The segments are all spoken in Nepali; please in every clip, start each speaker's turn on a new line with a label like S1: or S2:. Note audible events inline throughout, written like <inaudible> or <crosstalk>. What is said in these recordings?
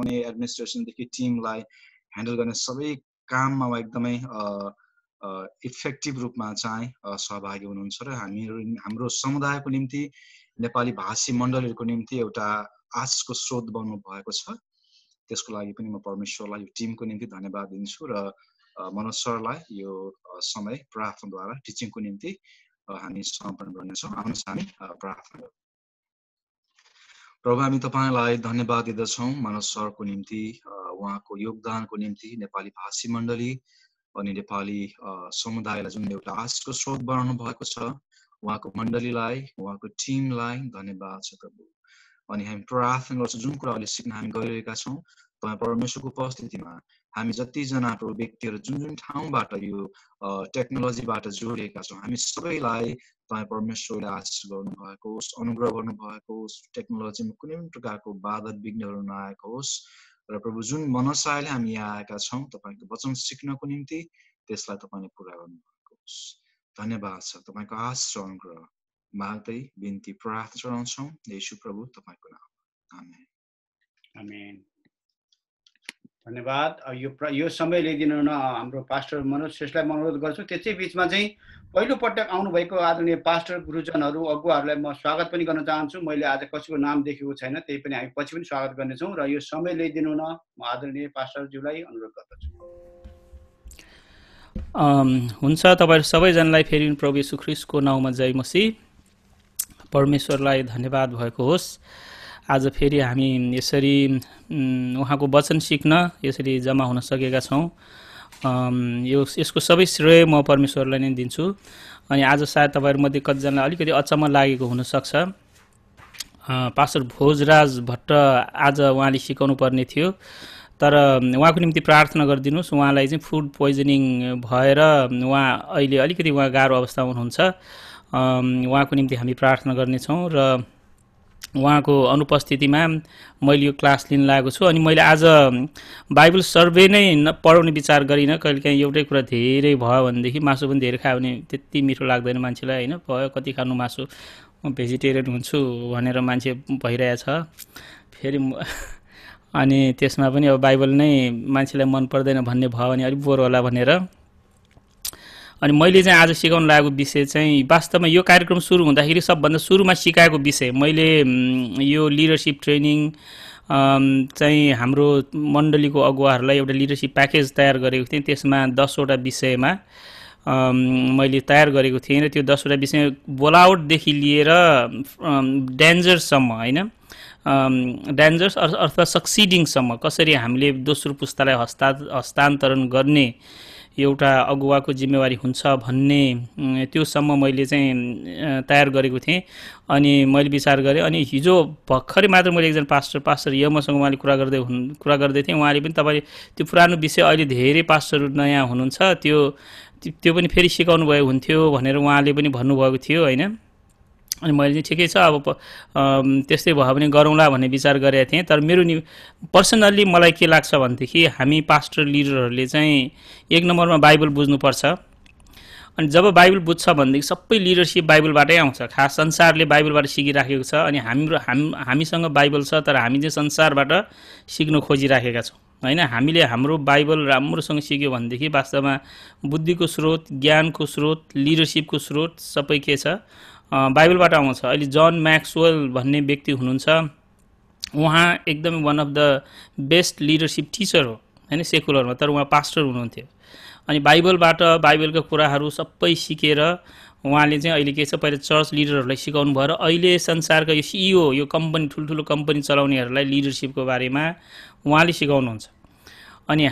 S1: कुनै एडमिनिस्ट्रेसनदेखि टिमलाई ह्यान्डल गर्ने सबै काममा वा एकदमै इफेक्टिभ रूपमा चाहिँ सहभागी हुनुहुन्छ र हामीहरू हाम्रो समुदायको निम्ति नेपाली भाषी मण्डलहरूको निम्ति एउटा आशको स्रोत बन्नु भएको छ त्यसको लागि पनि म परमेश्वरलाई यो टिमको निम्ति धन्यवाद दिन्छु र मनोज सरलाई यो समय प्रार्थनाद्वारा टिचिङको निम्ति हामी समर्पण गर्नेछौँ आउनुहोस् हामी प्रार्थना प्रभु हामी तपाईँलाई धन्यवाद दिँदछौँ मानव सरको निम्ति उहाँको योगदानको निम्ति नेपाली भाषी मण्डली अनि नेपाली समुदायलाई जुन एउटा आशको स्रोत बनाउनु भएको छ उहाँको मण्डलीलाई उहाँको टिमलाई धन्यवाद छ प्रभु अनि हामी प्रार्थना गर्छौँ जुन कुरा अहिले सिक्न हामी गइरहेका छौँ तपाईँ परमेश्वरको उपस्थितिमा हामी जतिजना व्यक्तिहरू जुन जुन ठाउँबाट यो टेक्नोलोजीबाट जोडिएका छौँ हामी सबैलाई तपाईँ परमेश्वरले आशिष गर्नुभएको होस् अनुग्रह गर्नुभएको होस् टेक्नोलोजीमा कुनै पनि प्रकारको बाधा विघ्नहरू नआएको होस् र प्रभु जुन मनसायले हामी यहाँ आएका छौँ तपाईँको वचन सिक्नको निम्ति त्यसलाई तपाईँले पुरा गर्नुभएको होस् धन्यवाद छ तपाईँको र अनुग्रह माग्दै बिन्ती प्रार्थना चढाउँछौँ यसु प्रभु तपाईँको नाम आमेन
S2: आमेन धन्यवाद यो प्र यो समय ल्याइदिनु न हाम्रो पास्टर मनोज श्रेष्ठलाई म अनुरोध गर्छु त्यसै बिचमा चाहिँ पहिलोपटक आउनुभएको आदरणीय पास्टर गुरुजनहरू अगुवाहरूलाई म स्वागत पनि गर्न चाहन्छु मैले आज कसैको नाम देखेको छैन त्यही पनि हामी पछि पनि स्वागत गर्नेछौँ र यो समय ल्याइदिनु न म आदरणीय पास्टरज्यूलाई अनुरोध गर्दछु
S3: हुन्छ तपाईँहरू सबैजनालाई फेरि प्रभु सुख्रिसको नाउँमा जय मसी परमेश्वरलाई धन्यवाद भएको होस् आज फेरि हामी यसरी उहाँको वचन सिक्न यसरी जम्मा हुन सकेका छौँ यो यसको सबै श्रेय म परमेश्वरलाई नै दिन्छु अनि आज सायद तपाईँहरूमध्ये कतिजनालाई अलिकति अचम्म लागेको हुनसक्छ पास्टर भोजराज भट्ट आज उहाँले सिकाउनु पर्ने थियो तर उहाँको निम्ति प्रार्थना गरिदिनुहोस् उहाँलाई चाहिँ फुड पोइजनिङ भएर उहाँ अहिले अलिकति उहाँ गाह्रो अवस्थामा हुनुहुन्छ उहाँको निम्ति हामी प्रार्थना गर्नेछौँ र उहाँको अनुपस्थितिमा मैले यो क्लास लिन लागेको छु अनि मैले आज बाइबल सर्वे नै पढाउने विचार गरिनँ कहिलेकाहीँ एउटै कुरा धेरै भयो भनेदेखि मासु पनि धेरै खायो भने त्यति मिठो लाग्दैन मान्छेलाई होइन भयो कति खानु मासु म भेजिटेरियन हुन्छु भनेर मान्छे भइरहेछ फेरि <laughs> अनि त्यसमा पनि अब बाइबल नै मान्छेलाई मन पर्दैन भन्ने भयो भने अलिक बोर होला भनेर अनि मैले चाहिँ आज सिकाउन लागेको विषय चाहिँ वास्तवमा यो कार्यक्रम सुरु हुँदाखेरि सबभन्दा सुरुमा सिकाएको विषय मैले यो लिडरसिप ट्रेनिङ चाहिँ हाम्रो मण्डलीको अगुवाहरूलाई एउटा लिडरसिप प्याकेज तयार गरेको थिएँ त्यसमा दसवटा विषयमा मैले तयार गरेको थिएँ र त्यो दसवटा विषय बोलावटदेखि लिएर डेन्जरसम्म होइन डेन्जर्स अथवा सक्सिडिङसम्म कसरी हामीले दोस्रो पुस्तालाई हस्ता हस्तान्तरण गर्ने एउटा अगुवाको जिम्मेवारी हुन्छ भन्ने त्योसम्म मैले चाहिँ तयार गरेको थिएँ अनि मैले विचार गरेँ अनि हिजो भर्खरै मात्र मैले एकजना पास्टर पास्टर यमसँग उहाँले कुरा गर्दै हुन् कुरा गर्दै थिएँ उहाँले पनि तपाईँले त्यो पुरानो विषय अहिले धेरै पास्टरहरू नयाँ हुनुहुन्छ त्यो त्यो पनि फेरि सिकाउनु भयो हुन्थ्यो भनेर उहाँले पनि भन्नुभएको थियो होइन अनि मैले चाहिँ ठिकै छ अब त्यस्तै भयो भने गरौँला भन्ने विचार गरेका थिएँ तर मेरो नि पर्सनल्ली मलाई के लाग्छ भनेदेखि हामी पास्टर लिडरहरूले चाहिँ एक नम्बरमा बाइबल बुझ्नुपर्छ अनि जब बाइबल बुझ्छ भनेदेखि सबै लिडरसिप बाइबलबाटै आउँछ खास संसारले बाइबलबाट सिकिराखेको छ अनि हाम्रो हाम हामीसँग बाइबल छ तर हामी चाहिँ संसारबाट सिक्न खोजिराखेका छौँ होइन हामीले हाम्रो बाइबल राम्रोसँग सिक्यो भनेदेखि वास्तवमा बुद्धिको स्रोत ज्ञानको स्रोत लिडरसिपको स्रोत सबै के छ बाइबलबाट आउँछ अहिले जन म्याक्सवेल भन्ने व्यक्ति हुनुहुन्छ उहाँ एकदमै one of the best leadership teacher हो होइन सेकुलरमा तर उहाँ पास्टर हुनुहुन्थ्यो अनि बाइबलबाट बाइबलका कुराहरू सबै सिकेर उहाँले चाहिँ अहिले के छ पहिला चर्च लिडरहरूलाई सिकाउनु भयो र अहिले संसारका यो सिइओ e यो कम्पनी ठुल्ठुलो कम्पनी चलाउनेहरूलाई लिडरसिपको बारेमा उहाँले सिकाउनुहुन्छ अनि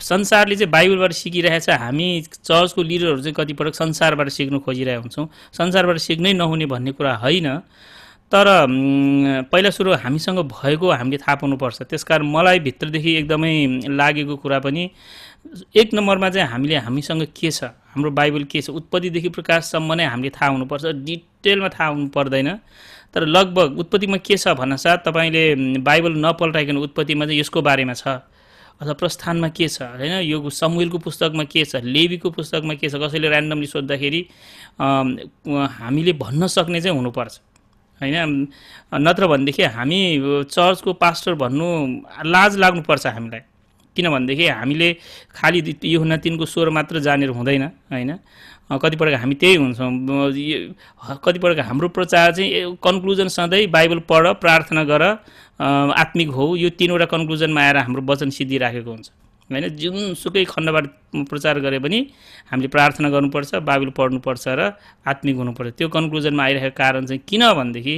S3: संसारले चाहिँ बाइबलबाट सिकिरहेछ हामी चर्चको लिडरहरू चाहिँ कतिपटक संसारबाट सिक्नु खोजिरहेको हुन्छौँ संसारबाट सिक्नै नहुने भन्ने कुरा होइन तर पहिला सुरु हामीसँग भएको हामीले थाहा पाउनुपर्छ त्यसकारण मलाई भित्रदेखि एकदमै लागेको कुरा पनि एक नम्बरमा चाहिँ हामीले हामीसँग के छ हाम्रो बाइबल के छ उत्पत्तिदेखि प्रकाशसम्म नै हामीले थाहा हुनुपर्छ डिटेलमा थाहा हुनु पर्दैन तर लगभग उत्पत्तिमा के छ भन्नासाथ तपाईँले बाइबल नपल्टाइकन उत्पत्तिमा चाहिँ यसको बारेमा छ अथवा प्रस्थानमा के छ होइन यो समुएलको पुस्तकमा के छ लेबीको पुस्तकमा के छ कसैले ऱ्यान्डमली सोद्धाखेरि हामीले भन्न सक्ने चाहिँ हुनुपर्छ होइन नत्र भनेदेखि हामी चर्चको पास्टर भन्नु लाज लाग्नुपर्छ हामीलाई किनभनेदेखि हामीले खालि यो हुना तिनको स्वर मात्र जानेर हुँदैन होइन कतिपटक हामी त्यही हुन्छौँ कतिपटक हाम्रो प्रचार चाहिँ कन्क्लुजन सधैँ बाइबल पढ प्रार्थना गर आत्मिक हो यो तिनवटा कन्क्लुजनमा आएर हाम्रो वचन सिद्धिराखेको हुन्छ होइन जुनसुकै खण्डबाट प्रचार गरे पनि हामीले प्रार्थना गर्नुपर्छ बाइबल पढ्नुपर्छ र आत्मिक हुनुपर्छ त्यो कन्क्लुजनमा आइरहेको कारण चाहिँ किन भनेदेखि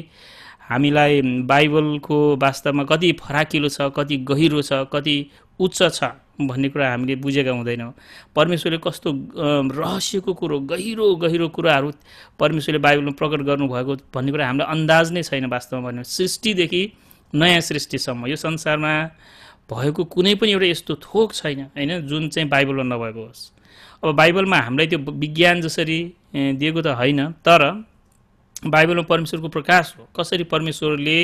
S3: हामीलाई बाइबलको वास्तवमा कति फराकिलो छ कति गहिरो छ कति उच्च छ भन्ने कुरा हामीले बुझेका हुँदैनौँ परमेश्वरले कस्तो रहस्यको कुरो गहिरो गहिरो कुराहरू परमेश्वरले बाइबलमा प्रकट गर्नुभएको भन्ने कुरा हामीलाई अन्दाज नै छैन वास्तवमा भन्यो सृष्टिदेखि नयाँ सृष्टिसम्म यो संसारमा भएको कुनै पनि एउटा यस्तो थोक छैन होइन जुन चाहिँ बाइबलमा नभएको होस् अब बाइबलमा हामीलाई त्यो विज्ञान जसरी दिएको त होइन तर बाइबलमा परमेश्वरको प्रकाश हो कसरी परमेश्वरले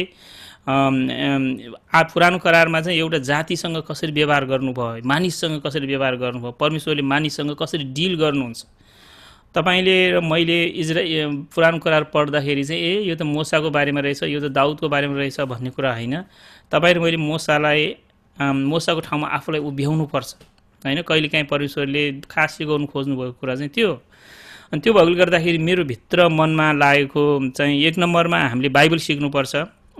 S3: आ पुरानो करारमा चाहिँ एउटा जातिसँग कसरी व्यवहार गर्नुभयो मानिससँग कसरी व्यवहार गर्नुभयो परमेश्वरले मानिससँग कसरी डिल गर्नुहुन्छ तपाईँले र मैले इजरा पुरानो करार पढ्दाखेरि चाहिँ ए यो त मोसाको बारेमा रहेछ यो त दाउदको बारेमा रहेछ भन्ने कुरा होइन तपाईँ र मैले मोसालाई मोसाको ठाउँमा आफूलाई उभ्याउनु पर्छ होइन कहिलेकाहीँ परमेश्वरले खास सिकाउनु खोज्नुभएको कुरा चाहिँ त्यो अनि त्यो भएकोले गर्दाखेरि मेरो भित्र मनमा लागेको चाहिँ एक नम्बरमा हामीले बाइबल सिक्नुपर्छ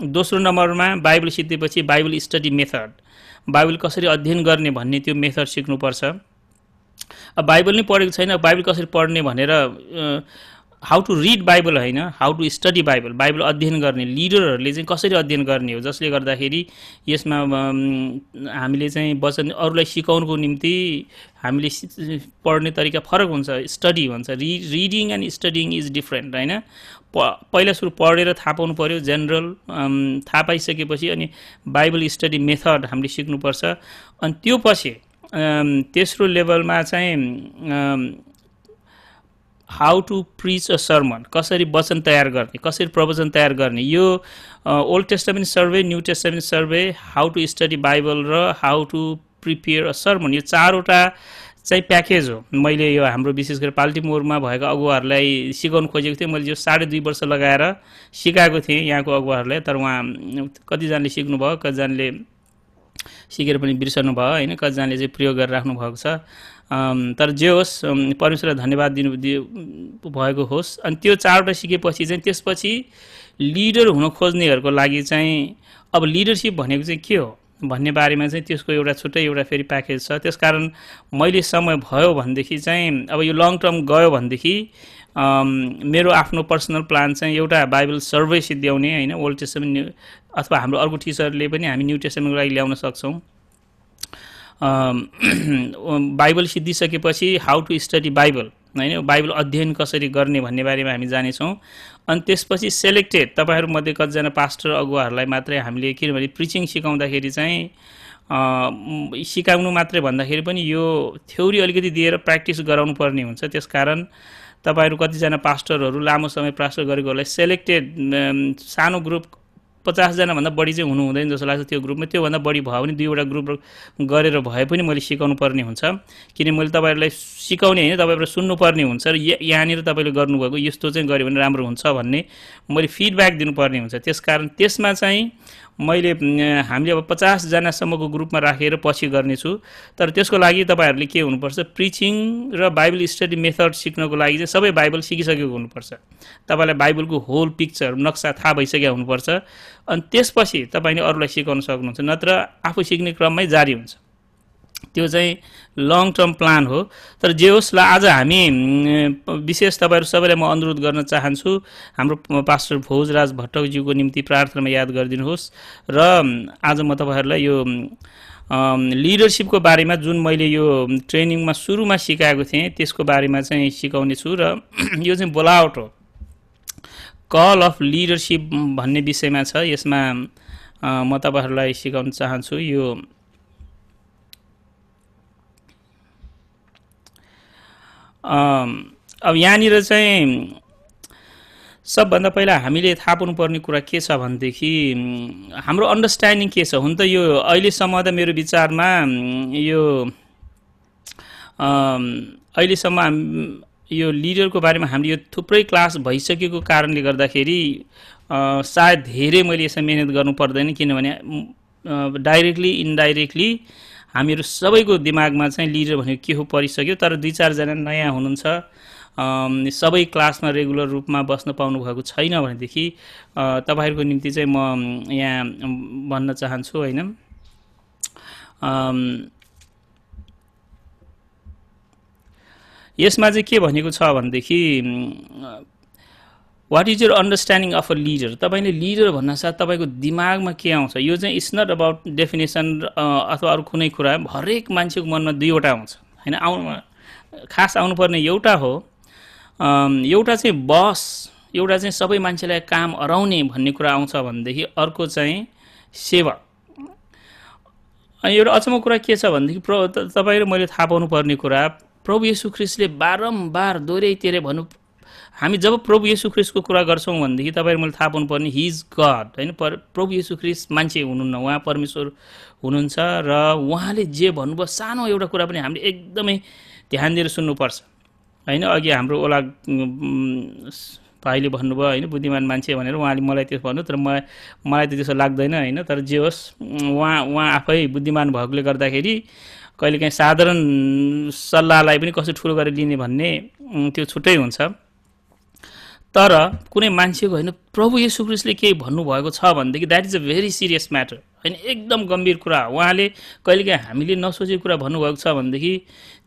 S3: दोस्रो नम्बरमा बाइबल सिद्धेपछि बाइबल स्टडी मेथड बाइबल कसरी अध्ययन गर्ने भन्ने त्यो मेथड सिक्नुपर्छ अब बाइबल नै पढेको छैन बाइबल कसरी पढ्ने भनेर हाउ टु रिड बाइबल होइन how to study Bible Bible अध्ययन गर्ने लिडरहरूले चाहिँ कसरी अध्ययन गर्ने हो जसले गर्दाखेरि यसमा हामीले चाहिँ वचन अरूलाई सिकाउनुको निम्ति हामीले पढ्ने तरिका फरक हुन्छ स्टडी भन्छ रि reading and studying is different होइन प पहिला सुरु पढेर थाहा पाउनु पऱ्यो जेनरल थाहा पाइसकेपछि अनि बाइबल स्टडी मेथड हामीले सिक्नुपर्छ अनि त्यो पछि तेस्रो लेभलमा चाहिँ how to preach a sermon कसरी वचन तयार गर्ने कसरी प्रवचन तयार गर्ने यो Old Testament survey New Testament survey how to study Bible र how to prepare a sermon यो चारवटा चाहिँ प्याकेज हो मैले यो हाम्रो विशेष गरी पाल्टिमोरमा भएका अगुवाहरूलाई सिकाउनु खोजेको थिएँ मैले यो साढे दुई वर्ष लगाएर सिकाएको थिएँ यहाँको अगुवाहरूलाई तर उहाँ कतिजनाले सिक्नुभयो कतिजनाले सिकेर पनि बिर्सनु भयो होइन कतिजनाले चाहिँ प्रयोग गरेर राख्नु भएको छ तर जे होस् परमेश्वरलाई धन्यवाद दिनु भएको होस् अनि त्यो चारवटा सिकेपछि चाहिँ त्यसपछि लिडर हुन खोज्नेहरूको लागि चाहिँ अब लिडरसिप भनेको चाहिँ के हो भन्ने बारेमा चाहिँ त्यसको एउटा छुट्टै एउटा फेरि प्याकेज छ त्यस कारण मैले समय भयो भनेदेखि चाहिँ अब यो लङ टर्म गयो भनेदेखि मेरो आफ्नो पर्सनल प्लान चाहिँ एउटा बाइबल सर्वे सिद्ध्याउने होइन ओल्ड टेस्टमेन्ट न्यु अथवा हाम्रो अर्को टिचरले पनि हामी न्यू टेस्टमेन्टको लागि ल्याउन सक्छौँ बाइबल <clears throat> सिद्धिसकेपछि हाउ टु स्टडी बाइबल होइन बाइबल अध्ययन कसरी गर्ने भन्ने बारेमा हामी जानेछौँ अनि त्यसपछि सेलेक्टेड तपाईँहरूमध्ये कतिजना पास्टर अगुवाहरूलाई मात्रै हामीले किनभने प्रिचिङ सिकाउँदाखेरि चाहिँ सिकाउनु मात्रै भन्दाखेरि पनि यो थ्योरी अलिकति दिएर प्र्याक्टिस गराउनु पर्ने हुन्छ त्यस कारण तपाईँहरू कतिजना पास्टरहरू लामो समय पास्टर गरेकोहरूलाई सेलेक्टेड सानो ग्रुप पचासजनाभन्दा बढी चाहिँ हुनु हुँदैन जस्तो लाग्छ त्यो ग्रुपमा त्योभन्दा बढी भयो भने दुईवटा ग्रुप गरेर भए पनि मैले सिकाउनु पर्ने हुन्छ किनभने मैले तपाईँहरूलाई सिकाउने होइन तपाईँहरू सुन्नुपर्ने हुन्छ र यहाँनिर तपाईँले गर्नुभएको यस्तो चाहिँ गऱ्यो भने राम्रो हुन्छ भन्ने मैले फिडब्याक दिनुपर्ने हुन्छ त्यस कारण त्यसमा चाहिँ मैले हामीले अब पचासजनासम्मको ग्रुपमा राखेर पछि गर्नेछु तर त्यसको लागि तपाईँहरूले के हुनुपर्छ प्रिचिङ र बाइबल स्टडी मेथड सिक्नको लागि चाहिँ सबै बाइबल सिकिसकेको हुनुपर्छ तपाईँलाई बाइबलको होल पिक्चर नक्सा थाहा भइसकेको हुनुपर्छ अनि त्यसपछि तपाईँले अरूलाई सिकाउन सक्नुहुन्छ नत्र आफू सिक्ने क्रममै जारी हुन्छ त्यो चाहिँ लङ टर्म प्लान हो तर जे होस् ल आज हामी विशेष तपाईँहरू सबैलाई म अनुरोध गर्न चाहन्छु हाम्रो पास्टर भोजराज भट्टकज्यूको निम्ति प्रार्थनामा याद गरिदिनुहोस् र आज म तपाईँहरूलाई यो लिडरसिपको बारेमा जुन मैले यो ट्रेनिङमा सुरुमा सिकाएको थिएँ त्यसको बारेमा चाहिँ सिकाउने छु र यो चाहिँ बोलावट हो कल अफ लिडरसिप भन्ने विषयमा छ यसमा म तपाईँहरूलाई सिकाउन चाहन्छु यो अब यहाँनिर चाहिँ सबभन्दा पहिला हामीले थाहा पाउनुपर्ने कुरा के छ भनेदेखि हाम्रो अन्डरस्ट्यान्डिङ के छ हुन त यो अहिलेसम्म त मेरो विचारमा यो अहिलेसम्म यो लिडरको बारेमा हामीले यो थुप्रै क्लास भइसकेको कारणले गर्दाखेरि सायद धेरै मैले यसमा मिहिनेत गर्नु पर्दैन किनभने डाइरेक्टली इन्डाइरेक्टली हामीहरू सबैको दिमागमा चाहिँ लिडर भनेको के हो परिसक्यो तर दुई चारजना नयाँ हुनुहुन्छ सबै क्लासमा रेगुलर रूपमा बस्न पाउनुभएको छैन भनेदेखि तपाईँहरूको निम्ति चाहिँ म यहाँ भन्न चाहन्छु होइन यसमा चाहिँ के भनेको छ भनेदेखि what is your understanding of a leader तपाईँले लिडर भन्नसाथ तपाईँको दिमागमा के आउँछ यो चाहिँ इट्स नट अबाउट डेफिनेसन अथवा अरू कुनै कुरा हरेक मान्छेको मनमा दुईवटा आउँछ होइन आउनु खास आउनुपर्ने एउटा हो एउटा चाहिँ बस एउटा चाहिँ सबै मान्छेलाई काम अराउने भन्ने कुरा आउँछ भनेदेखि अर्को चाहिँ सेवा अनि एउटा अचम्म कुरा के छ भनेदेखि प्र तपाईँ र मैले थाहा पाउनुपर्ने कुरा प्रभु येसु ख्रिस्टले बारम्बार दोहोऱ्याइ तेह्रै भन्नु हामी जब प्रभु येसु ख्रिसको कुरा गर्छौँ भनेदेखि तपाईँहरू मैले थाहा पाउनुपर्ने इज गड होइन पर प्रभु येसु ख्रिस मान्छे हुनुहुन्न उहाँ परमेश्वर हुनुहुन्छ र उहाँले जे भन्नुभयो सानो एउटा कुरा पनि हामीले एकदमै ध्यान दिएर सुन्नुपर्छ होइन अघि हाम्रो ओला भाइले भन्नुभयो होइन बुद्धिमान मान्छे भनेर उहाँले मलाई त्यो भन्नु तर म मलाई त त्यस्तो लाग्दैन होइन तर जे होस् उहाँ उहाँ आफै बुद्धिमान भएकोले गर्दाखेरि कहिलेकाहीँ साधारण सल्लाहलाई पनि कसरी ठुलो गरेर लिने भन्ने त्यो छुट्टै हुन्छ तर कुनै मान्छेको होइन प्रभु यसु क्रिस्टले केही भन्नुभएको छ भनेदेखि that is a very serious matter होइन एकदम गम्भीर कुरा हो उहाँले कहिलेकाहीँ हामीले नसोचेको कुरा भन्नुभएको छ भनेदेखि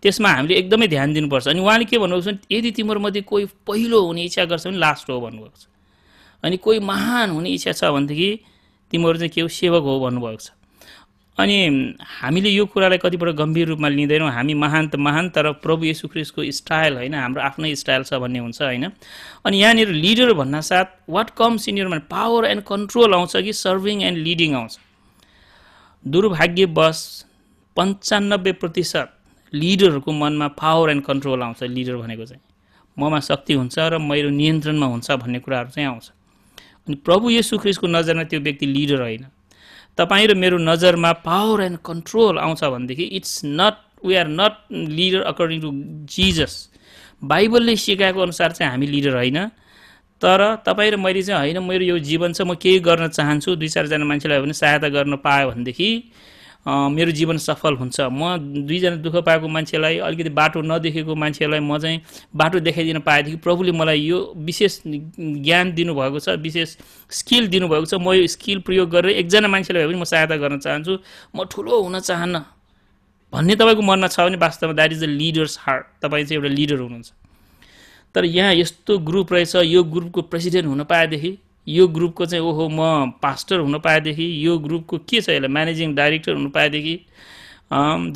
S3: त्यसमा हामीले एकदमै ध्यान दिनुपर्छ अनि उहाँले के भन्नुभएको छ भने यदि तिमीहरूमध्ये कोही पहिलो हुने इच्छा गर्छ भने लास्ट हो भन्नुभएको छ अनि कोही महान हुने इच्छा छ भनेदेखि तिमीहरू चाहिँ के हो सेवक हो भन्नुभएको छ अनि हामीले यो कुरालाई कतिपल्ट गम्भीर रूपमा लिँदैनौँ हामी महान् त महान तर प्रभु यसु क्रिस्टको स्टाइल होइन हाम्रो आफ्नै स्टाइल छ भन्ने हुन्छ होइन अनि यहाँनिर लिडर भन्नासाथ what comes in your power and control आउँछ कि सर्भिङ एन्ड लिडिङ आउँछ दुर्भाग्यवश पन्चानब्बे प्रतिशत लिडरहरूको मनमा पावर एन्ड कन्ट्रोल आउँछ लिडर भनेको चाहिँ ममा शक्ति हुन्छ र मेरो नियन्त्रणमा हुन्छ भन्ने कुराहरू चाहिँ आउँछ अनि प्रभु यसु क्रिस्टको नजरमा त्यो व्यक्ति लिडर होइन तपाईँ र मेरो नजरमा पावर एन्ड कन्ट्रोल आउँछ भनेदेखि it's not we are not leader according to Jesus बाइबलले सिकाएको अनुसार चाहिँ हामी लिडर होइन तर तपाईँ र मैले चाहिँ होइन मेरो यो जीवन छ म केही गर्न चाहन्छु दुई चारजना मान्छेलाई भने सहायता गर्न पायो भनेदेखि मेरो जीवन सफल हुन्छ म दुईजना दुःख पाएको मान्छेलाई अलिकति बाटो नदेखेको मान्छेलाई म चाहिँ बाटो देखाइदिन पाएदेखि प्रभुले मलाई यो विशेष ज्ञान दिनुभएको छ विशेष स्किल दिनुभएको छ म यो स्किल प्रयोग गरेर एकजना मान्छेलाई भए पनि म सहायता गर्न चाहन्छु म ठुलो हुन चाहन्न भन्ने तपाईँको मनमा छ भने वास्तवमा that is the leader's heart तपाईँ चाहिँ एउटा लिडर हुनुहुन्छ तर यहाँ यस्तो ग्रुप रहेछ यो ग्रुपको प्रेसिडेन्ट हुन पाएदेखि यो ग्रुपको चाहिँ ओहो म पास्टर हुन पाएदेखि यो ग्रुपको के छ यसलाई म्यानेजिङ डाइरेक्टर हुनु पाएदेखि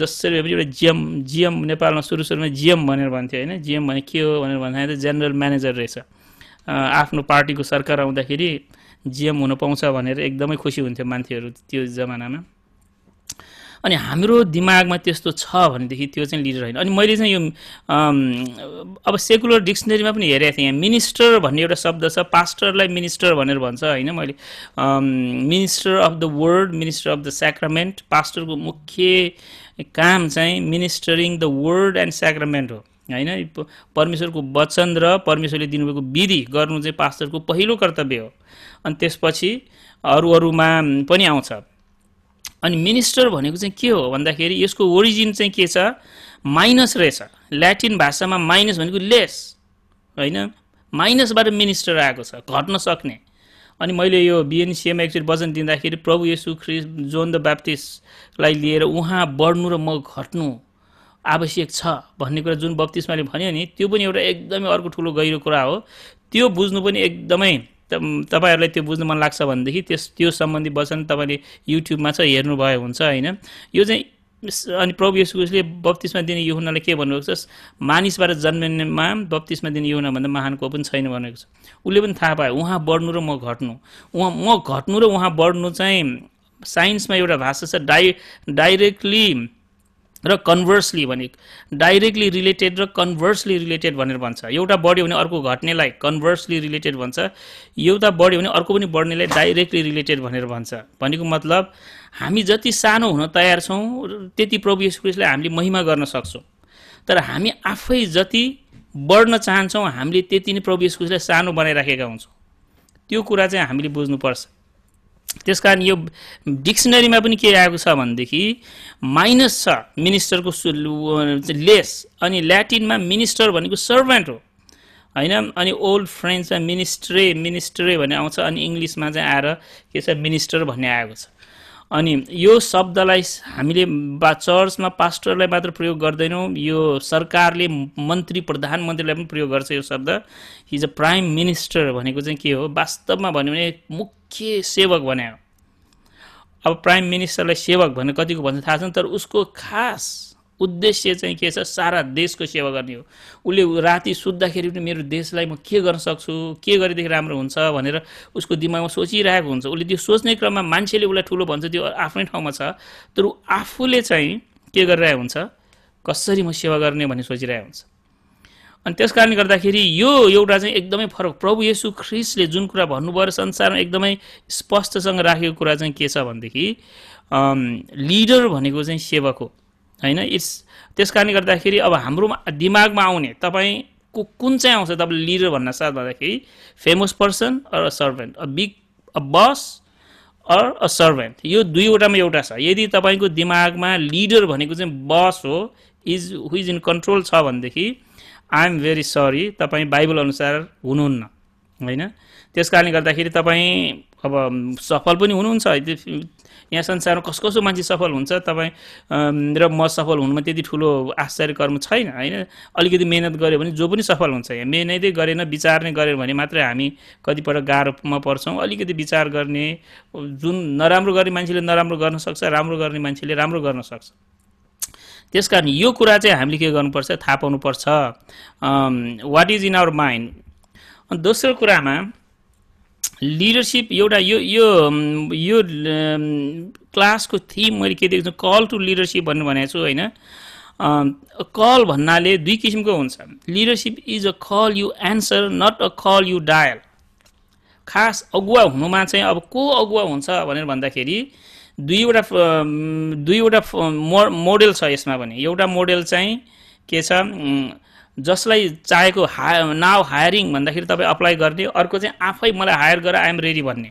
S3: जसरी भए पनि एउटा जिएम जिएम नेपालमा सुरु सुरुमा जिएम भनेर भन्थ्यो होइन जिएम भने के हो भनेर भन्दाखेरि जेनरल म्यानेजर रहेछ आफ्नो पार्टीको सरकार आउँदाखेरि जिएम हुन पाउँछ भनेर एकदमै खुसी हुन्थ्यो मान्छेहरू त्यो जमानामा अनि हाम्रो दिमागमा त्यस्तो छ भनेदेखि त्यो चाहिँ लिडर होइन अनि मैले चाहिँ यो अब सेकुलर डिक्सनरीमा पनि हेरेको थिएँ यहाँ मिनिस्टर भन्ने एउटा शब्द छ पास्टरलाई मिनिस्टर भनेर भन्छ होइन मैले minister of the word minister of the sacrament पास्टरको मुख्य काम चाहिँ ministering the word and sacrament हो होइन परमेश्वरको वचन र परमेश्वरले दिनुभएको विधि गर्नु चाहिँ पास्टरको पहिलो कर्तव्य हो अनि त्यसपछि अरू अरूमा पनि आउँछ अनि मिनिस्टर भनेको चाहिँ के हो भन्दाखेरि यसको ओरिजिन चाहिँ के छ माइनस रहेछ ल्याटिन भाषामा माइनस भनेको लेस होइन माइनसबाट मिनिस्टर आएको छ घट्न सक्ने अनि मैले यो बिएनसिएमा एकचोटि वचन दिँदाखेरि प्रभु यसु ख्रिस जोन द ब्याप्टिस्टलाई लिएर उहाँ बढ्नु र म घट्नु आवश्यक छ भन्ने कुरा जुन बत्तिसमाले भन्यो नि त्यो पनि एउटा एकदमै अर्को ठुलो गहिरो कुरा हो त्यो बुझ्नु पनि एकदमै तपाईँहरूलाई त्यो बुझ्नु मन लाग्छ भनेदेखि त्यस त्यो सम्बन्धी वचन तपाईँले युट्युबमा छ हेर्नुभयो हुन्छ होइन यो चाहिँ अनि प्रभु यसुले बत्तिसमा दिने युहुनाले के भन्नुभएको छ मानिसबाट जन्मिनेमा बत्तिसमा दिने युहुना भन्दा महान पनि छैन भनेको छ उसले पनि थाहा पायो उहाँ बढ्नु र म घट्नु उहाँ म घट्नु र उहाँ बढ्नु चाहिँ साइन्समा एउटा भाषा छ डाइ डाइरेक्टली र कन्भर्सली भने डाइरेक्टली रिलेटेड र कन्भर्सली रिलेटेड भनेर भन्छ एउटा बढ्यो भने अर्को घट्नेलाई कन्भर्सली रिलेटेड भन्छ एउटा बढ्यो भने अर्को पनि बढ्नेलाई डाइरेक्टली रिलेटेड भनेर भन्छ भनेको मतलब हामी जति सानो हुन तयार छौँ त्यति प्रभु यशुकृष्णलाई हामीले महिमा गर्न सक्छौँ तर हामी आफै जति बढ्न चाहन्छौँ हामीले त्यति नै प्रभु यशुकृष्णलाई सानो बनाइराखेका हुन्छौँ त्यो कुरा चाहिँ हामीले बुझ्नुपर्छ त्यस कारण यो डिक्सनरीमा पनि के आएको छ भनेदेखि माइनस छ मिनिस्टरको लेस अनि ल्याटिनमा मिनिस्टर भनेको सर्भेन्ट हो होइन अनि ओल्ड फ्रेन्चमा मिनिस्ट्रे मिनिस्ट्रे भन्ने आउँछ अनि इङ्ग्लिसमा चाहिँ आएर के छ मिनिस्टर भन्ने आएको छ अनि यो शब्दलाई हामीले बा चर्चमा पास्टरलाई मात्र प्रयोग गर्दैनौँ यो सरकारले मन्त्री प्रधानमन्त्रीलाई पनि प्रयोग गर्छ यो शब्द हिज अ प्राइम मिनिस्टर भनेको चाहिँ के हो वास्तवमा भन्यो भने मुख्य सेवक भने अब प्राइम मिनिस्टरलाई सेवक भन्ने कतिको भन्छ थाहा छ तर उसको खास उद्देश्य चाहिँ के छ सारा देशको सेवा गर्ने हो उसले राति सुत्दाखेरि पनि मेरो देशलाई म के गर्न सक्छु के गरेदेखि राम्रो हुन्छ भनेर उसको दिमागमा सोचिरहेको हुन्छ उसले त्यो सोच्ने क्रममा मान्छेले उसलाई ठुलो भन्छ त्यो आफ्नै ठाउँमा छ तर ऊ आफूले चाहिँ के गरिरहेको हुन्छ कसरी म सेवा गर्ने भन्ने सोचिरहेको हुन्छ अनि त्यस कारणले गर्दाखेरि यो एउटा चाहिँ एकदमै फरक प्रभु येसु ख्रिस्टले जुन कुरा भन्नुभयो संसारमा एकदमै स्पष्टसँग राखेको कुरा चाहिँ के छ भनेदेखि लिडर भनेको चाहिँ सेवक हो होइन इट्स त्यस कारणले गर्दाखेरि अब हाम्रो दिमागमा आउने तपाईँको कुन चाहिँ आउँछ तपाईँले लिडर भन्न साथ भन्दाखेरि famous person or a servant a big a boss or a servant यो दुईवटामा एउटा छ यदि तपाईँको दिमागमा लिडर भनेको चाहिँ बस हो इज इज इन कन्ट्रोल छ भनेदेखि आइएम भेरी सरी तपाईँ बाइबल अनुसार हुनुहुन्न होइन त्यस कारणले गर्दाखेरि तपाईँ अब सफल पनि हुनुहुन्छ यहाँ संसारमा कस कसो मान्छे सफल हुन्छ तपाईँ र म सफल हुनुमा त्यति ठुलो आश्चर्य कर्म छैन होइन अलिकति मेहनत गऱ्यो भने जो पनि सफल हुन्छ यहाँ मिहिनेतै गरेन विचार नै गरेन भने मात्रै हामी कतिपल्ट गाह्रोमा पर्छौँ अलिकति विचार गर्ने जुन नराम्रो गर्ने मान्छेले नराम्रो गर्न सक्छ राम्रो गर्ने मान्छेले राम्रो गर्न सक्छ त्यस कारण यो कुरा चाहिँ हामीले के गर्नुपर्छ थाहा पाउनुपर्छ what is in our mind अनि दोस्रो कुरामा लिडरसिप एउटा यो यो यो क्लासको थिम मैले के देख्छु कल टु लिडरसिप भन्नु भनेको छु होइन कल भन्नाले दुई किसिमको हुन्छ leadership is a call you answer not a call you dial खास अगुवा हुनुमा चाहिँ अब को अगुवा हुन्छ भनेर भन्दाखेरि दुईवटा दुईवटा मोडेल छ यसमा पनि एउटा मोडेल चाहिँ के छ जसलाई चाहेको हा नाउ हायरिङ भन्दाखेरि तपाईँ अप्लाई गर्ने अर्को चाहिँ आफै मलाई हायर गर आइएम रेडी भन्ने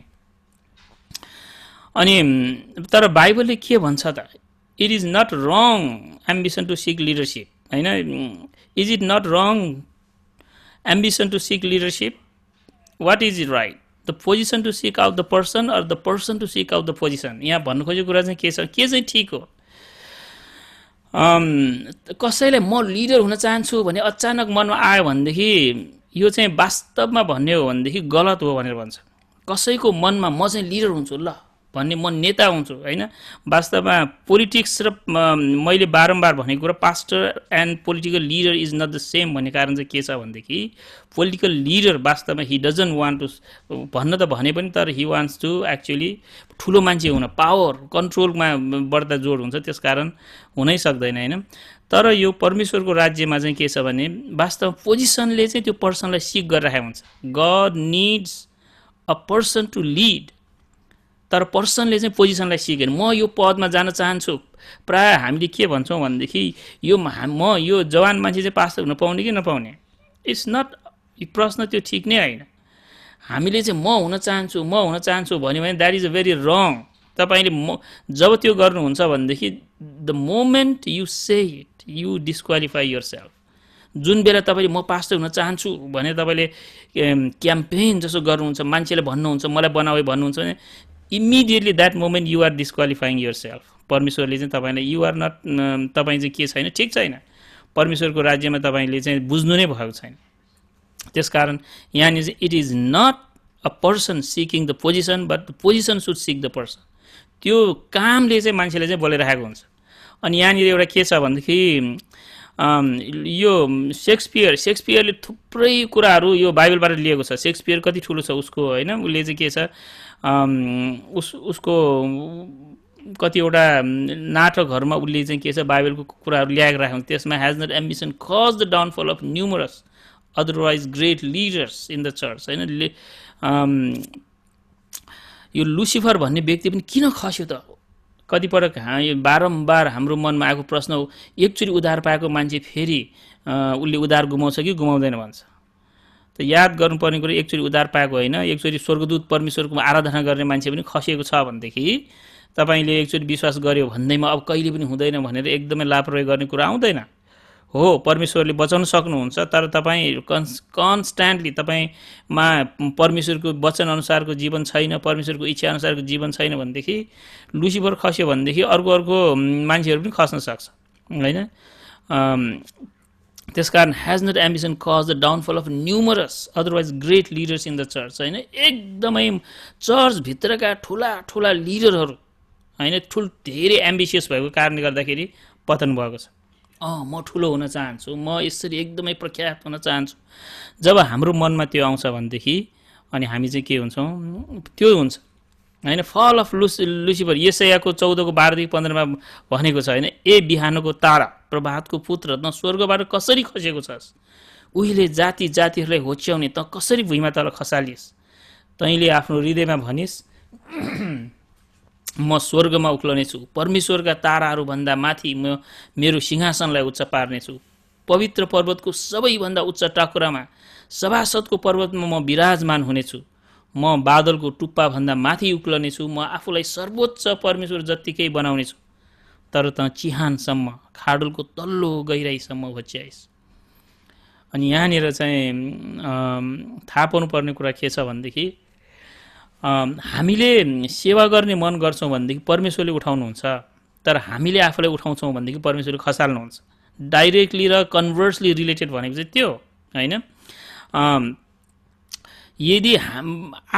S3: अनि तर बाइबलले के भन्छ त it is not wrong ambition to seek leadership होइन is it not wrong ambition to seek leadership what is it right the position to seek out the person or the person to seek out the position यहाँ भन्नु खोजेको कुरा चाहिँ के छ के चाहिँ ठिक हो कसैलाई म लिडर हुन चाहन्छु भने अचानक मनमा आयो भनेदेखि यो चाहिँ वास्तवमा भन्ने हो भनेदेखि गलत हो भनेर भन्छ कसैको मनमा म चाहिँ लिडर हुन्छु ल भन्ने म नेता हुन्छु होइन वास्तवमा पोलिटिक्स र मैले बारम्बार भनेको र pastor and political leader is not the same भन्ने कारण चाहिँ के छ भनेदेखि पोलिटिकल लिडर वास्तवमा हि डजन्ट वान्ट टु भन्न त भने पनि तर हि वान्ट्स टु एक्चुली ठुलो मान्छे हुन पावर कन्ट्रोलमा बढ्दा जोड हुन्छ त्यस कारण हुनै सक्दैन होइन तर यो परमेश्वरको राज्यमा चाहिँ के छ भने वास्तवमा पोजिसनले चाहिँ त्यो पर्सनलाई सिक गरिरहेको हुन्छ God needs a person to lead तर पर्सनले चाहिँ पोजिसनलाई सिकेन म यो पदमा जान चाहन्छु प्राय हामीले के भन्छौँ भनेदेखि यो म यो जवान मान्छे चाहिँ पास हुन पाउने कि नपाउने इट्स नट प्रश्न त्यो ठिक नै होइन हामीले चाहिँ म हुन चाहन्छु म हुन चाहन्छु भन्यो भने that is a very wrong तपाईँले म जब त्यो गर्नुहुन्छ भनेदेखि the moment you say it you disqualify yourself जुन बेला तपाईँले म पास्टर हुन चाहन्छु भने तपाईँले क्याम्पेन जस्तो गर्नुहुन्छ मान्छेले भन्नुहुन्छ मलाई बनाऊ भन्नुहुन्छ भने immediately that moment you're disqualifying yourself परमेश्वरले चाहिँ तपाईँलाई युआर नट um, तपाईँ चाहिँ के छैन ठिक छैन परमेश्वरको राज्यमा तपाईँले चाहिँ बुझ्नु नै भएको छैन त्यस कारण यहाँनिर चाहिँ it is not a person seeking the position but the position should seek the person त्यो कामले चाहिँ मान्छेले चाहिँ बोलिराखेको हुन्छ अनि यहाँनिर एउटा के छ भनेदेखि यो सेक्सपियर सेक्सपियरले थुप्रै कुराहरू यो बाइबलबाट लिएको छ सेक्सपियर कति ठुलो छ उसको होइन उसले चाहिँ के छ उस उसको कतिवटा नाटकहरूमा उसले चाहिँ के छ बाइबलको कुराहरू ल्याएर राख्यो त्यसमा has not ambition cause the downfall of numerous otherwise great leaders in the church होइन यो लुसिफर भन्ने व्यक्ति पनि किन खस्यो त कतिपटक बारम्बार हाम्रो मनमा आएको प्रश्न हो एकचोटि उधार पाएको मान्छे फेरि उसले उधार गुमाउँछ कि गुमाउँदैन भन्छ त याद गर्नुपर्ने कुरो एकचोटि उद्धार पाएको होइन एकचोटि स्वर्गदूत परमेश्वरको आराधना गर्ने मान्छे पनि खसिएको छ भनेदेखि तपाईँले एकचोटि विश्वास गर्यो भन्दैमा अब कहिले पनि हुँदैन भनेर एकदमै लापरवाही गर्ने कुरा आउँदैन हो परमेश्वरले बचाउन सक्नुहुन्छ तर तपाईँ कन्स कन्सट्यान्टली तपाईँमा परमेश्वरको वचनअनुसारको जीवन छैन परमेश्वरको इच्छाअनुसारको जीवन छैन भनेदेखि लुसिफर खस्यो भनेदेखि अर्को अर्को मान्छेहरू पनि खस्न सक्छ होइन त्यसकारण has not ambition cause the downfall of numerous otherwise great leaders in the church होइन एकदमै चर्चभित्रका ठुला ठुला लिडरहरू होइन ठुल धेरै एम्बिसियस भएको कारणले गर्दाखेरि पतन भएको छ अँ म ठुलो हुन चाहन्छु म यसरी एकदमै प्रख्यात हुन चाहन्छु जब हाम्रो मनमा त्यो आउँछ भनेदेखि अनि हामी चाहिँ के हुन्छौँ त्यो हुन्छ होइन फल अफ लुस लुसिफर यसैयाको चौधको बाह्रदेखि पन्ध्रमा भनेको छ होइन ए बिहानको तारा प्रभातको पुत्र त स्वर्गबाट कसरी खसेको छस् उहिले जाति जातिहरूलाई होच्याउने त कसरी भुइँमा तल खसालिस् तैँले आफ्नो हृदयमा भनिस् म स्वर्गमा उक्लनेछु परमेश्वरका ताराहरूभन्दा माथि म मेरो सिंहासनलाई उच्च पार्नेछु पवित्र पर्वतको सबैभन्दा उच्च टाकुरामा सभासदको पर्वतमा म विराजमान हुनेछु म बादलको टुप्पाभन्दा माथि उक्लनेछु म आफूलाई सर्वोच्च परमेश्वर जत्तिकै बनाउनेछु तर त चिहानसम्म खाडुलको तल्लो गहिराइसम्म होच्याइस् अनि यहाँनिर चाहिँ थाहा पाउनुपर्ने कुरा के छ भनेदेखि हामीले सेवा गर्ने मन गर्छौँ भनेदेखि परमेश्वरले उठाउनुहुन्छ तर हामीले आफूलाई उठाउँछौँ भनेदेखि परमेश्वरले खसाल्नुहुन्छ डाइरेक्टली र कन्भर्सली रिलेटेड भनेको चाहिँ त्यो होइन यदि हाम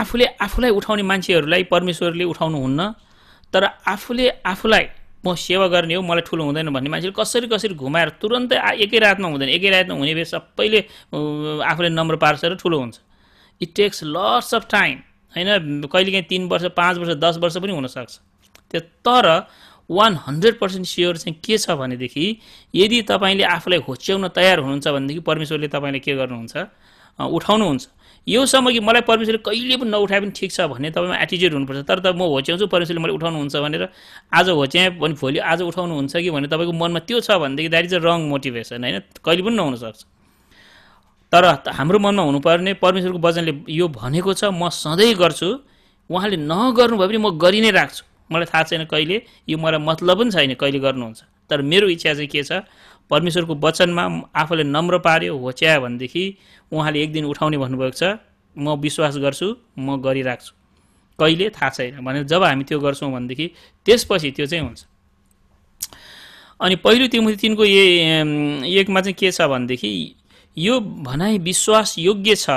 S3: आफूले आफूलाई उठाउने मान्छेहरूलाई परमेश्वरले उठाउनुहुन्न तर आफूले आफूलाई म सेवा गर्ने हो मलाई ठुलो हुँदैन भन्ने मान्छेले कसरी कसरी घुमाएर तुरन्तै एकै रातमा हुँदैन एकै रातमा हुने भए सबैले आफूले नम्बर पार्छ र ठुलो हुन्छ it takes lots of time होइन कहिलेकाहीँ तिन वर्ष पाँच वर्ष दस वर्ष पनि हुनसक्छ त्यो तर वान हन्ड्रेड पर्सेन्ट स्योर चाहिँ के छ भनेदेखि यदि तपाईँले आफूलाई होच्याउन तयार हुनुहुन्छ भनेदेखि परमेश्वरले तपाईँले के गर्नुहुन्छ उठाउनुहुन्छ यो समय कि मलाई परमेश्वरले कहिले पनि नउठाए पनि ठिक छ भन्ने तपाईँमा एटिच्युड हुनुपर्छ तर त म होच्याउँछु परमेश्वरले मलाई उठाउनुहुन्छ भनेर आज होच्याएँ भने भोलि आज उठाउनुहुन्छ कि भने तपाईँको मनमा त्यो छ भनेदेखि that is a wrong motivation होइन कहिले पनि नहुनसक्छ तर हाम्रो मनमा हुनुपर्ने परमेश्वरको वचनले यो भनेको छ म सधैँ गर्छु उहाँले नगर्नु भए पनि म गरि नै राख्छु मलाई थाहा छैन कहिले यो मलाई मतलब पनि छैन कहिले गर्नुहुन्छ तर मेरो इच्छा चाहिँ के छ परमेश्वरको वचनमा आफूले नम्र पार्यो होच्यायो भनेदेखि उहाँले एक दिन उठाउने भन्नुभएको छ म विश्वास गर्छु म गरिराख्छु कहिले थाहा छैन भने जब हामी त्यो गर्छौँ भनेदेखि त्यसपछि त्यो चाहिँ हुन्छ अनि पहिलो तिमी तिनको एकमा चाहिँ के छ भनेदेखि यो भनाइ विश्वास योग्य छ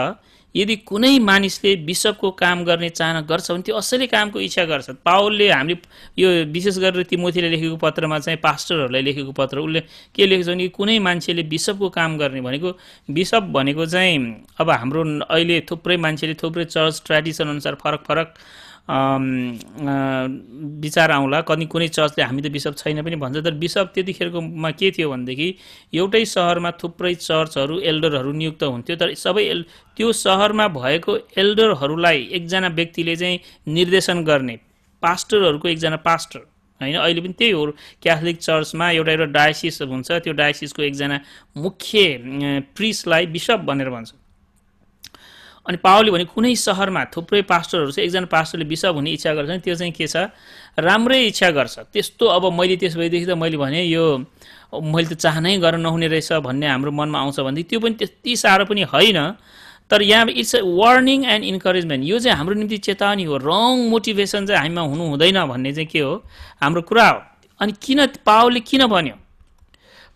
S3: यदि कुनै मानिसले बिसपको काम गर्ने चाहना गर्छ भने त्यो असली कामको इच्छा गर्छ पावलले हामी यो विशेष गरेर तिमोथीले लेखेको पत्रमा चाहिँ पास्टरहरूलाई लेखेको पत्र उसले के लेखेको छ भने कुनै मान्छेले बिसपको काम गर्ने भनेको बिसप भनेको चाहिँ अब हाम्रो अहिले थुप्रै मान्छेले थुप्रै चर्च ट्रेडिसन अनुसार फरक फरक विचार आउँला कति कुनै चर्चले हामी त बिसप छैन पनि भन्छ तर बिसप त्यतिखेरकोमा के थियो भनेदेखि एउटै सहरमा थुप्रै चर्चहरू एल्डरहरू नियुक्त हुन्थ्यो तर सबै एल त्यो सहरमा भएको एल्डरहरूलाई एकजना व्यक्तिले चाहिँ निर्देशन गर्ने पास्टरहरूको एकजना पास्टर होइन अहिले पनि त्यही हो क्याथोलिक चर्चमा एउटा एउटा डायसिस हुन्छ त्यो डायसिसको एकजना मुख्य प्रिसलाई बिसप भनेर भन्छ अनि पावले भने कुनै सहरमा थुप्रै पास्टरहरू छ एकजना पास्टरले बिसप हुने इच्छा गर्छ त्यो चाहिँ के छ राम्रै इच्छा गर्छ त्यस्तो अब मैले त्यस भएदेखि त मैले भने यो मैले त चाहनै गर्न नहुने रहेछ भन्ने हाम्रो मनमा आउँछ भनेदेखि त्यो पनि त्यति साह्रो पनि होइन तर यहाँ इट्स वार्निङ एन्ड इन्करेजमेन्ट यो चाहिँ हाम्रो निम्ति चेतावनी हो रङ मोटिभेसन चाहिँ हामीमा हुनु हुँदैन भन्ने चाहिँ के हो हाम्रो कुरा हो अनि किन पावलले किन भन्यो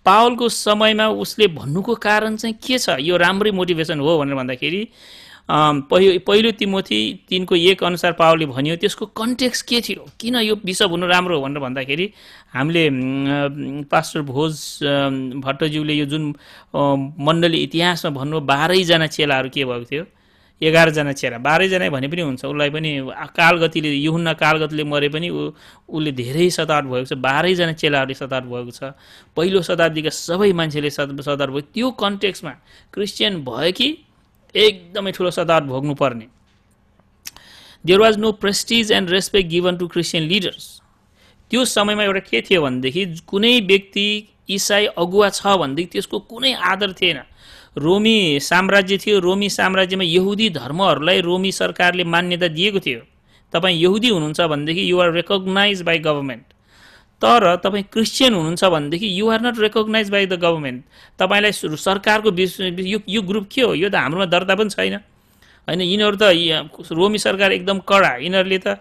S3: पावलको समयमा उसले भन्नुको कारण चाहिँ के छ यो राम्रै मोटिभेसन हो भनेर भन्दाखेरि पहिलो पहिलो तिमोथी तिनको एक अनुसार पावलले भन्यो त्यसको कन्टेक्स्ट के थियो किन यो विषय हुनु राम्रो हो भनेर भन्दाखेरि हामीले पास्टर भोज भट्टज्यूले यो जुन मण्डली इतिहासमा भन्नु बाह्रैजना चेलाहरू के भएको थियो एघारजना चेला बाह्रैजना भने पनि हुन्छ उसलाई पनि कालगतिले युहुन्न कालगतिले मरे पनि ऊ उसले धेरै सतार भएको छ बाह्रैजना चेलाहरूले सतार भएको छ पहिलो शताब्दीका सबै मान्छेले सतार भयो त्यो कन्टेक्समा क्रिस्चियन भयो कि एकदमै ठुलो सदार भोग्नुपर्ने there was no prestige and respect given to Christian leaders त्यो समयमा एउटा के थियो भनेदेखि कुनै व्यक्ति इसाई अगुवा छ भनेदेखि त्यसको कुनै आदर थिएन रोमी साम्राज्य थियो रोमी साम्राज्यमा यहुदी धर्महरूलाई रोमी सरकारले मान्यता दिएको थियो तपाईँ यहुदी हुनुहुन्छ भनेदेखि you're are recognise by government तर तपाईँ क्रिस्चियन हुनुहुन्छ भनेदेखि you are not recognise by the government तपाईँलाई सरकारको यो यो ग्रुप के हो यो त हाम्रोमा दर्ता पनि छैन होइन यिनीहरू त रोमी सरकार एकदम कडा यिनीहरूले त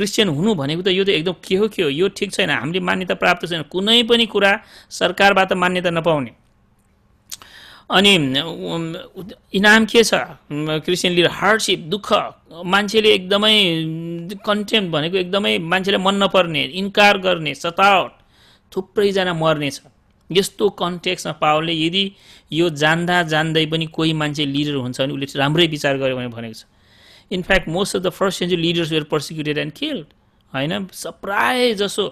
S3: क्रिस्चियन हुनु भनेको त यो त एकदम के हो के हो यो ठिक छैन हामीले मान्यता प्राप्त छैन कुनै पनि कुरा सरकारबाट मान्यता नपाउने अनि इनाम के छ क्रिस्चियन लिडर हार्डसिप दुःख मान्छेले एकदमै कन्टेन्ट भनेको एकदमै मान्छेले मन नपर्ने इन्कार गर्ने सतावट थुप्रैजना मर्नेछ यस्तो कन्टेक्समा पावलले यदि यो जान्दा जान्दै पनि कोही मान्छे लिडर हुन्छ भने उसले राम्रै विचार गर्यो भने भनेको छ in fact most of the first century leaders were persecuted and killed होइन प्राय जसो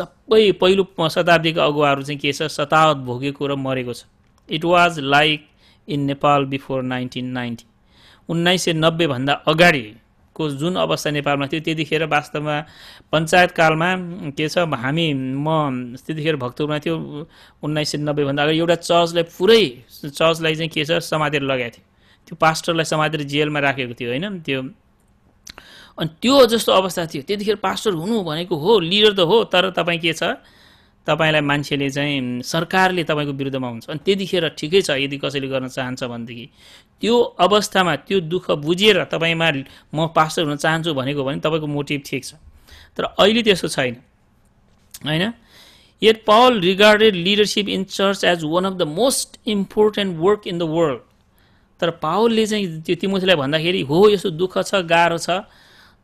S3: सबै पहिलो शताब्दीका अगुवाहरू चाहिँ के छ सतावत भोगेको र मरेको छ it was like in Nepal before nineteen ninety उन्नाइस सय नब्बेभन्दा अगाडिको जुन अवस्था नेपालमा थियो त्यतिखेर वास्तवमा पञ्चायतकालमा के छ हामी म त्यतिखेर भक्तपुरमा थियो उन्नाइस सय नब्बेभन्दा अगाडि एउटा चर्चलाई पुरै चर्चलाई चाहिँ के छ समातेर लगाएको थियो त्यो पास्टरलाई समातेर जेलमा राखेको थियो होइन त्यो अनि त्यो जस्तो अवस्था थियो त्यतिखेर पास्टर हुनु भनेको हो लिडर त हो तर तपाईँ के छ तपाईँलाई मान्छेले चाहिँ सरकारले तपाईँको विरुद्धमा हुन्छ अनि त्यतिखेर ठिकै छ यदि कसैले गर्न चाहन्छ भनेदेखि त्यो अवस्थामा त्यो दुःख बुझेर तपाईँमा म पास्टर हुन चाहन्छु भनेको भने तपाईँको मोटिभ ठिक छ तर अहिले त्यस्तो छैन होइन yet Paul regarded leadership in church as one of the most important work in the world तर पावलले चाहिँ त्यो तिमीलाई भन्दाखेरि हो यस्तो दुःख छ गाह्रो छ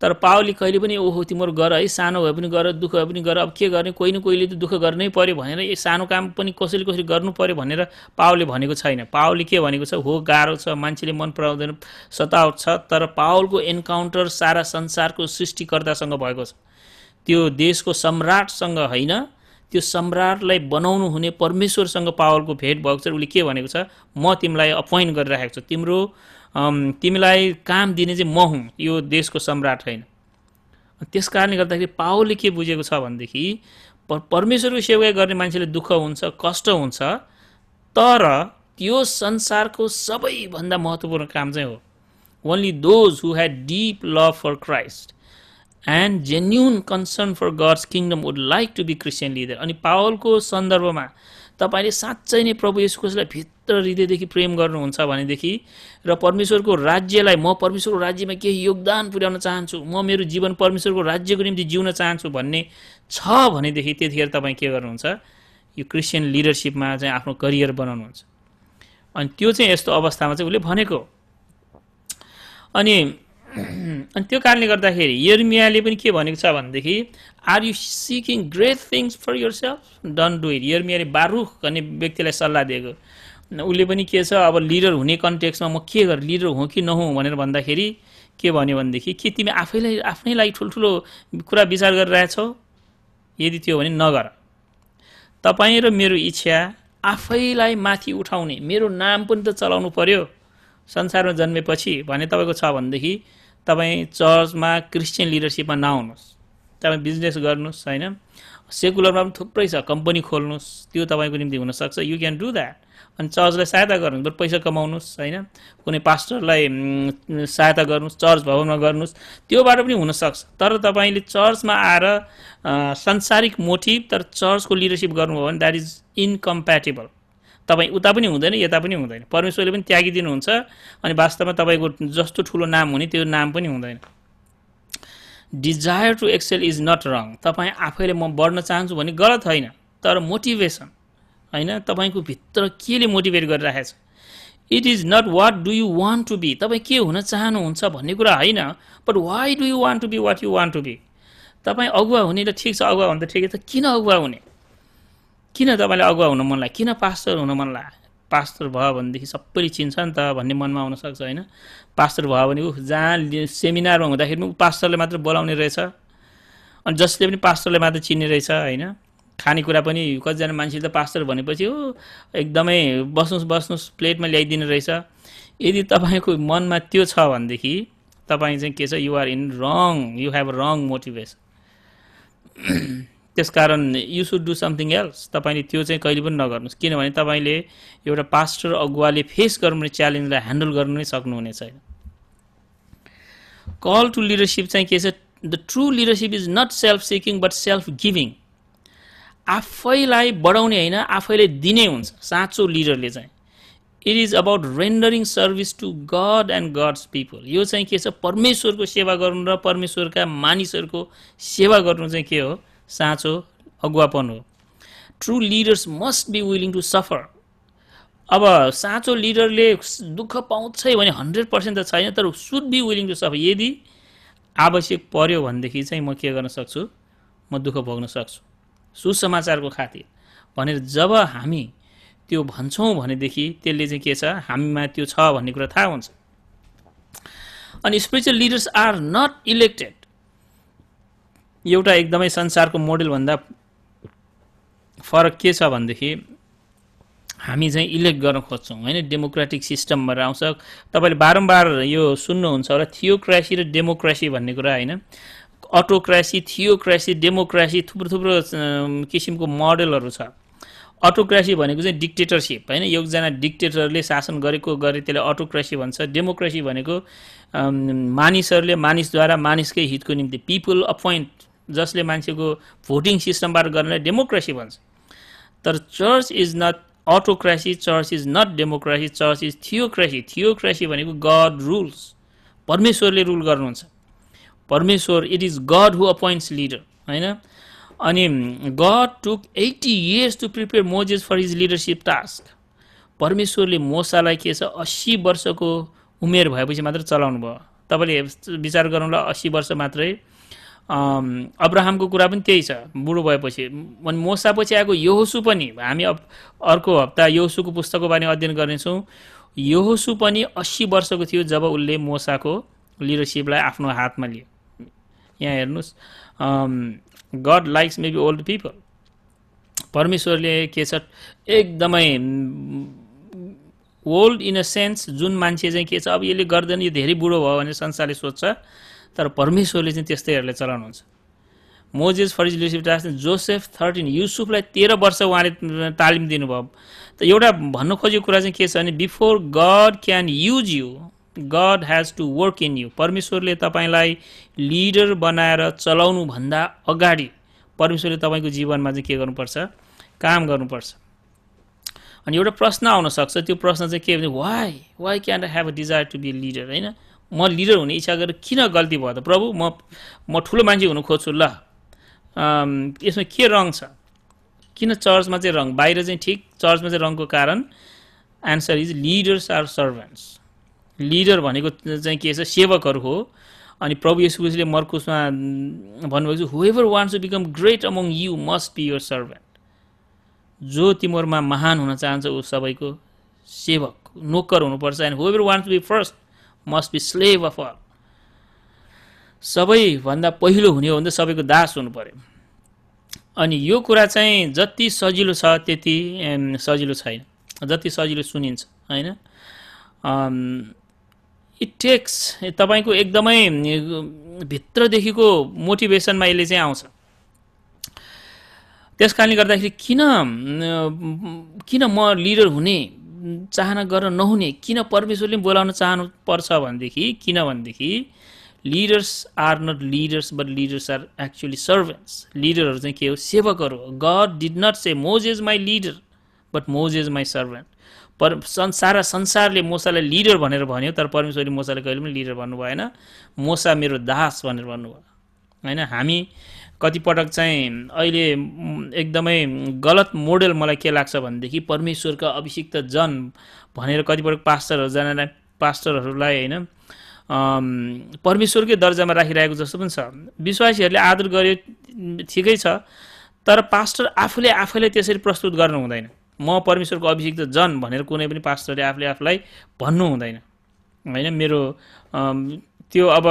S3: तर पाओली कहिले पनि ओहो तिम्रो गर है सानो भए पनि गर दुःख भए पनि गर अब के गर्ने कोही न कोहीले त दुःख गर्नै पऱ्यो भनेर यो सानो काम पनि कसैले कसरी गर्नु पऱ्यो भनेर पाओले भनेको छैन पाओले के भनेको छ हो गाह्रो छ मान्छेले मन पराउँदैन सतावट छ तर पाओलको एन्काउन्टर सारा संसारको सृष्टिकर्तासँग भएको छ त्यो देशको सम्राटसँग होइन त्यो सम्राटलाई बनाउनु हुने परमेश्वरसँग पावलको भेट भएको छ उसले के भनेको छ म तिमीलाई अपोइन्ट गरिराखेको छु तिम्रो तिमीलाई काम दिने चाहिँ म हुँ यो देशको सम्राट होइन त्यस कारणले गर्दाखेरि पाओले के बुझेको छ भनेदेखि परमेश्वरको सेवा गर्ने मान्छेले दुःख हुन्छ कष्ट हुन्छ तर त्यो संसारको सबैभन्दा महत्त्वपूर्ण काम चाहिँ हो only those who had deep love for Christ and genuine concern for God's kingdom would like to be Christian leader अनि पावलको सन्दर्भमा तपाईँले साँच्चै नै प्रभु यसुकृष्णलाई भित्र हृदयदेखि प्रेम गर्नुहुन्छ भनेदेखि र परमेश्वरको राज्यलाई म परमेश्वरको राज्यमा केही योगदान पुर्याउन चाहन्छु म मेरो जीवन परमेश्वरको राज्यको निम्ति जिउन चाहन्छु भन्ने छ भनेदेखि त्यतिखेर तपाईँ के गर्नुहुन्छ यो क्रिस्चियन लिडरसिपमा चाहिँ आफ्नो करियर बनाउनुहुन्छ अनि त्यो चाहिँ यस्तो अवस्थामा चाहिँ उसले भनेको अनि <clears throat> अनि त्यो कारणले गर्दाखेरि यर्मियाले पनि के भनेको छ भनेदेखि are you seeking great things for yourself don't do it यर्मियाले बारुख भन्ने व्यक्तिलाई सल्लाह दिएको उसले पनि के छ अब लिडर हुने कन्टेक्समा म के गरेँ लिडर हुँ कि नहुँ भनेर भन्दाखेरि के भन्यो भनेदेखि के तिमी आफैलाई आफ्नै लागि ठुल्ठुलो कुरा विचार गरिरहेछौ यदि त्यो भने नगर तपाईँ र मेरो इच्छा आफैलाई माथि उठाउने मेरो नाम पनि त चलाउनु पर्यो संसारमा जन्मेपछि भने तपाईँको छ भनेदेखि तपाईँ चर्चमा क्रिस्चियन लिडरसिपमा नआउनुहोस् तपाईँ बिजनेस गर्नुहोस् होइन सेकुलरमा पनि थुप्रै छ कम्पनी खोल्नुहोस् त्यो तपाईँको निम्ति हुनसक्छ यु क्यान डु द्याट अनि चर्चलाई सहायता गर्नुहोस् बरु पैसा कमाउनुहोस् होइन कुनै पास्टरलाई सहायता गर्नुहोस् चर्च भवनमा गर्नुहोस् त्योबाट पनि हुनसक्छ तर तपाईँले चर्चमा आएर सांसारिक मोटिभ तर चर्चको लिडरसिप गर्नुभयो भने द्याट इज इन्कम्प्याटेबल तपाईँ उता पनि हुँदैन यता पनि हुँदैन परमेश्वरले पनि त्यागिदिनुहुन्छ अनि वास्तवमा तपाईँको जस्तो ठुलो नाम हुने त्यो नाम पनि हुँदैन desire to excel is not wrong तपाईँ आफैले म बढ्न चाहन्छु भने गलत होइन तर मोटिभेसन होइन तपाईँको भित्र केले मोटिभेट गरिरहेको छ it is not what do you want to be तपाईँ के हुन चाहनुहुन्छ भन्ने कुरा होइन but why do you want to be what you want to be तपाईँ अगुवा हुने त ठिक छ अगुवा हुन त ठिकै छ किन अगुवा हुने किन तपाईँलाई अगुवा हुन मन लाग्यो किन पास्टर हुन मन लाग्यो पास्टर भयो भनेदेखि सबैले चिन्छ नि त भन्ने मनमा आउनसक्छ होइन पास्टर भयो भने ऊ जहाँ सेमिनारमा हुँदाखेरि पनि ऊ पास्टरले मात्र बोलाउने रहेछ अनि जसले पनि पास्टरले मात्र चिन्ने रहेछ होइन खानेकुरा पनि कतिजना मान्छेले त पास्टर भनेपछि हो एकदमै बस्नुहोस् बस्नुहोस् प्लेटमा ल्याइदिने रहेछ यदि तपाईँको मनमा त्यो छ भनेदेखि तपाईँ चाहिँ के छ you're in wrong you have wrong motivation त्यस कारण you should do something else तपाईँले त्यो चाहिँ कहिले पनि नगर्नुहोस् किनभने तपाईँले एउटा पास्टर अगुवाले फेस गर्नुपर्ने च्यालेन्जलाई ह्यान्डल गर्नु नै सक्नुहुने छैन कल टु लिडरसिप चाहिँ के छ the true leadership is not self seeking but self giving आफैलाई बढाउने होइन आफैले दिने हुन्छ साँचो लिडरले चाहिँ it is about rendering service to God and God's people यो चाहिँ के छ परमेश्वरको सेवा गर्नु र परमेश्वरका मानिसहरूको सेवा गर्नु चाहिँ के हो साँचो अगुवापन हो true leaders must be willing to suffer अब साँचो लिडरले दुःख पाउँछै भने हन्ड्रेड पर्सेन्ट त छैन तर should be willing to suffer यदि आवश्यक पर्यो भनेदेखि चाहिँ म के गर्न सक्छु म दुःख भोग्न सक्छु सुसमाचारको खातिर भनेर जब हामी त्यो भन्छौँ भनेदेखि त्यसले चाहिँ के छ हामीमा त्यो छ भन्ने कुरा थाहा हुन्छ अनि spiritual leaders are not elected एउटा एकदमै संसारको मोडेलभन्दा फरक के छ भनेदेखि हामी चाहिँ इलेक्ट गर्न खोज्छौँ होइन डेमोक्रेटिक सिस्टमबाट आउँछ तपाईँले बारम्बार यो सुन्नुहुन्छ होला थियोक्रासी र डेमोक्रेसी भन्ने कुरा होइन अटोक्रासी थियोक्रासी डेमोक्रेसी थुप्रो थुप्रो किसिमको मोडलहरू छ अटोक्रासी भनेको चाहिँ डिक्टेटरसिप होइन एकजना डिक्टेटरले शासन गरेको गरे त्यसलाई अटोक्रासी भन्छ डेमोक्रेसी भनेको मानिसहरूले मानिसद्वारा मानिसकै हितको निम्ति पिपुल अपोइन्ट जसले मान्छेको भोटिङ सिस्टमबाट गर्ने डेमोक्रेसी भन्छ तर church is not autocracy church is not democracy church is theocracy theocracy भनेको गड रुल्स परमेश्वरले रुल गर्नुहुन्छ परमेश्वर it is God who appoints leader होइन अनि God took eighty years to prepare Moses for his leadership task परमेश्वरले मोसालाई के छ अस्सी वर्षको उमेर भएपछि मात्र चलाउनु भयो तपाईँले विचार गरौँला अस्सी वर्ष मात्रै अब्राहमको कुरा पनि त्यही छ बुढो भएपछि अनि मोसापछि आएको योहोसु पनि हामी अर्को हप्ता योहोसुको पुस्तकको बारेमा अध्ययन गर्नेछौँ योहोसु पनि अस्सी वर्षको थियो जब उसले मोसाको लिडरसिपलाई आफ्नो हातमा लियो यहाँ हेर्नुहोस् God likes maybe old people परमेश्वरले के छ एकदमै ओल्ड इन अ सेन्स जुन मान्छे चाहिँ के छ अब यसले गर्दैन यो धेरै बुढो भयो भने संसारले सोध्छ तर परमेश्वरले चाहिँ त्यस्तैहरूले चलाउनुहुन्छ Moses for his leadership task Joseph thirteen युसुफलाई तेह्र वर्ष उहाँले तालिम दिनुभयो त एउटा भन्नु खोजेको कुरा चाहिँ के छ भने before God can use you God has to work in you परमेश्वरले तपाईँलाई लिडर बनाएर चलाउनुभन्दा अगाडि परमेश्वरले तपाईँको जीवनमा चाहिँ के गर्नुपर्छ काम गर्नुपर्छ अनि एउटा प्रश्न आउनसक्छ त्यो प्रश्न चाहिँ के भने why why can I have a desire to be leader होइन म लिडर हुने इच्छा गरेर किन गल्ती भयो त प्रभु म म ठुलो मान्छे हुनु खोज्छु ल यसमा के रङ छ किन चर्चमा चाहिँ रङ बाहिर चाहिँ ठिक चर्चमा चाहिँ रङको कारण answer is leaders are servants leader भनेको चाहिँ के छ सेवकहरू हो अनि प्रभु यसुले मर्कुसमा भन्नुभएको छ whoever wants to become great among you must be your servant जो तिम्रोमा महान हुन चाहन्छ ऊ सबैको सेवक नोकर हुनुपर्छ and whoever wants to be first must be slave of all सबैभन्दा पहिलो हुने हो भने त सबैको दास हुनु पऱ्यो अनि यो कुरा चाहिँ जति सजिलो छ त्यति सजिलो छैन जति सजिलो सुनिन्छ होइन इट टेक्स तपाईँको एकदमै भित्रदेखिको मोटिभेसनमा यसले चाहिँ आउँछ त्यस कारणले गर्दाखेरि किन किन म लिडर हुने चाहना गर्न नहुने किन परमेश्वरले पनि बोलाउन चाहनु पर्छ भनेदेखि किनभनेदेखि leaders are not leaders but leaders are actually servants लिडरहरू चाहिँ के हो सेवकहरू हो God did not say Moses is my leader but Moses is my servant पर सारा संसारले मोसालाई लिडर भनेर भन्यो तर परमेश्वरले मोसालाई कहिले पनि लिडर भन्नु भएन मोसा मेरो दास भनेर भन्नुभयो होइन हामी कतिपटक चाहिँ अहिले एकदमै गलत मोडेल मलाई के लाग्छ भनेदेखि परमेश्वरका अभिषिक्त जन भनेर कतिपटक पास्टरहरूजनालाई पास्टरहरूलाई होइन परमेश्वरकै दर्जामा राखिरहेको जस्तो पनि छ विश्वासीहरूले आदर गरे ठिकै छ तर पास्टर आफूले आफैलाई त्यसरी प्रस्तुत गर्नु हुँदैन म परमेश्वरको अभिषिक्त जन भनेर कुनै पनि पास्टरले आफूले आफूलाई भन्नु हुँदैन होइन मेरो त्यो अब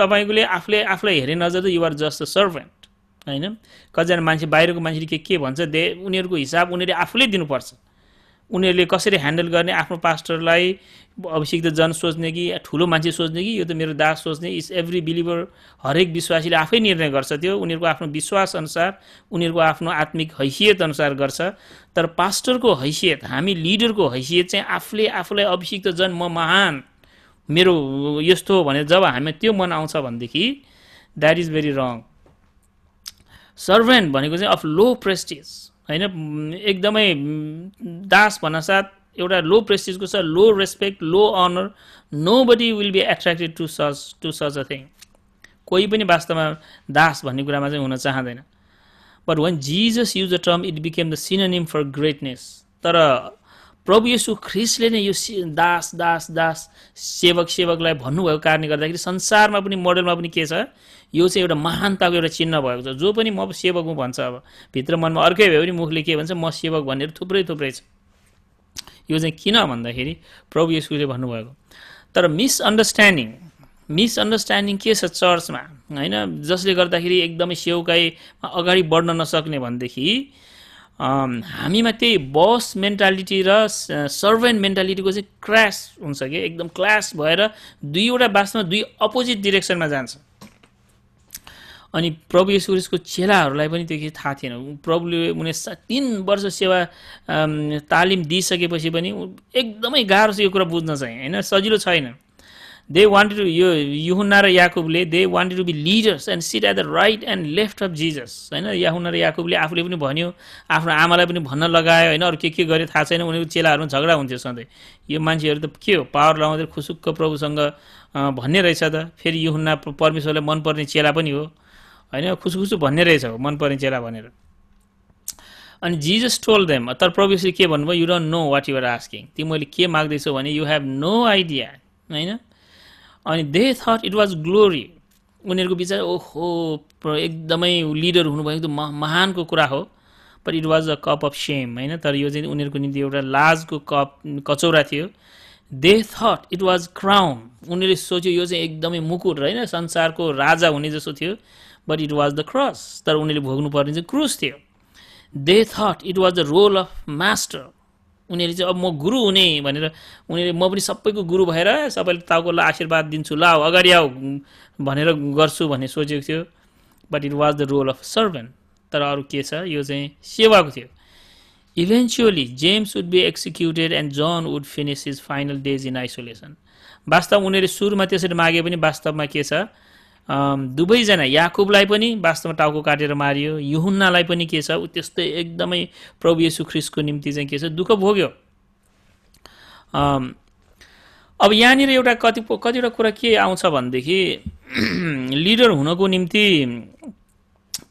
S3: तपाईँकोले आफूले आफूलाई हेरे नजर त युआर जस्ट अ सर्भेन्ट होइन कतिजना मान्छे बाहिरको मान्छेले के के भन्छ दे उनीहरूको हिसाब उनीहरूले आफूले दिनुपर्छ उनीहरूले कसरी ह्यान्डल गर्ने आफ्नो पास्टरलाई अभिषिक्त जन सोच्ने कि ठुलो मान्छे सोच्ने कि यो त मेरो दास सोच्ने इट्स एभ्री बिलिभर हरेक विश्वासीले आफै निर्णय गर्छ त्यो उनीहरूको आफ्नो विश्वास अनुसार उनीहरूको आफ्नो आत्मिक हैसियत अनुसार गर्छ तर पास्टरको हैसियत हामी लिडरको हैसियत चाहिँ आफूले आफूलाई अभिषिक्त जन म महान मेरो यस्तो हो भने जब हामी त्यो मन आउँछ भनेदेखि that is very wrong servant भनेको चाहिँ अफ लो प्रेस्टिज होइन एकदमै दास भन्नासाथ एउटा लो प्रेस्टिजको छ low respect low honour nobody will be attracted to such to such a thing कोही पनि वास्तवमा दास भन्ने कुरामा चाहिँ हुन चाहँदैन but when Jesus use a term it became the synonym for greatness तर प्रभु यसु ख्रिस्टले नै यो दास दास दास सेवक सेवकलाई भन्नुभएको कारणले गर्दाखेरि संसारमा पनि मोडलमा पनि के छ यो चाहिँ एउटा महानताको एउटा चिन्ह भएको छ जो पनि म सेवक हुँ भन्छ अब भित्र मनमा अर्कै भयो भने मुखले के भन्छ म सेवक भनेर थुप्रै थुप्रै छ यो चाहिँ किन भन्दाखेरि प्रभु यसुले भन्नुभएको तर मिसअन्डरस्ट्यान्डिङ मिसअन्डरस्ट्यान्डिङ के छ चर्चमा होइन जसले गर्दाखेरि एकदमै सेवकाइमा अगाडि बढ्न नसक्ने भनेदेखि हामीमा त्यही बस मेन्टालिटी र सर्भेन्ट मेन्टालिटीको चाहिँ क्रास हुन्छ कि एकदम क्लास भएर दुईवटा बासमा दुई अपोजिट डिरेक्सनमा जान्छ अनि प्रभु यसुको चेलाहरूलाई पनि त्यो के थाहा थिएन प्रभुले उनी तिन वर्ष सेवा तालिम दिइसकेपछि पनि एकदमै गाह्रो छ यो कुरा बुझ्न चाहिँ होइन सजिलो छैन दे वान्टेड टु यो युहुन्ना र याकुबले they wanted to be leaders and sit at the right and left of Jesus होइन याहुन्ना र याकुबले आफूले पनि भन्यो आफ्नो आमालाई पनि भन्न लगायो होइन अरू के के गरे थाहा छैन उनीहरू चेलाहरूमा झगडा हुन्थ्यो सधैँ यो मान्छेहरू त के हो पावर लगाउँदै खुसुक्क प्रभुसँग भन्ने रहेछ त फेरि युहुन्ना परमेश्वरलाई मनपर्ने चेला पनि हो होइन खुसुखुसु भन्ने रहेछ मन पर्ने चेला भनेर अनि जिजस टोल देम तर प्रभुले के भन्नुभयो you don't know what you're asking मैले के माग्दैछौ भने यु हेभ नो आइडिया होइन अनि they thought it was glory उनीहरूको विचार ओहो एकदमै लिडर हुनुभयो एकदम महानको कुरा हो पर it was a cup of shame होइन तर यो चाहिँ उनीहरूको निम्ति एउटा लाजको कप कचौरा थियो they thought it was crown उनीहरूले सोच्यो यो चाहिँ एकदमै मुकुर होइन संसारको राजा हुने जस्तो थियो but it was the cross तर उनीहरूले भोग्नुपर्ने चाहिँ क्रुस थियो they thought it was the role of master उनीहरूले चाहिँ अब म गुरु हुने भनेर उनीहरूले म पनि सबैको गुरु भएर सबैले टाउको ल आशीर्वाद दिन्छु ल अगाडि आऊ भनेर गर्छु भन्ने सोचेको थियो but it was the role of servant तर अरू के छ यो चाहिँ सेवाको थियो eventually James would be executed and John would finish his final days in isolation वास्तव उनीहरूले सुरुमा त्यसरी मागे पनि वास्तवमा के छ दुवैजना याकुबलाई पनि वास्तवमा टाउको काटेर मारियो युहुन्नालाई पनि के छ त्यस्तै एकदमै प्रभु यसु ख्रिसको निम्ति चाहिँ के छ दुःख भोग्यो अब यहाँनिर एउटा कति कतिवटा कुरा के आउँछ भनेदेखि <clears throat> लिडर हुनको निम्ति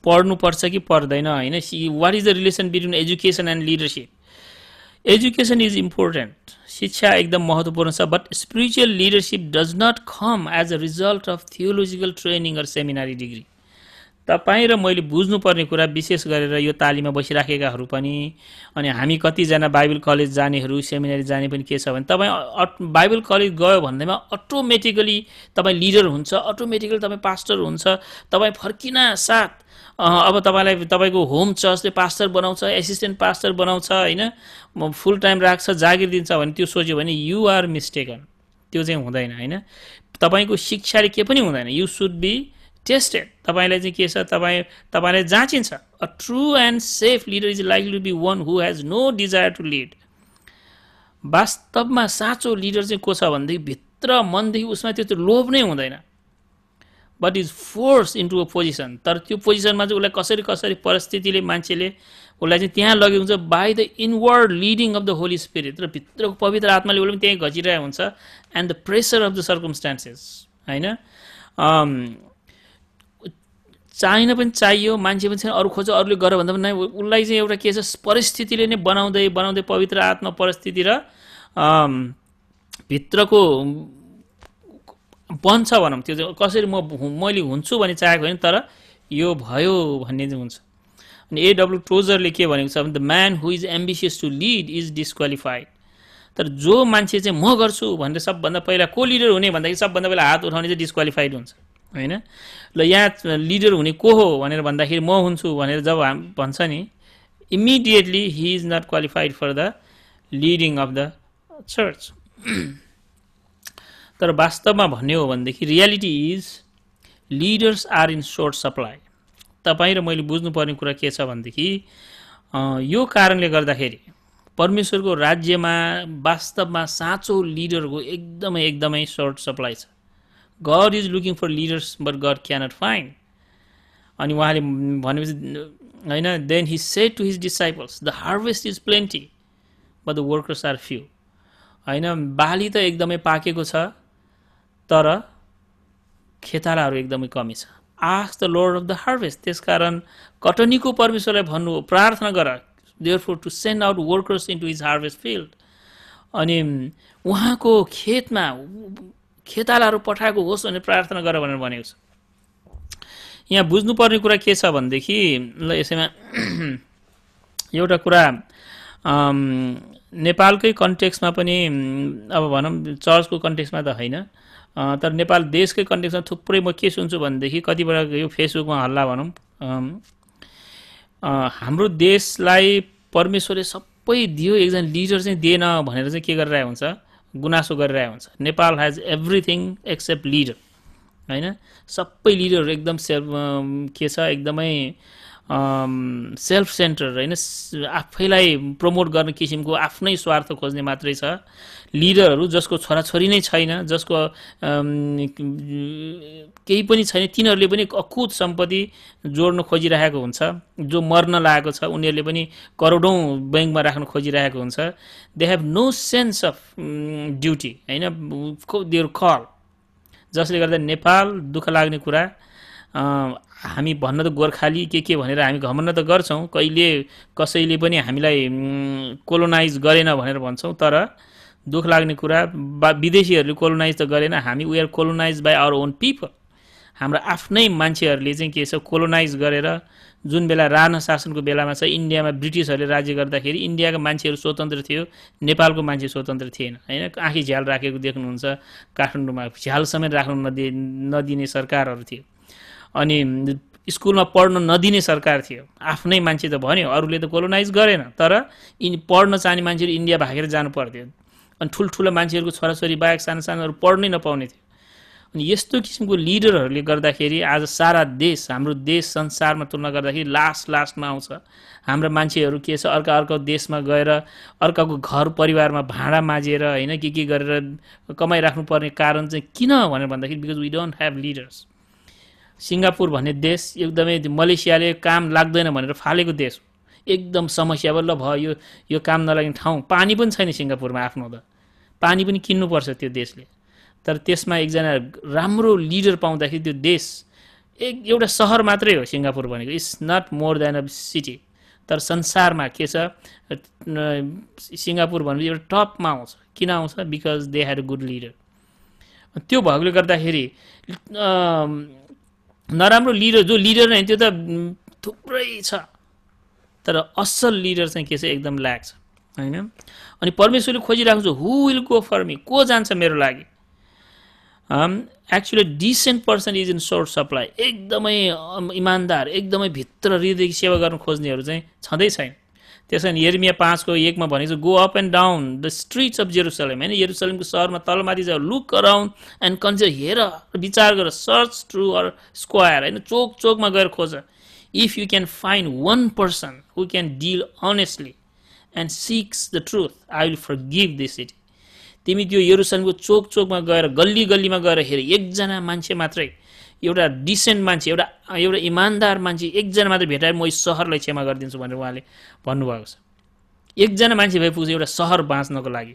S3: पढ्नुपर्छ कि पर्दैन होइन what is the relation between education and leadership education is important शिक्षा एकदम महत्त्वपूर्ण छ but spiritual leadership does not come as a result of theological training or seminary degree तपाईँ र मैले बुझ्नुपर्ने कुरा विशेष गरेर यो तालिममा बसिराखेकाहरू पनि अनि हामी कतिजना बाइबल कलेज जानेहरू सेमिनारी जाने पनि के छ भने तपाईँ बाइबल कलेज गयो भन्दैमा अटोमेटिकली तपाईँ लिडर हुन्छ अटोमेटिकली तपाईँ पास्टर हुन्छ तपाईँ फर्किन साथ अब तपाईँलाई तपाईँको होम चर्चले पास्टर बनाउँछ एसिस्टेन्ट पास्टर बनाउँछ होइन फुल टाइम राख्छ जागिर दिन्छ भने त्यो सोच्यो भने यु आर मिस्टेकन त्यो चाहिँ हुँदैन होइन तपाईँको शिक्षाले के पनि हुँदैन यु सुड बी टेस्टेड तपाईँलाई चाहिँ के छ तपाईँ तपाईँलाई जाँचिन्छ a true and safe leader is like to be one who has no desire to lead वास्तवमा साँचो लिडर चाहिँ को छ भनेदेखि भित्र मनदेखि उसमा त्यो लोभ नै हुँदैन but is force into a position तर त्यो पोजिसनमा चाहिँ उसलाई कसरी कसरी परिस्थितिले मान्छेले उसलाई चाहिँ त्यहाँ लगेको हुन्छ by the inward leading of the Holy Spirit र भित्रको पवित्र आत्माले उसले पनि त्यहीँ घचिरहेको हुन्छ and the pressure of the circumstances होइन um, चाहिन पनि चाहियो मान्छे पनि छैन अरू खोज अरूले गर भन्दा पनि उसलाई चाहिँ एउटा के छ परिस्थितिले नै बनाउँदै बनाउँदै पवित्र आत्मा परिस्थिति र um, भित्रको बन्छ भनौँ त्यो कसरी म मैले हुन्छु भन्ने चाहेको होइन तर यो भयो भन्ने चाहिँ हुन्छ अनि एडब्लु टोजरले के भनेको छ भने the man who is ambitious to lead is disqualified तर जो मान्छे चाहिँ म गर्छु भनेर सबभन्दा पहिला को लिडर हुने भन्दाखेरि सबभन्दा पहिला हात उठाउने चाहिँ डिस्क्वालिफाइड हुन्छ होइन ल यहाँ लिडर हुने को हो भनेर भन्दाखेरि म हुन्छु भनेर जब हाम भन्छ नि immediately he is not qualified for the leading of the church तर वास्तवमा भन्ने हो भनेदेखि reality is leaders are in short supply तपाईँ र मैले बुझ्नुपर्ने कुरा के छ भनेदेखि यो कारणले गर्दाखेरि परमेश्वरको राज्यमा वास्तवमा साँचो लिडरको एकदमै एकदमै सर्ट सप्लाई छ God is looking for leaders but God cannot find अनि उहाँले भनेपछि होइन then he said to his disciples the harvest is plenty but the workers are few होइन बाली त एकदमै पाकेको छ तर खेतालाहरू एकदमै कमी छ ask the Lord of the harvest कारण कटनीको परमेश्वरलाई भन्नु प्रार्थना गर therefore to send out workers into his harvest field अनि उहाँको खेतमा खेतालाहरू पठाएको होस् भनेर प्रार्थना गर भनेर भनेको छ यहाँ बुझ्नुपर्ने कुरा के छ भनेदेखि ल यसैमा <clears throat> एउटा कुरा नेपालकै कन्टेक्स्टमा पनि अब भनौँ चर्चको कन्टेक्समा त होइन तर नेपाल देशकै कन्टेक्समा थुप्रै म के सुन्छु भनेदेखि कतिपय यो फेसबुकमा हल्ला भनौँ हाम्रो देशलाई परमेश्वरले सबै दियो एकजना लिडर चाहिँ दिएन भनेर चाहिँ के गरिरहेको हुन्छ गुनासो गरिरहेको हुन्छ Nepal has everything except leader होइन सबै लिडरहरू एकदम से के छ एकदमै सेल्फ सेन्टर होइन आफैलाई प्रमोट गर्ने किसिमको आफ्नै स्वार्थ खोज्ने मात्रै छ लिडरहरू जसको छोराछोरी नै छैन जसको केही पनि छैन तिनीहरूले पनि अखुत सम्पत्ति जोड्न खोजिरहेको हुन्छ जो मर्न लागेको छ उनीहरूले पनि करोडौँ ब्याङ्कमा राख्न खोजिरहेको हुन्छ they have no sense of duty होइन देयर कल जसले गर्दा नेपाल दुःख लाग्ने कुरा हामी भन्न त गोर्खाली के के भनेर हामी घमन्न त गर्छौँ कहिले कसैले पनि हामीलाई कोलोनाइज गरेन भनेर भन्छौँ तर दुःख लाग्ने कुरा बा विदेशीहरूले कोलोनाइज त गरेन हामी we are colonize by our own people हाम्रो आफ्नै मान्छेहरूले चाहिँ के छ कोलोनाइज गरेर जुन बेला राणा शासनको बेलामा चाहिँ इन्डियामा ब्रिटिसहरूले राज्य गर्दाखेरि इन्डियाको मान्छेहरू स्वतन्त्र थियो नेपालको मान्छे स्वतन्त्र थिएन होइन आँखी झ्याल राखेको देख्नुहुन्छ काठमाडौँमा झ्यालसम्म राख्नु नदि नदिने सरकारहरू थियो अनि स्कुलमा पढ्न नदिने सरकार थियो आफ्नै मान्छे त भन्यो अरूले त कोलोनाइज गरेन तर इन पढ्न चाहने मान्छेहरू इन्डिया भागेर जानु पर्थ्यो अनि ठुल्ठुलो मान्छेहरूको छोराछोरी बाहेक सानो सानोहरू पढ्नै नपाउने थियो अनि यस्तो किसिमको लिडरहरूले गर्दाखेरि आज सारा देश हाम्रो देश संसारमा तुलना गर्दाखेरि लास्ट लास्टमा आउँछ हाम्रा मान्छेहरू के छ अर्का अर्को देशमा गएर अर्काको घर परिवारमा भाँडा माझेर होइन के के गरेर कमाइराख्नुपर्ने कारण चाहिँ किन भनेर भन्दाखेरि because we don't have leaders Singapore भन्ने देश एकदमै मलेसियाले काम लाग्दैन भनेर फालेको देश एकदम समस्या बल्ल भयो यो यो काम नलाग्ने ठाउँ पानी पनि छैन सिङ्गापुरमा आफ्नो त पानी पनि किन्नुपर्छ त्यो देशले तर त्यसमा एकजना राम्रो लिडर पाउँदाखेरि त्यो देश एक एउटा सहर मात्रै हो सिङ्गापुर भनेको it's not more than a city तर संसारमा के छ सिङ्गापुर भनेपछि एउटा टपमा आउँछ किन आउँछ because they had good leader त्यो भएकोले गर्दाखेरि नराम्रो लिडर जो लिडर नै त्यो त थुप्रै छ तर असल लिडर चाहिँ के छ एकदम छ होइन अनि परमेश्वरले खोजिरहेको छ who will go for me को जान्छ मेरो लागि actually decent person is in source supply एकदमै इमान्दार एकदमै भित्र हृदयदेखि सेवा गर्न खोज्नेहरू चाहिँ छँदै छैन त्यस कारण यर्मिया पाँचको एकमा भनेको छ go up and down the streets of Jerusalem होइन जेरुसलेमको सहरमा तलमाथि जाऊ लुक अराउन्ड एन्ड कन्सिडर हेर विचार गर सर्च ट्रु अर स्क्वायर होइन चोक चोकमा गएर खोज if you can find one person who can deal honestly and seeks the truth I will forgive this city तिमी त्यो यरुसलमको चोक चोकमा गएर गल्ली गल्लीमा गएर हेर एकजना मान्छे मात्रै एउटा डिसेन्ट मान्छे एउटा एउटा इमान्दार मान्छे एकजना मात्र भेटाएर म यो सहरलाई क्षमा गरिदिन्छु भनेर उहाँले भन्नुभएको छ एकजना मान्छे भइपुग्छ एउटा सहर बाँच्नको लागि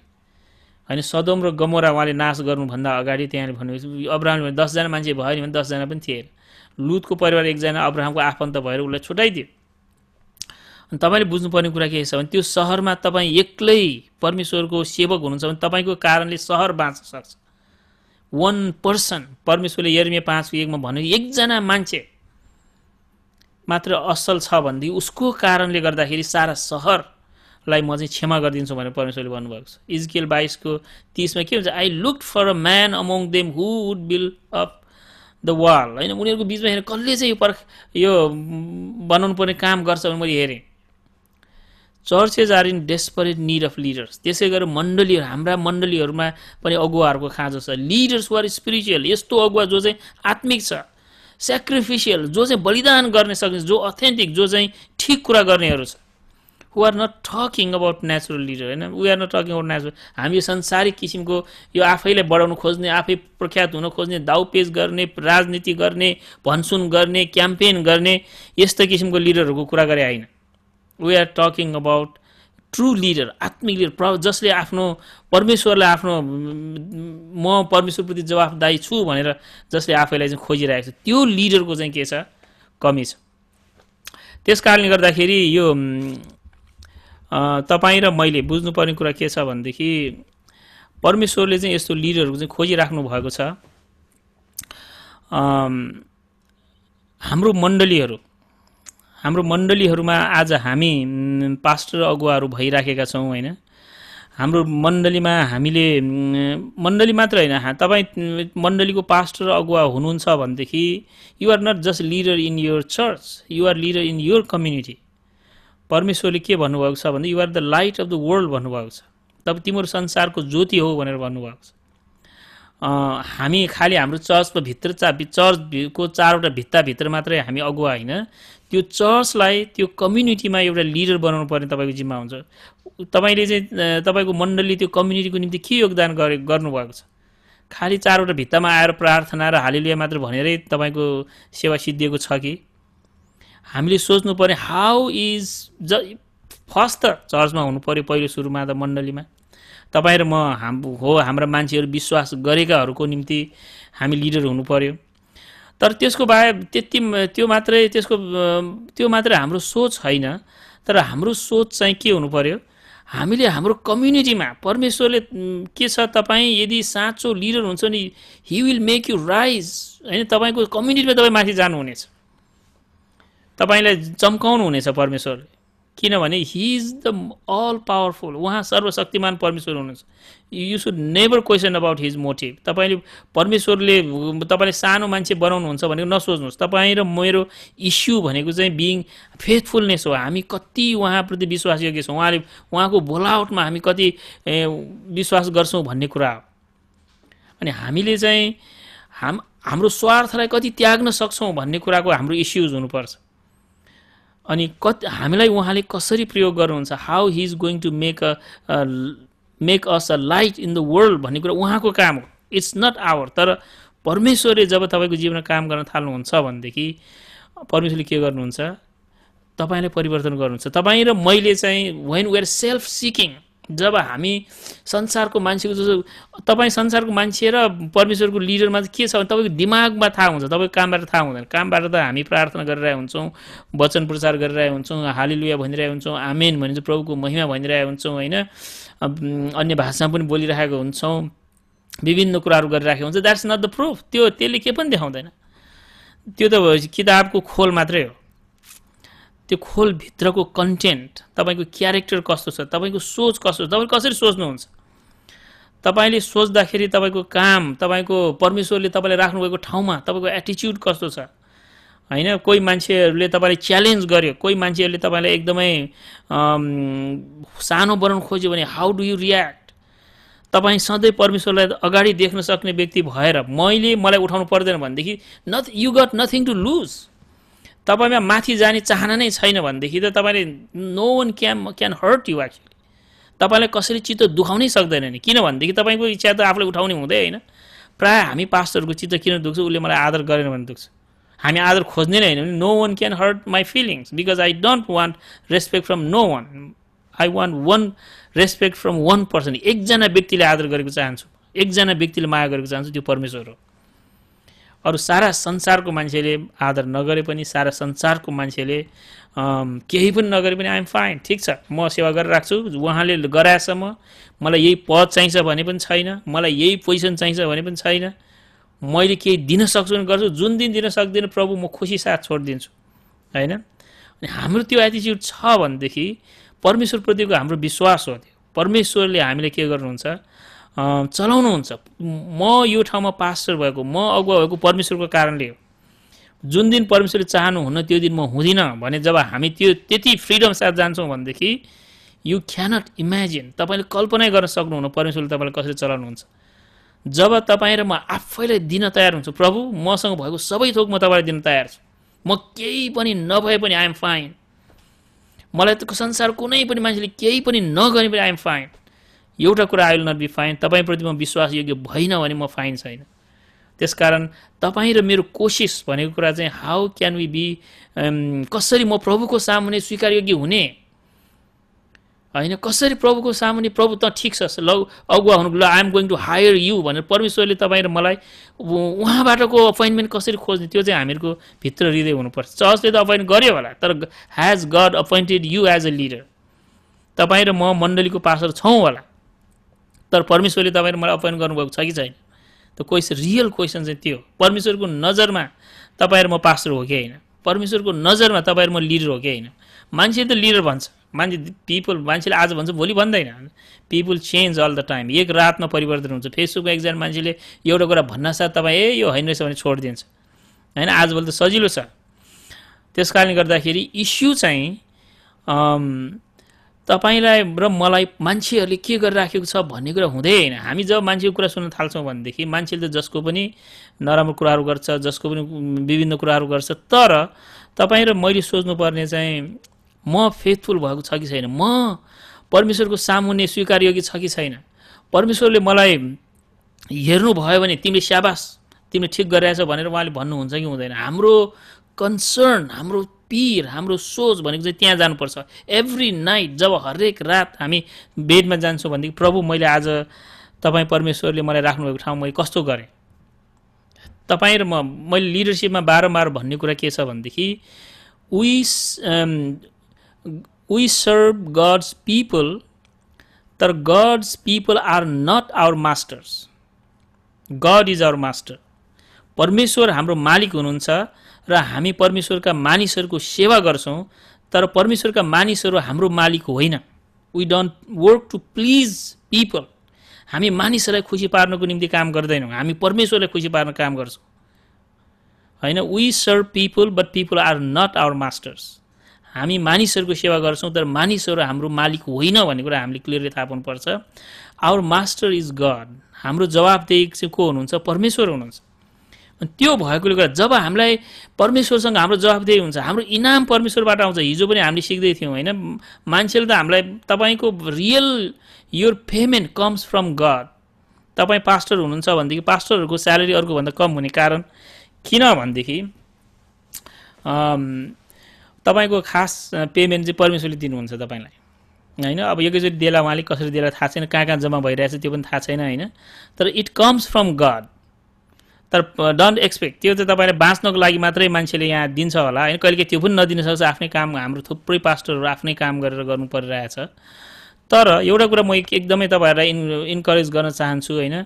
S3: होइन सदोम र गमोरा उहाँले नाश गर्नुभन्दा अगाडि त्यहाँले भन्नुभयो अब्राहमले दसजना मान्छे भयो नि भने दसजना पनि थिए लुतको परिवार एकजना अब्राहमको आफन्त भएर उसलाई छुट्याइदियो अनि तपाईँले बुझ्नुपर्ने कुरा के छ भने त्यो सहरमा तपाईँ एक्लै परमेश्वरको सेवक हुनुहुन्छ भने तपाईँको कारणले सहर बाँच्न सक्छ वान पर्सन परमेश्वरले यर्मिया पाँचको एकमा भन्यो एकजना मान्छे मात्र असल छ भनेदेखि उसको कारणले गर्दाखेरि सारा सहरलाई म चाहिँ क्षमा गरिदिन्छु भनेर परमेश्वरले भन्नुभएको छ इजकेल बाइसको तिसमा के हुन्छ I look for a man among them who would build up the wall होइन उनीहरूको बिचमा हेरेँ कसले चाहिँ यो पर्ख यो बनाउनु पर्ने काम गर्छ भने मैले हेरेँ churches are in desperate need of leaders त्यसै गरेर मण्डलीहरू हाम्रा मण्डलीहरूमा पनि अगुवाहरूको खाँचो छ लिडर्स आर स्पिरिचुअल यस्तो अगुवा जो चाहिँ आत्मिक छ सेक्रिफिसियल जो चाहिँ बलिदान गर्न सक्ने जो अथेन्टिक जो चाहिँ ठिक कुरा गर्नेहरू छ who are not talking about natural leader होइन we are not talking about natural हामी यो संसारिक किसिमको यो आफैलाई बढाउन खोज्ने आफै प्रख्यात हुन खोज्ने दाउपेच गर्ने राजनीति गर्ने भनसुन गर्ने क्याम्पेन गर्ने यस्तो किसिमको लिडरहरूको कुरा गरे होइन we are talking about true leader आत्मिक लिडर प्र जसले आफ्नो परमेश्वरलाई आफ्नो म परमेश्वरप्रति जवाफदायी छु भनेर जसले आफैलाई चाहिँ खोजिरहेको छ त्यो लिडरको चाहिँ के छ कमी छ त्यस कारणले गर्दाखेरि यो तपाईँ र मैले बुझ्नुपर्ने कुरा के छ भनेदेखि परमेश्वरले चाहिँ यस्तो लिडरहरू चाहिँ खोजिराख्नु भएको छ हाम्रो मण्डलीहरू हाम्रो मण्डलीहरूमा आज हामी पास्टर अगुवाहरू भइराखेका छौँ होइन हाम्रो मण्डलीमा हामीले मण्डली मात्र होइन तपाईँ मण्डलीको पास्टर अगुवा हुनुहुन्छ भनेदेखि you're not just leader in your church you're leader in your community परमेश्वरले के भन्नुभएको छ भने you're the light of the world भन्नुभएको छ तपाईँ तिम्रो संसारको ज्योति हो भनेर भन्नुभएको छ हामी खालि हाम्रो चर्चको भित्र चा चर्चको चारवटा भित्ताभित्र मात्रै हामी अगुवा होइन त्यो चर्चलाई त्यो कम्युनिटीमा एउटा लिडर बनाउनु पर्ने तपाईँको जिम्मा हुन्छ तपाईँले चाहिँ तपाईँको मण्डली त्यो कम्युनिटीको निम्ति के योगदान गरे गर्नुभएको छ खालि चारवटा भित्तामा आएर प्रार्थना र हालिलिया मात्र भनेरै तपाईँको सेवा सिद्धिएको छ कि हामीले सोच्नु पर्ने हाउ इज ज फर्स्ट त चर्चमा हुनु पऱ्यो पहिलो सुरुमा त मण्डलीमा तपाईँ र म हाम हो हाम्रा मान्छेहरू विश्वास गरेकाहरूको निम्ति हामी लिडर हुनु पऱ्यो तर त्यसको बाहेक त्यति त्यो मात्रै त्यसको त्यो मात्रै हाम्रो सोच होइन तर हाम्रो सोच चाहिँ के हुनु पऱ्यो हामीले हाम्रो कम्युनिटीमा परमेश्वरले के छ तपाईँ यदि साँचो लिडर हुन्छ नि he will make you rise होइन तपाईँको कम्युनिटीमा तपाईँ माथि जानुहुनेछ तपाईँलाई चम्काउनु हुनेछ परमेश्वरले किनभने he is the all powerful उहाँ सर्वशक्तिमान परमेश्वर हुनुहुन्छ you should never question about his motive तपाईँले परमेश्वरले तपाईँले सानो मान्छे बनाउनुहुन्छ भनेको नसोच्नुहोस् तपाईँ र मेरो इस्यु भनेको चाहिँ बिइङ फेथफुलनेस हो हामी कति उहाँप्रति विश्वासयोग्य छौँ उहाँले उहाँको बोलावटमा हामी कति विश्वास गर्छौँ भन्ने कुरा हो अनि हामीले चाहिँ हाम हाम्रो स्वार्थलाई कति त्याग्न सक्छौँ भन्ने कुराको हाम्रो इस्युज हुनुपर्छ अनि कति हामीलाई उहाँले कसरी प्रयोग गर्नुहुन्छ how he is going to make a make us a light in the world भन्ने कुरा उहाँको काम हो इट्स नट आवर तर परमेश्वरले जब तपाईँको जीवनमा काम गर्न थाल्नुहुन्छ भनेदेखि परमेश्वरले के गर्नुहुन्छ तपाईँले परिवर्तन गर्नुहुन्छ तपाईँ र मैले चाहिँ वेन वेयर सेल्फ सिकिङ जब हामी संसारको मान्छेको जस्तो तपाईँ संसारको मान्छे र परमेश्वरको लिडरमा के छ भने तपाईँको दिमागमा थाहा हुन्छ तपाईँको कामबाट थाहा हुँदैन कामबाट त हामी प्रार्थना गरिरहेको हुन्छौँ वचन प्रचार गरिरहेको हुन्छौँ हालिलुया भनिरहेको हुन्छौँ आमेन भनिन्छ प्रभुको महिमा भनिरहेको हुन्छौँ होइन अन्य भाषामा पनि बोलिरहेको हुन्छौँ विभिन्न कुराहरू गरिराखेको हुन्छ द्याट्स नट द प्रुफ त्यो त्यसले के पनि देखाउँदैन त्यो त किताबको खोल मात्रै हो त्यो खोलभित्रको कन्टेन्ट तपाईँको क्यारेक्टर कस्तो छ तपाईँको सोच कस्तो छ तपाईँ कसरी सोच्नुहुन्छ तपाईँले सोच्दाखेरि तपाईँको काम तपाईँको परमेश्वरले तपाईँले राख्नुभएको ठाउँमा तपाईँको एटिच्युड कस्तो छ होइन कोही मान्छेहरूले तपाईँलाई च्यालेन्ज गर्यो कोही मान्छेहरूले तपाईँलाई एकदमै सानो बनाउनु खोज्यो भने हाउ डु यु रियाक्ट तपाईँ सधैँ परमेश्वरलाई अगाडि देख्न सक्ने व्यक्ति भएर मैले मलाई उठाउनु पर्दैन भनेदेखि not you got nothing to lose तपाईँमा माथि जाने चाहना नै छैन भनेदेखि त तपाईँले no one can can hurt you actually तपाईँलाई कसैले चित्त दुखाउनै सक्दैन नि किनभनेदेखि तपाईँको इच्छा त आफूले उठाउने हुँदै होइन प्रायः हामी पास्टरको चित्त किन दुख्छ उसले मलाई आदर गरेन भने दुख्छ हामी आदर खोज्ने नै होइन no one can hurt my feelings because I don't want respect from no one I want one respect from one person एकजना व्यक्तिले आदर गरेको चाहन्छु एकजना व्यक्तिले माया गरेको चाहन्छु त्यो परमेश्वर हो अरू सारा संसारको मान्छेले आदर नगरे पनि सारा संसारको मान्छेले केही पनि नगरे पनि आइएम फाइन ठिक छ म सेवा गरेर राख्छु उहाँले गराएसम्म मलाई यही पद चाहिन्छ भने पनि छैन मलाई यही पोजिसन चाहिन्छ भने पनि छैन मैले केही दिन सक्छु भने गर्छु जुन दिन दिन सक्दिनँ प्रभु म खुसी साथ छोडिदिन्छु होइन अनि हाम्रो त्यो एटिच्युड छ भनेदेखि परमेश्वरप्रतिको हाम्रो विश्वास हो त्यो परमेश्वरले हामीले के गर्नुहुन्छ चलाउनुहुन्छ म यो ठाउँमा पास्टर भएको म अगुवा भएको परमेश्वरको कारणले जुन दिन परमेश्वरले चाहनुहुन्न त्यो दिन म हुँदिनँ भने जब हामी त्यो त्यति फ्रिडम साथ जान्छौँ भनेदेखि यु क्यानट इमेजिन तपाईँले कल्पनै गर्न सक्नुहुन्न परमेश्वरले तपाईँलाई कसरी चलाउनुहुन्छ जब तपाईँ र म आफैलाई दिन तयार हुन्छु प्रभु मसँग भएको सबै थोक म तपाईँलाई दिन तयार छु म केही पनि नभए पनि आइएम फाइन मलाई त संसार कुनै पनि मान्छेले केही पनि नगरे पनि आइएम फाइन एउटा कुरा I will not be fine तपाईँप्रति म विश्वास योग्य भइनँ भने म फाइन छैन त्यसकारण तपाईँ र मेरो कोसिस भनेको कुरा चाहिँ हाउ क्यान वी बी कसरी म प्रभुको सामुने स्वीकारयोग्य हुने होइन कसरी प्रभुको सामुने प्रभु त ठिक छ ल अगुवा हुनु ल I'm going to hire you भनेर परमेश्वरले तपाईँ र मलाई उहाँबाटको अपोइन्टमेन्ट कसरी खोज्ने त्यो चाहिँ हामीहरूको भित्र हृदय हुनुपर्छ चर्चले त अपोइन्ट गर्यो होला तर has God appointed you as a leader तपाईँ र म मण्डलीको पासर छौँ होला तर परमेश्वरले तपाईँले मलाई अपोइन्ट गर्नुभएको छ कि छैन त क्वेसन रियल क्वेसन चाहिँ त्यो परमेश्वरको नजरमा तपाईँहरू म पास्टर हो कि होइन परमेश्वरको नजरमा तपाईँहरू म लिडर हो कि होइन मान्छे त लिडर भन्छ मान्छे पिपुल मान्छेले आज भन्छ भोलि भन्दैन people change all the time एक रातमा परिवर्तन हुन्छ फेसबुकको एकजना मान्छेले एउटा कुरा भन्नासाथ तपाईँ ए यो होइन रहेछ भने छोडिदिन्छ होइन आजभोलि त सजिलो छ त्यस कारणले गर्दाखेरि इस्यु चाहिँ तपाईँलाई र मलाई मान्छेहरूले के गरिराखेको छ भन्ने कुरा हुँदै होइन हामी जब मान्छेको कुरा सुन्न थाल्छौँ भनेदेखि मान्छेले त जसको पनि नराम्रो कुराहरू गर्छ जसको पनि विभिन्न कुराहरू गर्छ तर तपाईँ र मैले सोच्नुपर्ने चाहिँ म फेथफुल भएको छ कि छैन म परमेश्वरको सामुन्ने योग्य छ कि छैन परमेश्वरले मलाई हेर्नुभयो भने तिमीले स्याबास तिमीले ठिक गरिरहेछौ भनेर उहाँले भन्नुहुन्छ कि हुँदैन हाम्रो कन्सर्न हाम्रो पिर हाम्रो सोच भनेको चाहिँ त्यहाँ जानुपर्छ एभ्री नाइट जब हरेक रात हामी बेडमा जान्छौँ भनेदेखि प्रभु मैले आज तपाईँ परमेश्वरले मलाई राख्नुभएको ठाउँ मैले कस्तो गरेँ तपाईँ र म मैले लिडरसिपमा बारम्बार भन्ने कुरा के छ भनेदेखि वी सर्भ गड्स पिपल तर God's people are not our masters God is our master परमेश्वर हाम्रो मालिक हुनुहुन्छ र हामी परमेश्वरका मानिसहरूको सेवा गर्छौँ तर परमेश्वरका मानिसहरू हाम्रो मालिक होइन we don't work to please people हामी मानिसहरूलाई खुसी पार्नको निम्ति काम गर्दैनौँ हामी परमेश्वरलाई खुसी पार्न काम गर्छौँ होइन we serve people but people are not our masters हामी मानिसहरूको सेवा गर्छौँ तर मानिसहरू हाम्रो मालिक होइन भन्ने कुरा हामीले क्लियरली थाहा पाउनुपर्छ आवर मास्टर इज गड हाम्रो जवाबदेही चाहिँ को हुनुहुन्छ परमेश्वर हुनुहुन्छ त्यो भएकोले गर्दा जब हामीलाई परमेश्वरसँग हाम्रो जवाबदेही हुन्छ हाम्रो इनाम परमेश्वरबाट आउँछ हिजो पनि हामीले सिक्दै थियौँ होइन मान्छेले त हामीलाई तपाईँको real your payment comes from God तपाईँ पास्टर हुनुहुन्छ भनेदेखि पास्टरहरूको स्यालेरी अर्कोभन्दा कम हुने कारण किन भनेदेखि तपाईँको खास पेमेन्ट चाहिँ परमेश्वरले दिनुहुन्छ तपाईँलाई होइन अब एकैचोटि देला उहाँले कसरी देला थाहा छैन कहाँ कहाँ जम्मा भइरहेछ त्यो पनि थाहा छैन होइन तर इट कम्स फ्रम गड तर डन्ट एक्सपेक्ट त्यो चाहिँ तपाईँले बाँच्नको लागि मात्रै मान्छेले यहाँ दिन्छ होला होइन कहिलेकाहीँ त्यो पनि नदिन सक्छ आफ्नै काम हाम्रो थुप्रै पास्टरहरू आफ्नै काम गरेर गर्नु परिरहेछ तर एउटा कुरा म एकदमै तपाईँहरूलाई इन् इन्करेज गर्न चाहन्छु होइन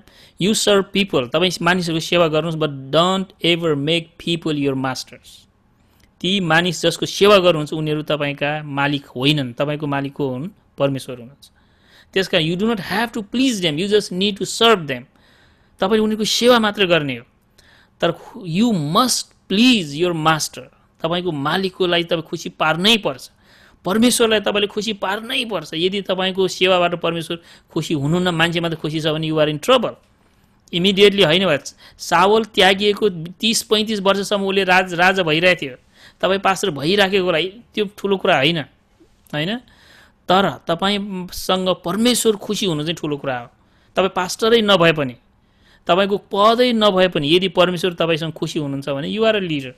S3: यु सर्भ पिपल तपाईँ मानिसहरूको सेवा गर्नुहोस् but don't ever make people your masters ती मानिस जसको सेवा गर्नुहुन्छ उनीहरू तपाईँका मालिक होइनन् तपाईँको मालिक को हुन् परमेश्वर हुनुहुन्छ त्यस कारण you do not have to please them you just need to serve them तपाईँले उनीहरूको सेवा मात्र गर्ने हो तर you must please your master तपाईँको मालिककोलाई तपाईँ खुसी पार्नै पर्छ परमेश्वरलाई तपाईँले खुसी पार्नै पर्छ यदि तपाईँको सेवाबाट परमेश्वर खुसी हुनुहुन्न मान्छे मात्र खुसी छ भने you are in trouble immediately होइन भए सावल त्यागिएको तिस पैँतिस वर्षसम्म उसले राज राजा भइरहेको थियो तपाईँ पास्टर भइराखेकोलाई त्यो ठुलो कुरा होइन होइन तर तपाईँसँग परमेश्वर खुसी हुनु चाहिँ ठुलो कुरा हो तपाईँ पास्टरै नभए पनि तपाईँको पदै नभए पनि यदि परमेश्वर तपाईँसँग खुसी हुनुहुन्छ भने युआर अ लिडर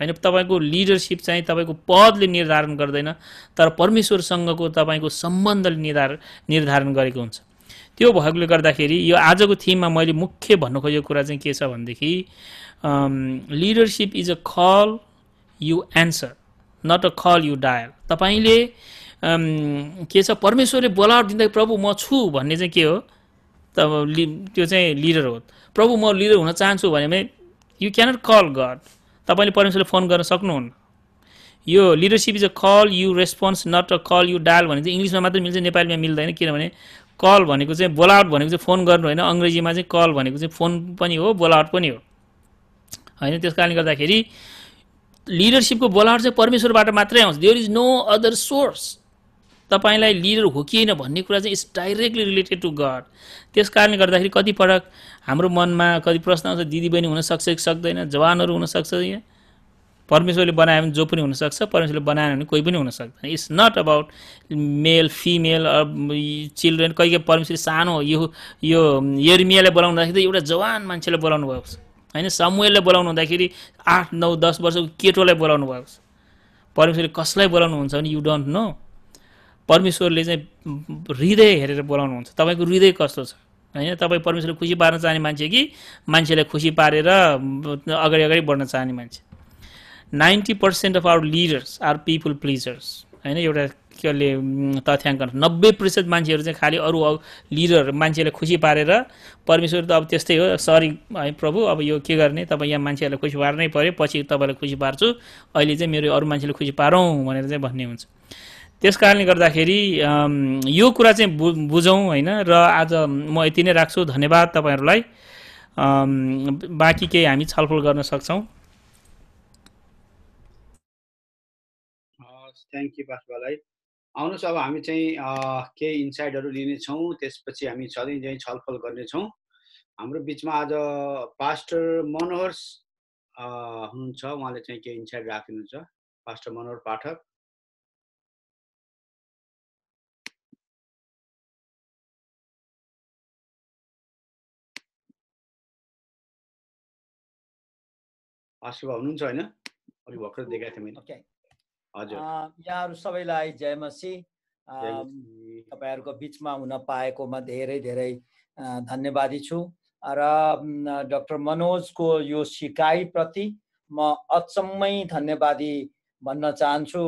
S3: होइन तपाईँको लिडरसिप चाहिँ तपाईँको पदले निर्धारण गर्दैन तर परमेश्वरसँगको तपाईँको सम्बन्धले निर्धार निर्धारण गरेको हुन्छ त्यो भएकोले गर्दाखेरि यो आजको थिममा मैले मुख्य भन्नु खोजेको कुरा चाहिँ के छ भनेदेखि leadership is a call you answer not a call you dial तपाईँले के छ परमेश्वरले बोलावट दिँदा प्रभु म छु भन्ने चाहिँ के हो त त्यो चाहिँ लिडर हो प्रभु म लिडर हुन चाहन्छु भने यु क्यानट कल गड तपाईँले परमेश्वरले फोन गर्न सक्नुहुन्न यो leadership is a call you response not a call you dial भने चाहिँ इङ्ग्लिसमा मात्रै मिल्छ नेपालीमा मिल्दैन किनभने कल भनेको चाहिँ बोलावट भनेको चाहिँ फोन गर्नु होइन अङ्ग्रेजीमा चाहिँ कल भनेको चाहिँ फोन पनि हो बोलावट पनि हो होइन त्यस कारणले गर्दाखेरि लिडरसिपको बोलावट चाहिँ परमेश्वरबाट मात्रै आउँछ there is no other source तपाईँलाई लिडर हो कि होइन भन्ने कुरा चाहिँ it's directly related to God त्यस कारणले गर्दाखेरि कतिपटक हाम्रो मनमा कति प्रश्न आउँछ दिदीबहिनी हुनसक्छ कि सक्दैन जवानहरू हुनसक्छ यहाँ परमेश्वरले बनायो भने जो पनि हुनसक्छ परमेश्वरले बनाएन भने कोही पनि हुन it's not about male female children कहिले कहिले परमेश्वरले सानो यो यो बोलाउनु बोलाउँदाखेरि त एउटा जवान मान्छेलाई बोलाउनु भएको छ होइन समूहले बोलाउनु हुँदाखेरि आठ नौ दस वर्षको केटोलाई बोलाउनु भएको छ परमेश्वरले कसलाई बोलाउनुहुन्छ भने यु डोन्ट नो परमेश्वरले चाहिँ हृदय हेरेर बोलाउनुहुन्छ तपाईँको हृदय कस्तो छ होइन तपाईँ परमेश्वरले खुसी पार्न चाहने मान्छे कि मान्छेलाई खुसी पारेर अगाडि अगाडि बढ्न चाहने मान्छे ninety percent of our leaders are people pleasers होइन एउटा के अरे तथ्याङ्कन नब्बे प्रतिशत मान्छेहरू चाहिँ खालि अरू लिडर मान्छेलाई खुसी पारेर परमेश्वर त अब त्यस्तै हो सरी है प्रभु अब यो के गर्ने तपाईँ यहाँ मान्छेहरूलाई खुसी पार्नै पऱ्यो पछि तपाईँलाई खुसी पार्छु अहिले चाहिँ मेरो अरू मान्छेले खुसी पारौँ भनेर चाहिँ भन्ने हुन्छ त्यस कारणले गर्दाखेरि यो कुरा चाहिँ बु बुझौँ होइन र आज म यति नै राख्छु धन्यवाद तपाईँहरूलाई बाँकी केही हामी छलफल गर्न सक्छौँ
S2: थ्याङ्क यू बासुबालाई आउनुहोस् अब हामी चाहिँ केही इन्साइटहरू लिनेछौँ त्यसपछि हामी सधैँ छलफल गर्नेछौँ हाम्रो बिचमा आज पास्टर मनोहर हुनुहुन्छ उहाँले चाहिँ केही इन्साइट राखिदिनुहुन्छ
S4: पास्टर मनोहर पाठक हुनुहुन्छ होइन भर्खर देखाएको थिएँ मैले हजुर
S5: यहाँहरू सबैलाई जयमसी तपाईँहरूको बिचमा हुन पाएकोमा धेरै धेरै धन्यवादी छु र डक्टर मनोजको यो सिकाइप्रति म अचम्मै धन्यवादी भन्न चाहन्छु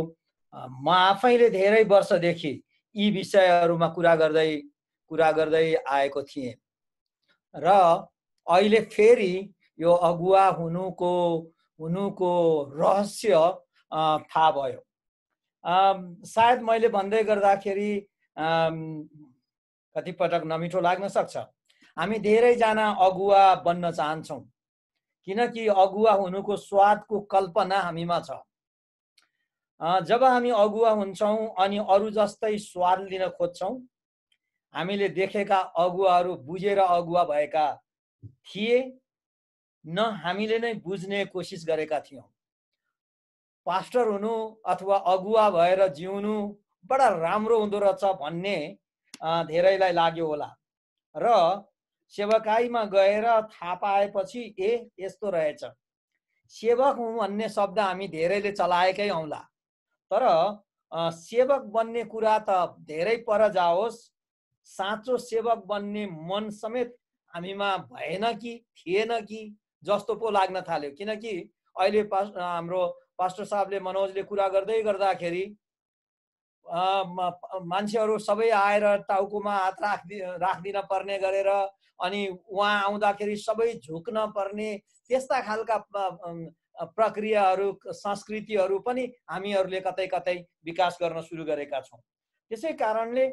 S5: म आफैले धेरै वर्षदेखि यी विषयहरूमा कुरा गर्दै कुरा गर्दै आएको थिएँ र अहिले फेरि यो अगुवा हुनुको हुनुको रहस्य थाहा भयो सायद मैले भन्दै गर्दाखेरि कतिपटक नमिठो लाग्न सक्छ हामी धेरैजना अगुवा बन्न चाहन्छौँ किनकि अगुवा हुनुको स्वादको कल्पना हामीमा छ जब हामी अगुवा हुन्छौँ अनि अरू जस्तै स्वाद लिन खोज्छौँ हामीले देखेका अगुवाहरू बुझेर अगुवा भएका थिए न हामीले नै बुझ्ने कोसिस गरेका थियौँ पास्टर हुनु अथवा अगुवा भएर जिउनु बडा राम्रो हुँदो रहेछ भन्ने धेरैलाई लाग्यो होला र सेवकाईमा गएर थाहा पाएपछि ए यस्तो रहेछ सेवक हुँ भन्ने शब्द हामी धेरैले चलाएकै औँला तर सेवक बन्ने कुरा त धेरै पर जाओस् साँचो सेवक बन्ने मन समेत हामीमा भएन कि थिएन कि जस्तो पो लाग्न थाल्यो किनकि अहिले पास हाम्रो पास्टर साहबले मनोजले कुरा गर्दै गर्दाखेरि मान्छेहरू सबै आएर टाउकोमा हात राखि राखिदिन पर्ने गरेर अनि उहाँ आउँदाखेरि सबै झुक्न पर्ने त्यस्ता खालका प्रक्रियाहरू संस्कृतिहरू पनि हामीहरूले कतै कतै विकास गर्न सुरु गरेका छौँ त्यसै कारणले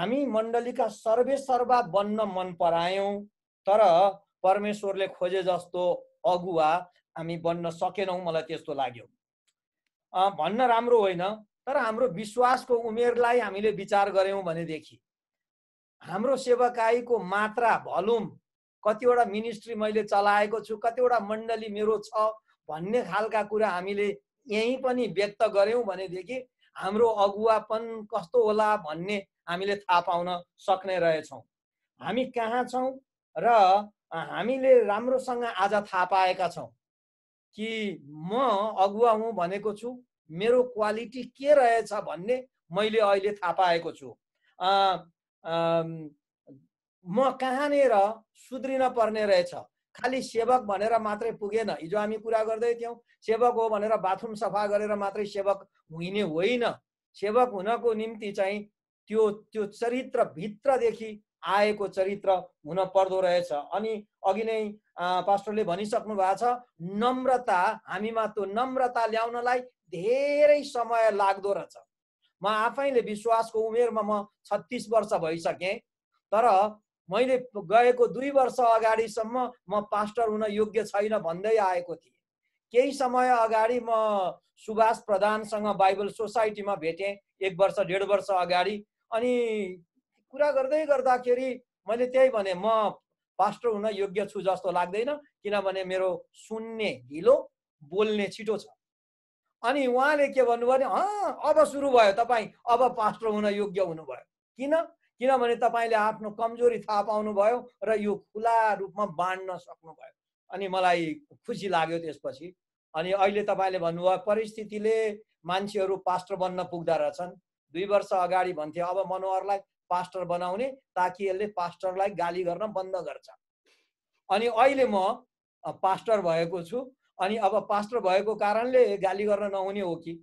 S5: हामी मण्डलीका सर्वेसर्वा बन्न मन परायौँ तर परमेश्वरले खोजे जस्तो अगुवा हामी बन्न सकेनौँ मलाई त्यस्तो लाग्यो भन्न राम्रो होइन तर हाम्रो विश्वासको उमेरलाई हामीले विचार गऱ्यौँ भनेदेखि हाम्रो सेवाकाईको मात्रा भलुम कतिवटा मिनिस्ट्री मैले चलाएको छु कतिवटा मण्डली मेरो छ भन्ने खालका कुरा हामीले यहीँ पनि व्यक्त गऱ्यौँ भनेदेखि हाम्रो अगुवापन कस्तो होला भन्ने हामीले थाहा पाउन सक्ने रहेछौँ हामी कहाँ छौँ र हामीले राम्रोसँग आज थाहा पाएका छौँ कि म अगुवा हुँ भनेको छु मेरो क्वालिटी के रहेछ भन्ने मैले अहिले थाहा पाएको छु म कहाँनिर सुध्रिन पर्ने रहेछ खालि सेवक भनेर मात्रै पुगेन हिजो हामी कुरा गर्दै थियौँ सेवक हो भनेर बाथरुम सफा गरेर मात्रै सेवक हुने होइन सेवक हुनको निम्ति चाहिँ त्यो त्यो चरित्रभित्रदेखि आएको चरित्र हुन पर्दो रहेछ अनि अघि नै पास्टरले भनिसक्नु भएको छ नम्रता हामीमा त्यो नम्रता ल्याउनलाई धेरै समय लाग्दो रहेछ म आफैले विश्वासको उमेरमा म छत्तिस वर्ष भइसकेँ तर मैले गएको दुई वर्ष अगाडिसम्म म पास्टर हुन योग्य छैन भन्दै आएको थिएँ केही समय अगाडि म सुभाष प्रधानसँग बाइबल सोसाइटीमा भेटेँ एक वर्ष डेढ वर्ष अगाडि अनि कुरा गर्दै गर्दाखेरि मैले त्यही भने म पास्टर हुन योग्य छु जस्तो लाग्दैन किनभने मेरो सुन्ने ढिलो बोल्ने छिटो छ अनि उहाँले के भन्नुभयो भने अब सुरु भयो तपाईँ अब पास्टर हुन योग्य हुनुभयो किन किनभने तपाईँले आफ्नो कमजोरी थाहा पाउनुभयो र यो खुला रूपमा बाँड्न सक्नुभयो अनि मलाई खुसी लाग्यो त्यसपछि अनि अहिले तपाईँले भन्नुभयो परिस्थितिले मान्छेहरू पास्टर बन्न पुग्दा रहेछन् दुई वर्ष अगाडि भन्थ्यो अब मनोहरलाई पास्टर बनाउने ताकि यसले पास्टरलाई गाली गर्न बन्द गर्छ अनि अहिले म पास्टर भएको छु अनि अब पास्टर भएको कारणले गाली गर्न नहुने हो कि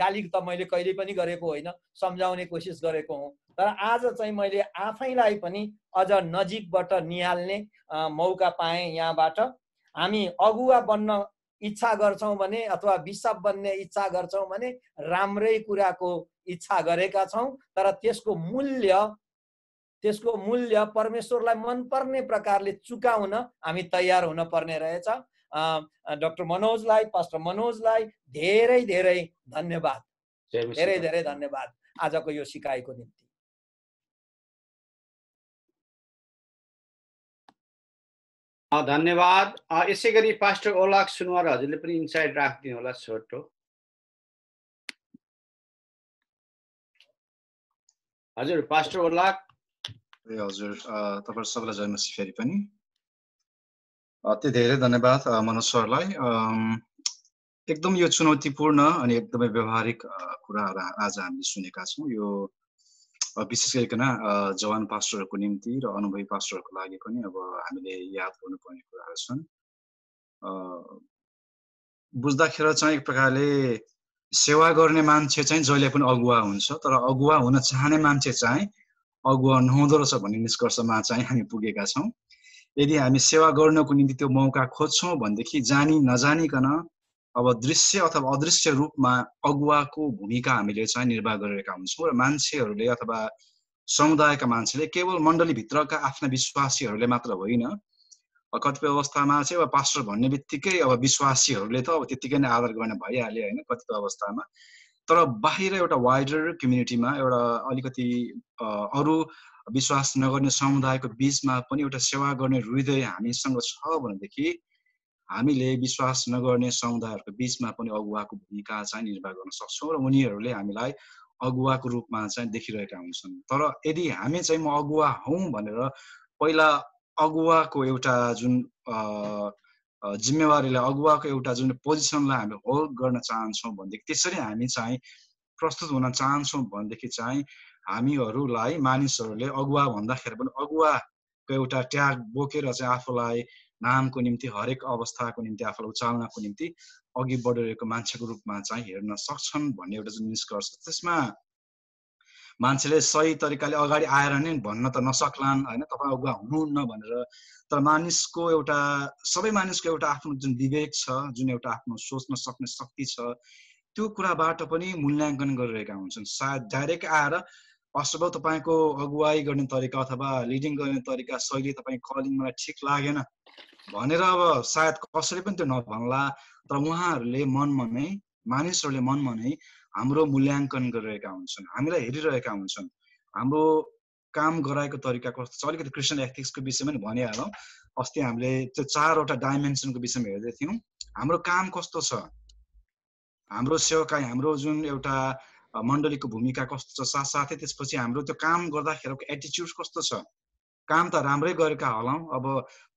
S5: गाली त मैले कहिले पनि गरेको होइन सम्झाउने कोसिस गरेको हुँ तर आज चाहिँ मैले आफैलाई पनि अझ नजिकबाट निहाल्ने मौका पाएँ यहाँबाट हामी अगुवा बन्न इच्छा गर्छौँ भने अथवा विषप बन्ने इच्छा गर्छौँ भने राम्रै कुराको इच्छा गरेका छौँ तर त्यसको मूल्य त्यसको मूल्य परमेश्वरलाई मनपर्ने प्रकारले चुकाउन हामी तयार हुन पर्ने रहेछ डक्टर मनोजलाई पास्टर मनोजलाई धेरै धेरै धन्यवाद
S4: धेरै धेरै धन्यवाद
S5: आजको यो सिकाइको निम्ति
S4: धन्यवाद यसै गरी पास्टर ओलाक सुनवार हजुरले पनि इन्साइट राखिदिनु होला छोटो हजुर पास्टर ओलाक ए हजुर तपाईँहरू सबैलाई जन्मसी फेरि पनि
S1: अति धेरै धन्यवाद मनोज सरलाई एकदम यो चुनौतीपूर्ण अनि एकदमै व्यवहारिक कुराहरू आज हामीले सुनेका छौँ यो विशेष गरिकन जवान पास्टरहरूको निम्ति र अनुभवी पास्टरहरूको लागि पनि अब हामीले याद गर्नुपर्ने कुराहरू छन् बुझ्दाखेरि चाहिँ एक प्रकारले सेवा गर्ने मान्छे चाहिँ जहिले पनि अगुवा हुन्छ तर अगुवा हुन चाहने मान्छे चाहिँ अगुवा नहुँदो रहेछ भन्ने निष्कर्षमा चाहिँ हामी पुगेका छौँ यदि हामी सेवा गर्नको निम्ति त्यो मौका खोज्छौँ भनेदेखि जानी नजानिकन अब दृश्य अथवा अदृश्य रूपमा अगुवाको भूमिका हामीले चाहिँ निर्वाह गरिरहेका हुन्छौँ र मान्छेहरूले अथवा समुदायका मान्छेले केवल मण्डलीभित्रका आफ्ना विश्वासीहरूले मात्र होइन कतिपय अवस्थामा चाहिँ अब पास्टर भन्ने बित्तिकै अब विश्वासीहरूले त अब त्यत्तिकै नै आदर गर्ने भइहाल्यो होइन कतिपय अवस्थामा तर बाहिर एउटा वाइडर कम्युनिटीमा एउटा अलिकति अरू विश्वास नगर्ने समुदायको बिचमा पनि एउटा सेवा गर्ने हृदय हामीसँग छ भनेदेखि हामीले विश्वास नगर्ने समुदायहरूको बिचमा पनि अगुवाको भूमिका चाहिँ निर्वाह गर्न सक्छौँ र उनीहरूले हामीलाई अगुवाको रूपमा चाहिँ देखिरहेका हुन्छन् तर यदि हामी चाहिँ म अगुवा हौँ भनेर पहिला अगुवाको एउटा जुन जिम्मेवारीलाई अगुवाको एउटा जुन पोजिसनलाई हामी होल्ड गर्न चाहन्छौँ भनेदेखि त्यसरी हामी चाहिँ प्रस्तुत हुन चाहन्छौँ भनेदेखि चाहिँ हामीहरूलाई मानिसहरूले अगुवा भन्दाखेरि पनि अगुवाको एउटा ट्याग बोकेर चाहिँ आफूलाई नामको निम्ति हरेक अवस्थाको निम्ति आफूलाई उचाल्नको निम्ति अघि बढिरहेको मान्छेको रूपमा चाहिँ हेर्न सक्छन् भन्ने एउटा जुन निष्कर्ष त्यसमा मान्छेले सही तरिकाले अगाडि आएर नै भन्न त नसक्लान् होइन तपाईँ अगुवा हुनुहुन्न भनेर तर मानिसको एउटा सबै मानिसको एउटा आफ्नो जुन विवेक छ जुन एउटा आफ्नो सोच्न सक्ने शक्ति छ त्यो कुराबाट पनि मूल्याङ्कन गरिरहेका हुन्छन् सायद डाइरेक्ट आएर फर्स्ट अफ अल तपाईँको अगुवाई गर्ने तरिका अथवा लिडिङ गर्ने तरिका शैली तपाईँ कलिङ मलाई ठिक लागेन भनेर अब सायद कसैले पनि त्यो नभन्ला तर उहाँहरूले मनमा नै मानिसहरूले मनमा नै हाम्रो मूल्याङ्कन गरिरहेका हुन्छन् हामीलाई हेरिरहेका हुन्छन् हाम्रो काम गराएको तरिका कस्तो छ अलिकति क्रिस्चियन एथिक्सको विषयमा पनि भनिहालौँ अस्ति हामीले त्यो चारवटा डाइमेन्सनको विषयमा हेर्दै थियौँ हाम्रो काम कस्तो छ हाम्रो सेवकाई हाम्रो जुन एउटा मण्डलीको भूमिका कस्तो छ साथसाथै त्यसपछि हाम्रो त्यो काम गर्दाखेरिको एटिच्युड कस्तो छ काम त राम्रै गरेका होला अब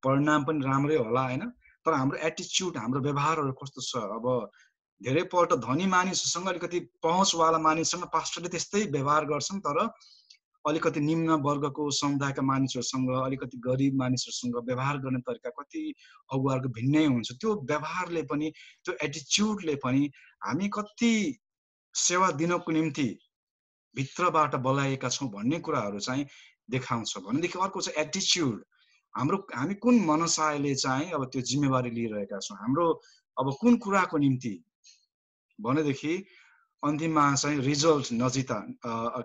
S1: परिणाम पनि राम्रै होला होइन तर हाम्रो एटिच्युड हाम्रो व्यवहारहरू कस्तो छ अब धेरैपल्ट धनी मानिसहरूसँग अलिकति पहुँचवाला मानिससँग पास्टरले त्यस्तै व्यवहार गर्छन् तर अलिकति निम्न वर्गको समुदायका मानिसहरूसँग अलिकति गरिब मानिसहरूसँग व्यवहार गर्ने तरिका कति अगुवाहरूको भिन्नै हुन्छ त्यो व्यवहारले पनि त्यो एटिच्युडले पनि हामी कति सेवा दिनको निम्ति भित्रबाट बोलाएका छौँ भन्ने कुराहरू चाहिँ देखाउँछ भनेदेखि अर्को चाहिँ एटिच्युड हाम्रो हामी कुन मनसायले चाहिँ अब त्यो जिम्मेवारी लिइरहेका छौँ हाम्रो अब कुन कुराको निम्ति भनेदेखि अन्तिममा चाहिँ रिजल्ट नजिता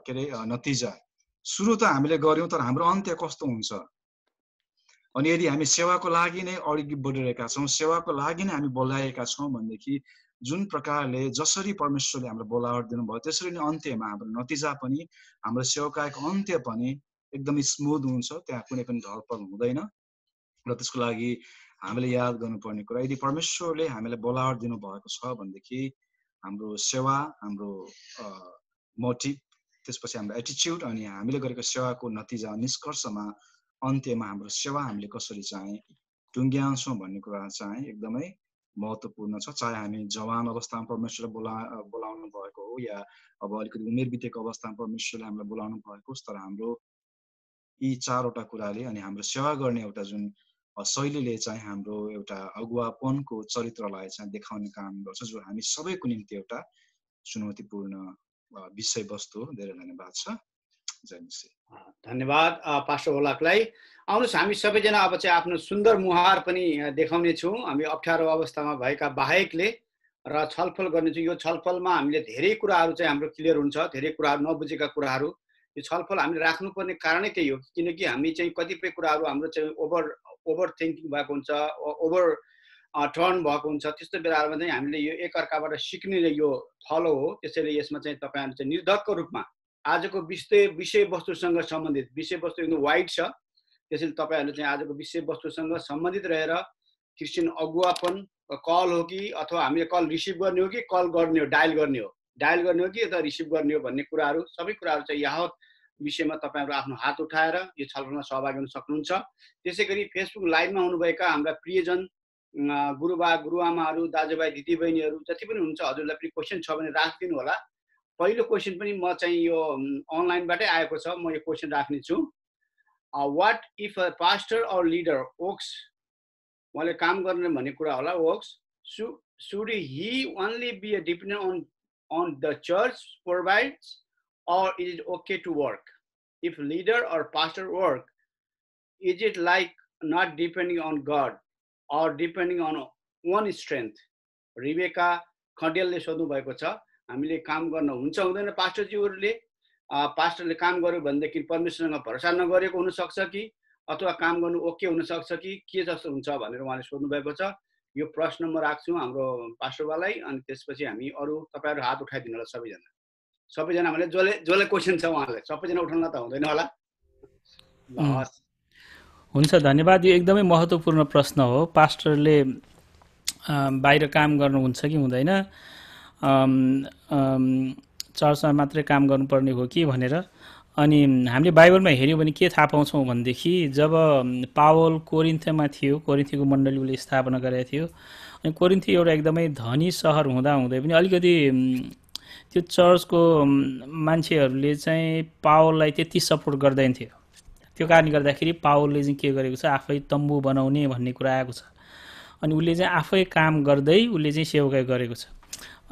S1: के अरे नतिजा सुरु त हामीले गऱ्यौँ तर हाम्रो अन्त्य कस्तो हुन्छ अनि यदि हामी सेवाको लागि नै अघि बढिरहेका छौँ सेवाको लागि नै हामी बोलाएका छौँ भनेदेखि जुन प्रकारले जसरी परमेश्वरले हामीलाई बोलावट दिनुभयो त्यसरी नै अन्त्यमा हाम्रो नतिजा पनि हाम्रो सेवकाको अन्त्य पनि एकदमै स्मुथ हुन्छ त्यहाँ कुनै पनि ढलपल हुँदैन र त्यसको लागि हामीले याद गर्नुपर्ने कुरा यदि परमेश्वरले हामीलाई बोलावट दिनुभएको छ भनेदेखि हाम्रो सेवा हाम्रो मोटिभ त्यसपछि हाम्रो एटिच्युड अनि हामीले गरेको सेवाको नतिजा निष्कर्षमा अन्त्यमा हाम्रो सेवा हामीले कसरी चाहिँ टुङ्ग्याउँछौँ भन्ने कुरा चाहिँ एकदमै महत्त्वपूर्ण छ चाहे हामी जवान अवस्थामा परमेश्वरलाई बोला बोलाउनु भएको हो या अब अलिकति उमेर बितेको अवस्थामा परमेश्वरले हामीलाई बोलाउनु भएको होस् तर हाम्रो यी चारवटा कुराले अनि हाम्रो सेवा गर्ने एउटा जुन शैलीले चाहिँ हाम्रो एउटा अगुवापनको चरित्रलाई चाहिँ देखाउने काम गर्छ जो हामी सबैको निम्ति एउटा चुनौतीपूर्ण विषयवस्तु हो धेरै धन्यवाद छ
S2: धन्यवाद पास्टर होलाकलाई आउनुहोस् हामी सबैजना अब चाहिँ आफ्नो सुन्दर मुहार पनि देखाउने छौँ हामी अप्ठ्यारो अवस्थामा भएका बाहेकले र छलफल गर्नेछौँ यो छलफलमा हामीले धेरै कुराहरू चाहिँ हाम्रो क्लियर हुन्छ धेरै कुराहरू नबुझेका कुराहरू यो छलफल हामीले राख्नुपर्ने कारणै त्यही हो किनकि हामी चाहिँ कतिपय कुराहरू हाम्रो चाहिँ ओभर ओभर थिङ्किङ भएको हुन्छ ओभर टर्न भएको हुन्छ त्यस्तो बेलामा चाहिँ हामीले यो एकअर्काबाट सिक्ने यो फलो हो त्यसैले यसमा चाहिँ तपाईँहरू चाहिँ निर्धक्क रूपमा आजको विषय विषयवस्तुसँग सम्बन्धित विषयवस्तु एकदम वाइड छ त्यसैले तपाईँहरूले चाहिँ आजको विषयवस्तुसँग सम्बन्धित रहेर क्रिस्चियन अगुवापन कल हो कि अथवा हामीले कल रिसिभ गर्ने हो कि कल गर्ने हो डायल गर्ने हो डायल गर्ने हो कि अथवा रिसिभ गर्ने हो भन्ने कुराहरू सबै कुराहरू चाहिँ यावत विषयमा तपाईँहरू आफ्नो हात उठाएर यो छलफलमा सहभागी हुन सक्नुहुन्छ त्यसै गरी फेसबुक लाइभमा हुनुभएका हाम्रा प्रियजन गुरुबा गुरुआमाहरू दाजुभाइ दिदीबहिनीहरू जति पनि हुन्छ हजुरलाई पनि क्वेसन छ भने राखिदिनु होला पहिलो क्वेसन पनि म चाहिँ यो अनलाइनबाटै आएको छ म यो क्वेसन राख्नेछु what if a pastor or leader works उहाँले काम गर्ने भन्ने कुरा होला ओक्स सु should he only be a dependent on on the church provides or is it okay to work if leader or pastor work is it like not depending on God or depending on one strength Rebecca खडेलले सोध्नु भएको छ हामीले काम गर्न हुन्छ हुँदैन पास्टरज्यूहरूले पास्टरले काम गर्यो भनेदेखि परमेश्वरसँग भरोसा नगरेको हुनसक्छ कि अथवा काम गर्नु ओके हुनसक्छ कि के जस्तो हुन्छ भनेर उहाँले सोध्नुभएको छ यो प्रश्न म राख्छु हाम्रो पास्टरबालाई अनि त्यसपछि हामी अरू तपाईँहरू हात उठाइदिनु होला सबैजना सबैजना भने जसले जसले क्वेसन छ उहाँलाई सबैजना उठाउन त हुँदैन
S3: होला हुन्छ धन्यवाद यो एकदमै महत्त्वपूर्ण प्रश्न हो पास्टरले बाहिर काम गर्नुहुन्छ कि हुँदैन चर्चमा मात्रै काम गर्नुपर्ने हो कि भनेर अनि हामीले बाइबलमा हेऱ्यौँ भने के थाहा पाउँछौँ भनेदेखि जब पावल कोरिन्थमा थियो कोरिन्थीको मण्डली उसले स्थापना गरेको थियो अनि कोरिन्थी एउटा एकदमै धनी सहर हुँदा हुँदै पनि अलिकति त्यो चर्चको मान्छेहरूले चाहिँ पावललाई त्यति सपोर्ट गर्दैन थियो त्यो कारणले गर्दाखेरि पावलले चाहिँ के गरेको छ आफै तम्बु बनाउने भन्ने कुरा आएको छ अनि उसले चाहिँ आफै काम गर्दै उसले चाहिँ सेवकाइ गरेको छ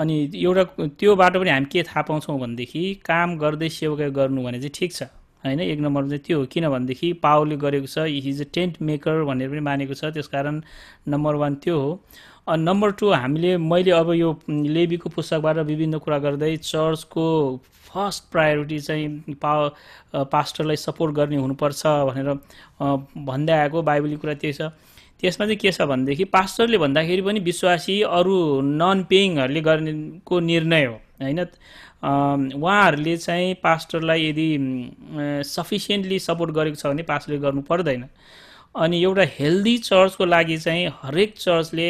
S3: अनि एउटा त्योबाट पनि हामी के थाहा पाउँछौँ भनेदेखि काम गर्दै सेवा गर्नु भने चाहिँ ठिक छ होइन एक नम्बर चाहिँ त्यो हो किनभनेदेखि पावरले गरेको छ इज हिज टेन्ट मेकर भनेर पनि मानेको छ त्यस कारण नम्बर वान त्यो हो अनि नम्बर टू हामीले मैले अब यो लेबीको पुस्तकबाट विभिन्न कुरा गर्दै चर्चको फर्स्ट प्रायोरिटी चाहिँ पा पास्टरलाई सपोर्ट गर्ने हुनुपर्छ भनेर भन्दै आएको बाइबली कुरा त्यही छ त्यसमा चाहिँ के छ भनेदेखि पास्टरले भन्दाखेरि पनि विश्वासी अरू नन पेइङहरूले गर्नेको निर्णय हो होइन उहाँहरूले चाहिँ पास्टरलाई यदि सफिसियन्टली सपोर्ट गरेको छ भने पास्टरले गर्नु पर्दैन अनि एउटा हेल्दी चर्चको लागि चाहिँ हरेक चर्चले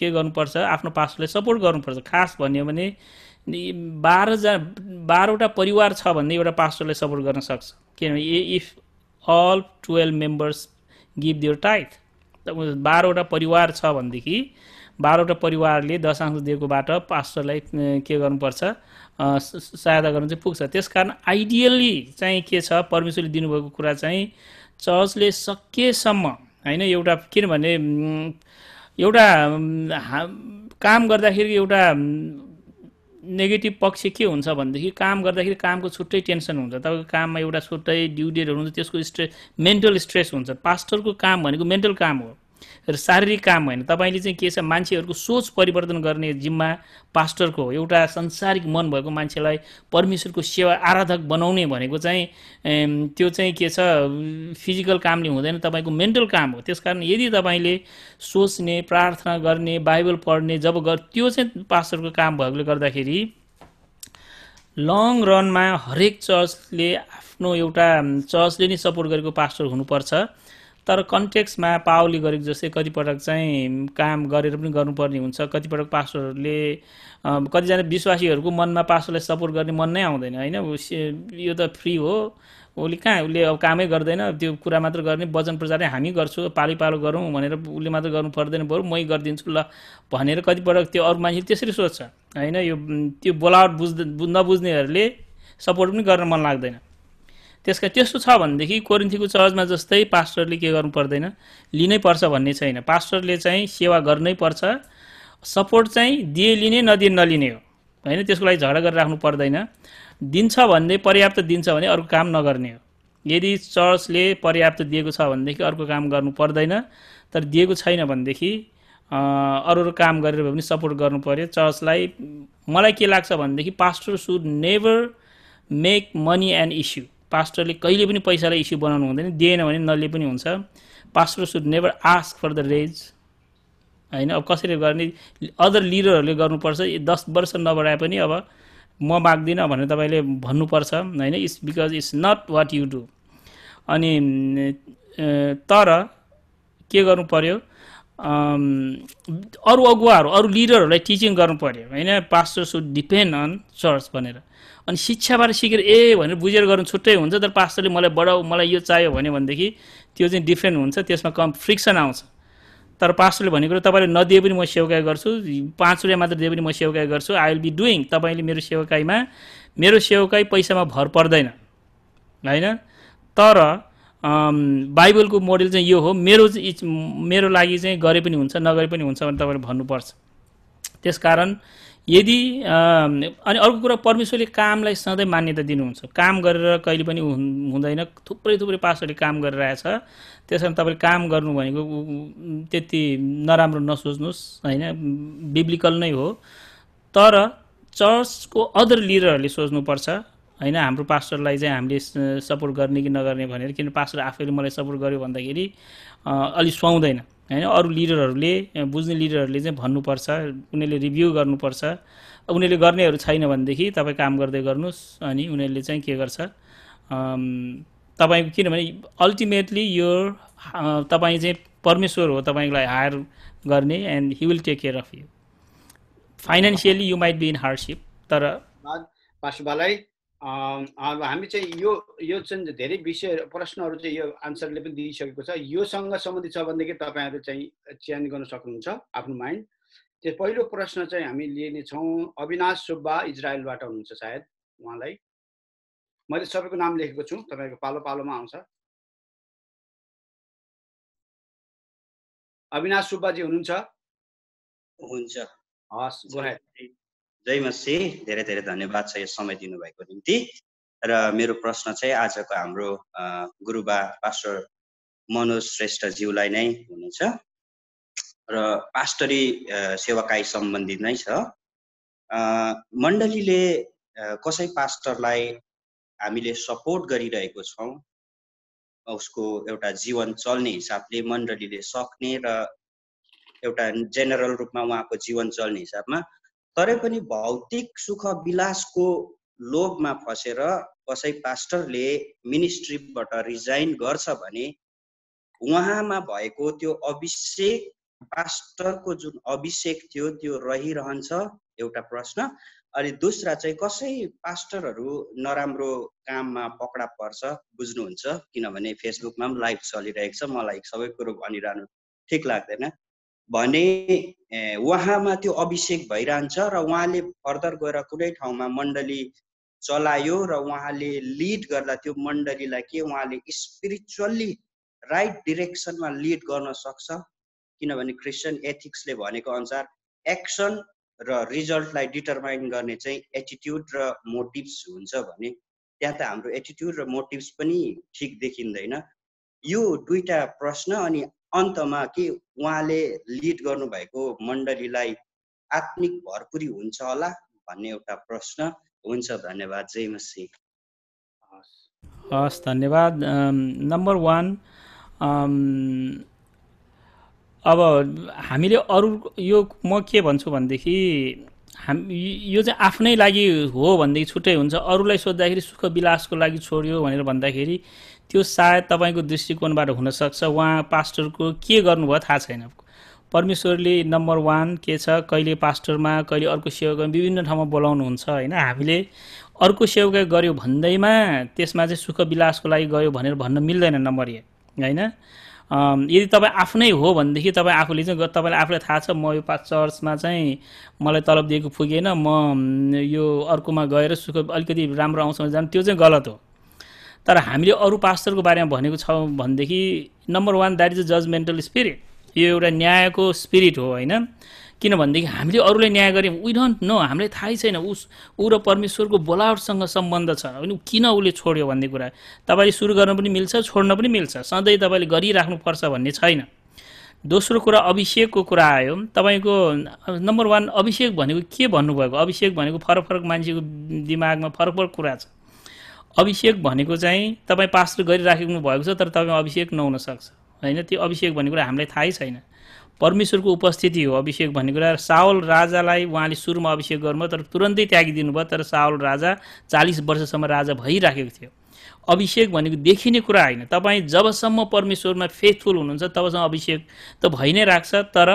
S3: के गर्नुपर्छ आफ्नो पास्टरलाई सपोर्ट गर्नुपर्छ खास भन्यो भने बाह्रजना बाह्रवटा परिवार छ भने एउटा पास्टरलाई सपोर्ट गर्न सक्छ किनभने if all twelve members give दियो टाइथ बाह्रवटा परिवार छ भनेदेखि बाह्रवटा परिवारले दशांश दिएकोबाट पास्टरलाई के गर्नुपर्छ सहायता गर्नु चाहिँ पुग्छ त्यस कारण आइडियली चाहिँ के छ परमेश्वरले दिनुभएको कुरा चाहिँ चर्चले सकेसम्म होइन एउटा किनभने एउटा काम गर्दाखेरि एउटा नेगेटिभ पक्ष के हुन्छ भनेदेखि काम गर्दाखेरि कामको छुट्टै टेन्सन हुन्छ तपाईँको काममा एउटा छुट्टै ड्यु हुन्छ त्यसको स्ट्रेस मेन्टल स्ट्रेस हुन्छ पास्टरको काम भनेको मेन्टल काम हो र शारीरिक काम होइन तपाईँले चाहिँ के छ मान्छेहरूको सोच परिवर्तन गर्ने जिम्मा पास्टरको हो एउटा संसारिक मन भएको मान्छेलाई परमेश्वरको सेवा आराधक बनाउने भनेको चाहिँ त्यो चाहिँ के छ फिजिकल कामले हुँदैन तपाईँको मेन्टल काम हो त्यसकारण यदि तपाईँले सोच्ने प्रार्थना गर्ने बाइबल पढ्ने जब गर् त्यो चाहिँ पास्टरको काम भएकोले गर्दाखेरि लङ रनमा हरेक चर्चले आफ्नो एउटा चर्चले नै सपोर्ट गरेको पास्टर हुनुपर्छ तर कन्टेक्समा पाओले गरेको जस्तै कतिपटक चाहिँ काम गरेर पनि गर्नुपर्ने हुन्छ कतिपटक पास्टरहरूले कतिजना विश्वासीहरूको मनमा पास्टरलाई सपोर्ट गर्ने मन नै आउँदैन होइन यो त फ्री हो उसले कहाँ उसले अब कामै गर्दैन त्यो कुरा मात्र गर्ने वचन प्रचारै हामी गर्छु पाली पालो गरौँ भनेर उसले मात्र गर्नु पर्दैन बरु मै गरिदिन्छु ल भनेर कतिपटक त्यो अरू मान्छेले त्यसरी सोध्छ होइन यो त्यो बोलावट बुझ् नबुझ्नेहरूले सपोर्ट पनि गर्न मन लाग्दैन त्यसका त्यस्तो छ भनेदेखि कोरिन्थीको चर्चमा जस्तै पास्टरले के गर्नु पर्दैन लिनै पर्छ भन्ने छैन पास्टरले चाहिँ सेवा गर्नै पर्छ सपोर्ट चाहिँ दिए लिने नदिए नलिने हो होइन त्यसको लागि झगडा गरेर राख्नु पर्दैन दिन्छ भन्ने पर्याप्त दिन्छ भने अर्को काम नगर्ने हो यदि चर्चले पर्याप्त दिएको छ भनेदेखि अर्को काम गर्नु पर्दैन तर दिएको छैन भनेदेखि अरू अरू काम गरेर भए पनि सपोर्ट गर्नु पऱ्यो चर्चलाई मलाई के लाग्छ भनेदेखि pastor should never make money and issue पास्टरले कहिले पनि पैसालाई इस्यु बनाउनु हुँदैन दिएन भने नले पनि हुन्छ pastor should never ask for the raise होइन अब कसरी गर्ने अदर लिडरहरूले गर्नुपर्छ दस वर्ष नबढाए पनि अब म माग्दिनँ भनेर तपाईँले भन्नुपर्छ होइन it's because it's not what you do अनि तर के गर्नु पऱ्यो अरू अगुवाहरू अरू लिडरहरूलाई टिचिङ गर्नु पऱ्यो होइन pastor should depend on church भनेर अनि शिक्षाबाट सिकेर ए भनेर बुझेर गर्नु छुट्टै हुन्छ तर पास्टरले मलाई बढाउ मलाई यो चाहियो भन्यो भनेदेखि त्यो चाहिँ डिफ्रेन्ट हुन्छ त्यसमा कम फ्रिक्सन आउँछ तर पास्टरले भनेको कुरो तपाईँले नदिए पनि म सेवकाइ गर्छु पाँच रुपियाँ मात्र दिए पनि म सेवकाइ गर्छु आई विल बी डुइङ तपाईँले मेरो सेवकाइमा मेरो सेवकाइ पैसामा भर पर्दैन होइन तर बाइबलको मोडेल चाहिँ यो हो मेरो मेरो लागि चाहिँ गरे पनि हुन्छ नगरे पनि हुन्छ भनेर तपाईँले भन्नुपर्छ त्यस कारण यदि अनि अर्को कुरा परमेश्वरले कामलाई सधैँ मान्यता दिनुहुन्छ काम गरेर कहिले पनि हुँदैन थुप्रै थुप्रै पासहरूले काम गरिरहेछ त्यस कारण तपाईँले काम गर्नु भनेको त्यति नराम्रो नसोच्नुहोस् होइन बिब्लिकल नै हो तर चर्चको अदर लिडरहरूले सोच्नुपर्छ होइन हाम्रो पास्टरलाई चाहिँ हामीले सपोर्ट गर्ने कि नगर्ने भनेर किन पास्टर आफैले मलाई सपोर्ट गर्यो भन्दाखेरि अलि सुहाउँदैन होइन अरू लिडरहरूले बुझ्ने लिडरहरूले चाहिँ भन्नुपर्छ उनीहरूले रिभ्यू गर्नुपर्छ उनीहरूले गर्नेहरू छैन भनेदेखि तपाईँ काम गर्दै गर्नुहोस् अनि उनीहरूले चाहिँ के गर्छ तपाईँको किनभने अल्टिमेटली यो तपाईँ चाहिँ परमेश्वर हो तपाईँलाई हायर गर्ने and he will take care of you financially you might be in hardship तर
S2: अब हामी चाहिँ यो यो चाहिँ धेरै विषय प्रश्नहरू चाहिँ यो आन्सरले पनि दिइसकेको छ योसँग सम्बन्धित छ भनेदेखि तपाईँहरू चाहिँ चेन्ज गर्न सक्नुहुन्छ आफ्नो माइन्ड त्यो पहिलो प्रश्न चाहिँ हामी लिनेछौँ
S4: अविनाश सुब्बा इजरायलबाट हुनुहुन्छ सायद उहाँलाई मैले सबैको नाम लेखेको छु तपाईँको पालो पालोमा आउँछ अविनाश सुब्बाजी हुनुहुन्छ हुन्छ हस्
S6: जय मसी धेरै धेरै धन्यवाद छ यो समय दिनुभएको निम्ति र मेरो प्रश्न चाहिँ आजको हाम्रो गुरुबा पास्टर मनोज श्रेष्ठज्यूलाई नै हुनेछ र पास्टरी सेवाकाई सम्बन्धी नै छ मण्डलीले कसै पास्टरलाई हामीले सपोर्ट गरिरहेको छौँ उसको एउटा जीवन चल्ने हिसाबले मण्डलीले सक्ने र एउटा जेनरल रूपमा उहाँको जीवन चल्ने हिसाबमा तरै पनि भौतिक सुख विलासको लोभमा फसेर कसै पास्टरले मिनिस्ट्रीबाट रिजाइन गर्छ भने उहाँमा भएको त्यो अभिषेक पास्टरको जुन अभिषेक थियो त्यो रहिरहन्छ एउटा प्रश्न अनि दोस्रो चाहिँ कसै पास्टरहरू नराम्रो काममा पक्रा पर्छ बुझ्नुहुन्छ किनभने फेसबुकमा पनि लाइभ चलिरहेको छ मलाई सबै कुरो भनिरहनु ठिक लाग्दैन भने उहाँमा त्यो अभिषेक भइरहन्छ र उहाँले फर्दर गएर कुनै ठाउँमा मण्डली चलायो र उहाँले लिड गर्दा त्यो मण्डलीलाई के उहाँले स्पिरिचुअल्ली राइट डिरेक्सनमा लिड गर्न सक्छ किनभने क्रिस्चियन एथिक्सले भनेको अनुसार एक्सन र रिजल्टलाई डिटरमाइन गर्ने चाहिँ एटिट्युड र मोटिभ्स हुन्छ भने त्यहाँ त हाम्रो एटिट्युड र मोटिभ्स पनि ठिक देखिँदैन यो दुईवटा प्रश्न अनि अन्तमा के उहाँले लिड गर्नुभएको मण्डलीलाई आत्मिक भरपुरी हुन्छ होला भन्ने एउटा प्रश्न हुन्छ धन्यवाद जय मसी
S3: हस् धन्यवाद नम्बर वान अब हामीले अरू यो म के भन्छु भनेदेखि हाम यो चाहिँ आफ्नै लागि हो भनेदेखि छुट्टै हुन्छ अरूलाई सोद्धाखेरि सुख विलासको लागि छोड्यो भनेर भन्दाखेरि त्यो सायद तपाईँको दृष्टिकोणबाट हुनसक्छ उहाँ पास्टरको के गर्नुभयो थाहा छैन परमेश्वरले नम्बर वान के छ कहिले पास्टरमा कहिले अर्को सेवकमा विभिन्न ठाउँमा बोलाउनुहुन्छ होइन हामीले अर्को सेवा गऱ्यो भन्दैमा त्यसमा चाहिँ सुख विलासको लागि गयो भनेर भन्न मिल्दैन नम्बर एक होइन यदि तपाईँ आफ्नै हो भनेदेखि तपाईँ आफूले चाहिँ तपाईँलाई आफूलाई थाहा छ म यो पा चर्चमा चाहिँ मलाई तलब दिएको पुगेन म यो अर्कोमा गएर सुख अलिकति राम्रो आउँछ भने जानु त्यो चाहिँ गलत हो तर हामीले अरू पास्टरको बारेमा भनेको छौँ भनेदेखि number one that is a judgmental spirit यो एउटा न्यायको स्पिरिट हो होइन किनभनेदेखि हामीले अरूले न्याय गऱ्यौँ वी डोन्ट नो हामीलाई थाहै छैन उस ऊ र परमेश्वरको बोलावटसँग सम्बन्ध छ अनि किन उसले छोड्यो भन्ने कुरा तपाईँले सुरु गर्न पनि मिल्छ छोड्न पनि मिल्छ सधैँ तपाईँले गरिराख्नुपर्छ भन्ने छैन दोस्रो कुरा अभिषेकको कुरा आयो तपाईँको नम्बर वान अभिषेक भनेको के भन्नुभएको अभिषेक भनेको फरक फरक मान्छेको दिमागमा फरक फरक कुरा छ अभिषेक भनेको चाहिँ तपाईँ पास गरिराख्नु भएको छ तर तपाईँ अभिषेक नहुन सक्छ होइन त्यो अभिषेक भन्ने कुरा हामीलाई थाहै छैन परमेश्वरको उपस्थिति हो अभिषेक भन्ने कुरा सावल राजालाई उहाँले सुरुमा अभिषेक गर्नुभयो तर तुरन्तै त्यागिदिनु भयो तर सावल राजा चालिस वर्षसम्म राजा भइराखेको थियो अभिषेक भनेको देखिने कुरा होइन तपाईँ जबसम्म परमेश्वरमा फेथफुल हुनुहुन्छ तबसम्म अभिषेक त भइ नै राख्छ तर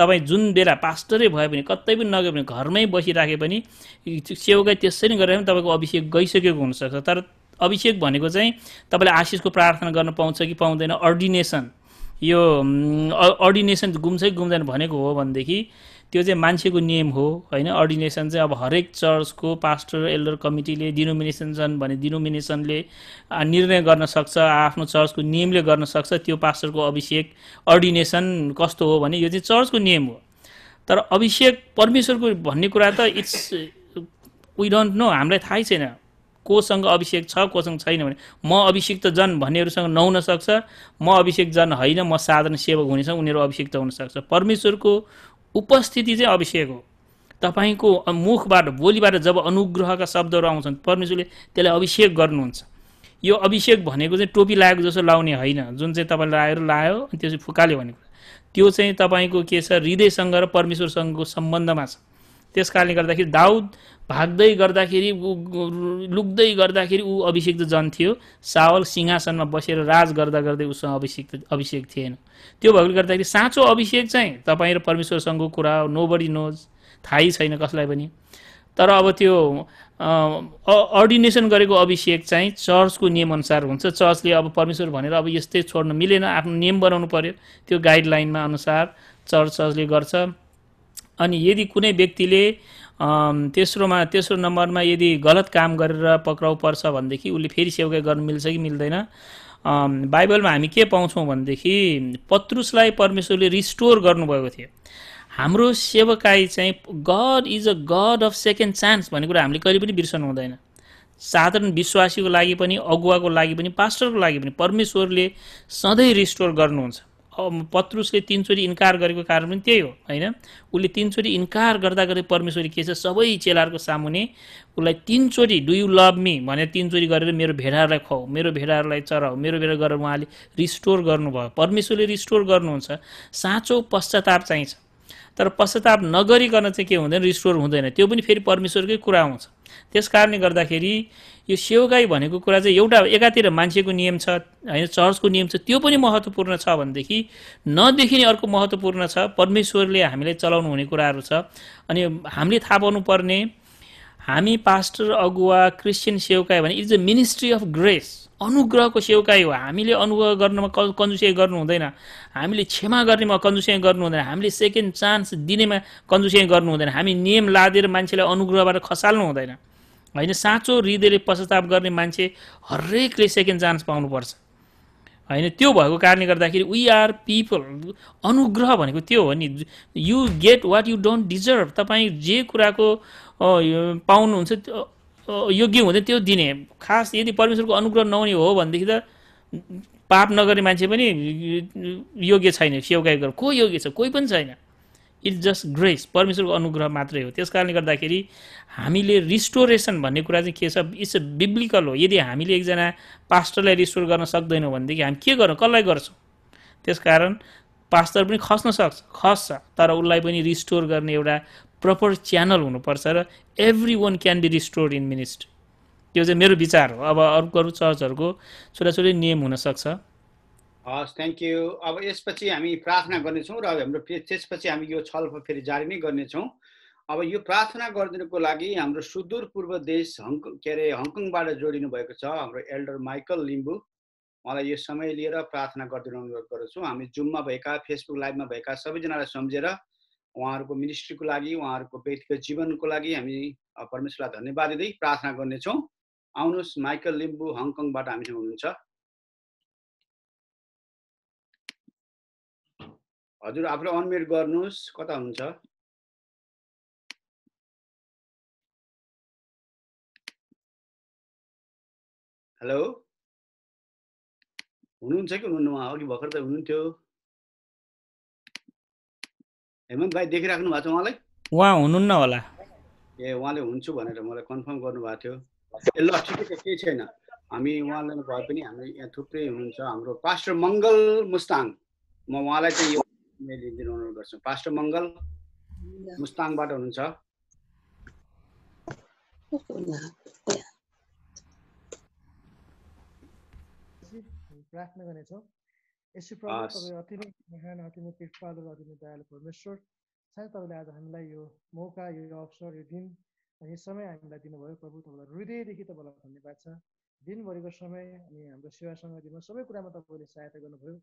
S3: तपाईँ जुन बेला पास्टरै भए पनि कतै पनि नगयो भने घरमै बसिराखे पनि सेवकै त्यसरी गरेर पनि तपाईँको अभिषेक गइसकेको हुनसक्छ तर अभिषेक भनेको चाहिँ तपाईँले आशिषको प्रार्थना गर्न पाउँछ कि पाउँदैन अर्डिनेसन यो अर्डिनेसन गुम्छ कि गुम्दैन भनेको हो भनेदेखि त्यो चाहिँ मान्छेको नियम हो होइन अर्डिनेसन चाहिँ अब हरेक चर्चको पास्टर एल्डर कमिटीले डिनोमिनेसन छन् भने डिनोमिनेसनले निर्णय गर्न सक्छ आफ्नो चर्चको नियमले गर्न सक्छ त्यो पास्टरको अभिषेक अर्डिनेसन कस्तो हो भने यो चाहिँ चर्चको नियम हो तर अभिषेक परमेश्वरको भन्ने कुरा त इट्स वी डोन्ट नो हामीलाई थाहै छैन कोसँग अभिषेक छ कोसँग छैन भने म अभिषेक त जन भन्नेहरूसँग नहुन सक्छ म अभिषेक जन होइन म साधारण सेवक हुनेसँग उनीहरू अभिषेक त हुनसक्छ परमेश्वरको उपस्थिति चाहिँ अभिषेक हो तपाईँको मुखबाट बोलीबाट जब अनुग्रहका शब्दहरू आउँछन् परमेश्वरले त्यसलाई अभिषेक गर्नुहुन्छ यो अभिषेक भनेको चाहिँ टोपी लागेको जस्तो लाउने होइन जुन चाहिँ तपाईँले लगाएर लायो अनि त्यो चाहिँ फुकाल्यो भनेको त्यो चाहिँ तपाईँको के छ हृदयसँग र परमेश्वरसँगको सम्बन्धमा छ त्यस कारणले गर्दाखेरि दाउद भाग्दै गर्दाखेरि ऊ लुक्दै गर्दाखेरि ऊ अभिषिक्त जन थियो सावल सिंहासनमा बसेर राज गर्दा गर्दै उसँग अभिषेक अभिषेक थिएन त्यो भएकोले गर्दाखेरि साँचो अभिषेक चाहिँ तपाईँ र परमेश्वरसँगको कुरा हो नो बडी नोज थाहै छैन कसलाई पनि तर अब त्यो अर्डिनेसन गरेको अभिषेक चाहिँ चर्चको नियमअनुसार हुन्छ चर्चले अब परमेश्वर भनेर अब यस्तै छोड्न मिलेन आफ्नो नियम बनाउनु पऱ्यो त्यो गाइडलाइनमा अनुसार चर्च चर्चले गर्छ अनि यदि कुनै व्यक्तिले तेस्रोमा तेस्रो नम्बरमा यदि गलत काम गरेर पक्राउ पर्छ भनेदेखि उसले फेरि सेवकाइ गर्नु मिल्छ कि मिल्दैन बाइबलमा हामी के पाउँछौँ भनेदेखि पत्रुसलाई परमेश्वरले रिस्टोर गर्नुभएको थियो हाम्रो सेवकाई चाहिँ God is a God of second chance भन्ने कुरा हामीले कहिले पनि बिर्सनु हुँदैन साधारण विश्वासीको लागि पनि अगुवाको लागि पनि पास्टरको लागि पनि परमेश्वरले सधैँ रिस्टोर गर्नुहुन्छ पत्रुसले तिनचोटि इन्कार गरेको कारण पनि त्यही हो होइन उसले तिनचोटि इन्कार गर्दा गर्दै परमेश्वरी के छ सबै चेलाहरूको सामुने उसलाई तिनचोटि डु यु लभ मी भनेर तिनचोरी गरेर मेरो भेडाहरूलाई खुवाऊ मेरो भेडाहरूलाई चराऊ मेरो भेडा गरेर उहाँले रिस्टोर गर्नुभयो परमेश्वरले रिस्टोर गर्नुहुन्छ साँचो पश्चाताप चाहिन्छ तर पश्चाताप नगरिकन चाहिँ के हुँदैन रिस्टोर हुँदैन त्यो पनि फेरि परमेश्वरकै कुरा आउँछ त्यस कारणले गर्दाखेरि यो सेवकाई भनेको कुरा चाहिँ एउटा एकातिर मान्छेको नियम छ होइन चर्चको नियम छ त्यो पनि महत्त्वपूर्ण छ भनेदेखि नदेखिने अर्को महत्त्वपूर्ण छ परमेश्वरले हामीलाई चलाउनु हुने कुराहरू छ अनि हामीले थाहा पाउनुपर्ने हामी पास्टर अगुवा क्रिस्चियन सेवकाई भने is a ministry of grace अनुग्रहको सेवकाई हो हामीले अनुग्रह गर्नमा कन्जुसिया गर्नु हुँदैन हामीले क्षमा गर्नेमा कन्जुसिया गर्नु हुँदैन हामीले सेकेन्ड चान्स दिनेमा कन्जुसिया गर्नु हुँदैन हामी नियम लादेर मान्छेलाई अनुग्रहबाट खसाल्नु हुँदैन होइन साँचो हृदयले पश्चाताप गर्ने मान्छे हरेकले सेकेन्ड चान्स पाउनुपर्छ होइन त्यो भएको कारणले गर्दाखेरि वी आर पिपल अनुग्रह भनेको त्यो हो नि you get what you don't deserve तपाईँ जे कुराको पाउनुहुन्छ योग्य हुँदैन त्यो दिने खास यदि परमेश्वरको अनुग्रह नहुने हो भनेदेखि त पाप नगर्ने मान्छे पनि योग्य छैन सेवकाइ को योग्य छ कोही पनि छैन इट्स जस्ट ग्रेस परमेश्वरको अनुग्रह मात्रै हो त्यस कारणले गर्दाखेरि हामीले रिस्टोरेसन भन्ने कुरा चाहिँ के छ इट्स बिब्लिकल हो यदि हामीले एकजना पास्टरलाई रिस्टोर गर्न सक्दैनौँ भनेदेखि हामी के गरौँ कसलाई गर्छौँ त्यस कारण पास्टर पनि खस्न सक्छ खस्छ तर उसलाई पनि रिस्टोर गर्ने एउटा प्रपर च्यानल हुनुपर्छ र everyone can be restore in ministry त्यो चाहिँ मेरो विचार हो अब अरू अरू चर्चहरूको छोराछोरी नियम हुनसक्छ
S2: हस् थ्याङ्क यू अब यसपछि हामी प्रार्थना गर्नेछौँ र हाम्रो त्यसपछि हामी यो छलफल फेरि जारी नै गर्नेछौँ अब यो प्रार्थना गरिदिनुको लागि हाम्रो सुदूर पूर्व देश हङकङ के अरे हङकङबाट जोडिनु भएको छ हाम्रो एल्डर माइकल लिम्बू उहाँलाई यो समय लिएर प्रार्थना गरिदिनु अनुरोध गर्दछौँ हामी जुममा भएका फेसबुक लाइभमा भएका सबैजनालाई सम्झेर उहाँहरूको मिनिस्ट्रीको लागि उहाँहरूको व्यक्तिगत जीवनको लागि हामी परमेश्वरलाई धन्यवाद दिँदै प्रार्थना गर्नेछौँ आउनुहोस् माइकल लिम्बू हङकङबाट हामीसँग हुनुहुन्छ
S4: हजुर आफूलाई अनमेट गर्नुहोस् कता हुन्छ हेलो हुनुहुन्छ कि हुनुहुन्न उहाँ अघि भर्खर त हुनुहुन्थ्यो
S2: हेमन्त भाइ देखिराख्नु भएको छ उहाँलाई
S3: उहाँ हुनुहुन्न होला
S2: ए उहाँले हुन्छु भनेर मलाई कन्फर्म गर्नुभएको थियो ए ल ठिकै छ केही छैन हामी उहाँलाई भए पनि हामी यहाँ थुप्रै हुनुहुन्छ हाम्रो पास्टर मङ्गल मुस्ताङ म उहाँलाई चाहिँ मैले दिन अनुरोध गर्छु पास्टर मङ्गल मुस्ताङबाट हुनुहुन्छ
S7: प्रार्थना गर्नेछौँ यसो प्रभु तपाईँ अति नै महान अति नै कृपालु अति नै दयालु परमेश्वर सायद तपाईँले आज हामीलाई यो मौका यो अवसर यो दिन यो समय हामीलाई दिनुभयो प्रभु तपाईँलाई हृदयदेखि तपाईँलाई धन्यवाद छ दिनभरिको समय अनि हाम्रो सेवासँग दिनमा सबै कुरामा तपाईँले सहायता गर्नुभयो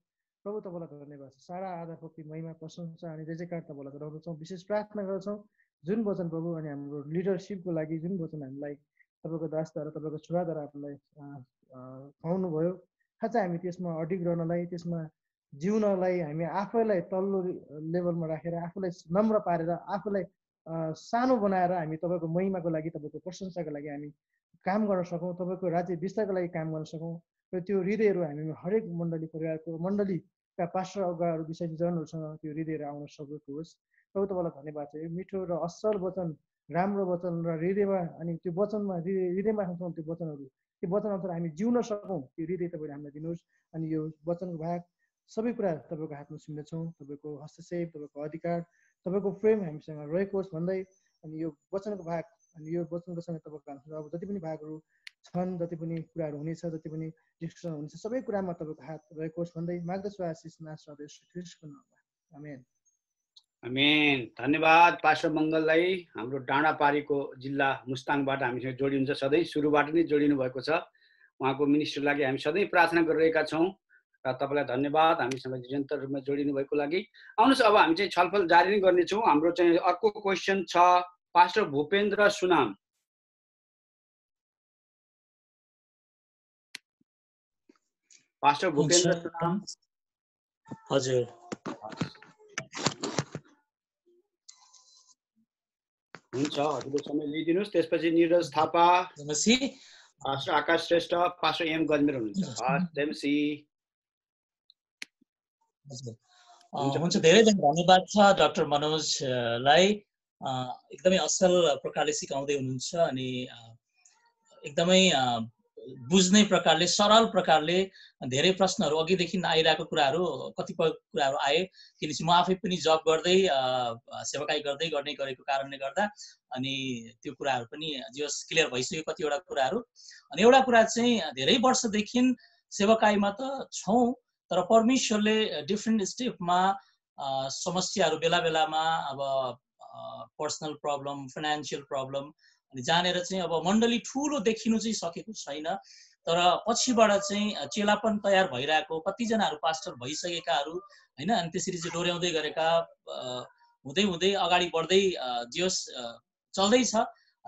S7: प्रभु तपाईँलाई धन्यवाद सारा आधा महिमा प्रशंसा अनि रेजेकार तपाईँलाई गराउँदछौँ विशेष प्रार्थना गर्छौँ जुन वचन प्रभु अनि हाम्रो लिडरसिपको लागि जुन वचन हामीलाई तपाईँको दासद्वारा तपाईँको छोराद्वारा हामीलाई भयो खासै हामी त्यसमा अडिग रहनलाई त्यसमा जिउनलाई हामी आफैलाई तल्लो लेभलमा राखेर आफूलाई नम्र पारेर आफूलाई सानो बनाएर हामी तपाईँको महिमाको लागि तपाईँको प्रशंसाको लागि हामी काम गर्न सकौँ तपाईँको राज्य विस्तारको लागि काम गर्न सकौँ र त्यो हृदयहरू हामी हरेक मण्डली परिवारको मण्डली पास्टर अगाहरू विशेष जनहरूसँग त्यो हृदयहरू आउन सकेको होस् प्रभु तपाईँलाई धन्यवाद छ यो मिठो र असल वचन राम्रो वचन र हृदयमा अनि त्यो वचनमा हृदय हृदयमा राख्नु त्यो वचनहरू त्यो वचन अनुसार हामी जिउन सकौँ त्यो हृदय तपाईँले हामीलाई दिनुहोस् अनि यो वचनको भाग सबै कुरा तपाईँको हातमा सुन्नेछौँ तपाईँको हस्तक्षेप तपाईँको अधिकार तपाईँको प्रेम हामीसँग रहेको होस् भन्दै अनि यो वचनको भाग अनि यो वचनको सँगै तपाईँको अब जति पनि भागहरू छन् जति पनि कुराहरू हुनेछ जति पनि डिस्कसन हुनेछ सबै कुरामा तपाईँको हात रहेको होस् भन्दै माग्दछु आशिष नास आमेन
S2: आमेन धन्यवाद पास्टर मङ्गललाई हाम्रो डाँडापारीको जिल्ला मुस्ताङबाट हामीसँग जोडिनुहुन्छ सधैँ सुरुबाट नै जोडिनु भएको छ उहाँको मिनिस्टर लागि हामी सधैँ प्रार्थना गरिरहेका छौँ र तपाईँलाई धन्यवाद हामीसँग निरन्तर रूपमा जोडिनु भएको लागि आउनुहोस्
S4: अब हामी चाहिँ छलफल जारी नै गर्नेछौँ हाम्रो चाहिँ अर्को क्वेसन छ पास्टर भूपेन्द्र सुनाम पास्टर भूपेन्द्र सुनाम हजुर
S8: हुन्छ हजुरले समय लिइदिनुहोस्
S2: त्यसपछि Niraj Thapa pastor Akash Shrestha pastor M Gajmer हुनुहुन्छ
S9: देमसी हुन्छ धेरै धेरै धन्यवाद छ डाक्टर मनोजलाई एकदमै असल प्रकारले सिकाउँदै हुनुहुन्छ अनि एकदमै बुझ्ने प्रकारले सरल प्रकारले धेरै प्रश्नहरू अघिदेखि आइरहेको कुराहरू कतिपय कुराहरू आए किनकि म आफै पनि जब गर्दै सेवाकाई गर्दै गर्ने गरेको कारणले गर्दा अनि त्यो कुराहरू पनि जो क्लियर भइसक्यो कतिवटा कुराहरू अनि एउटा कुरा चाहिँ धेरै वर्षदेखि सेवाकाईमा त छौँ तर परमेश्वरले डिफ्रेन्ट स्टेपमा समस्याहरू बेला बेलामा अब पर्सनल प्रब्लम फाइनेन्सियल प्रब्लम जानेर चाहिँ अब मण्डली ठुलो देखिनु चाहिँ सकेको छैन तर पछिबाट चाहिँ चेलापन तयार भइरहेको कतिजनाहरू पास्टर भइसकेकाहरू होइन अनि त्यसरी चाहिँ डोर्याउँदै गरेका हुँदै हुँदै अगाडि बढ्दै जियोस् चल्दैछ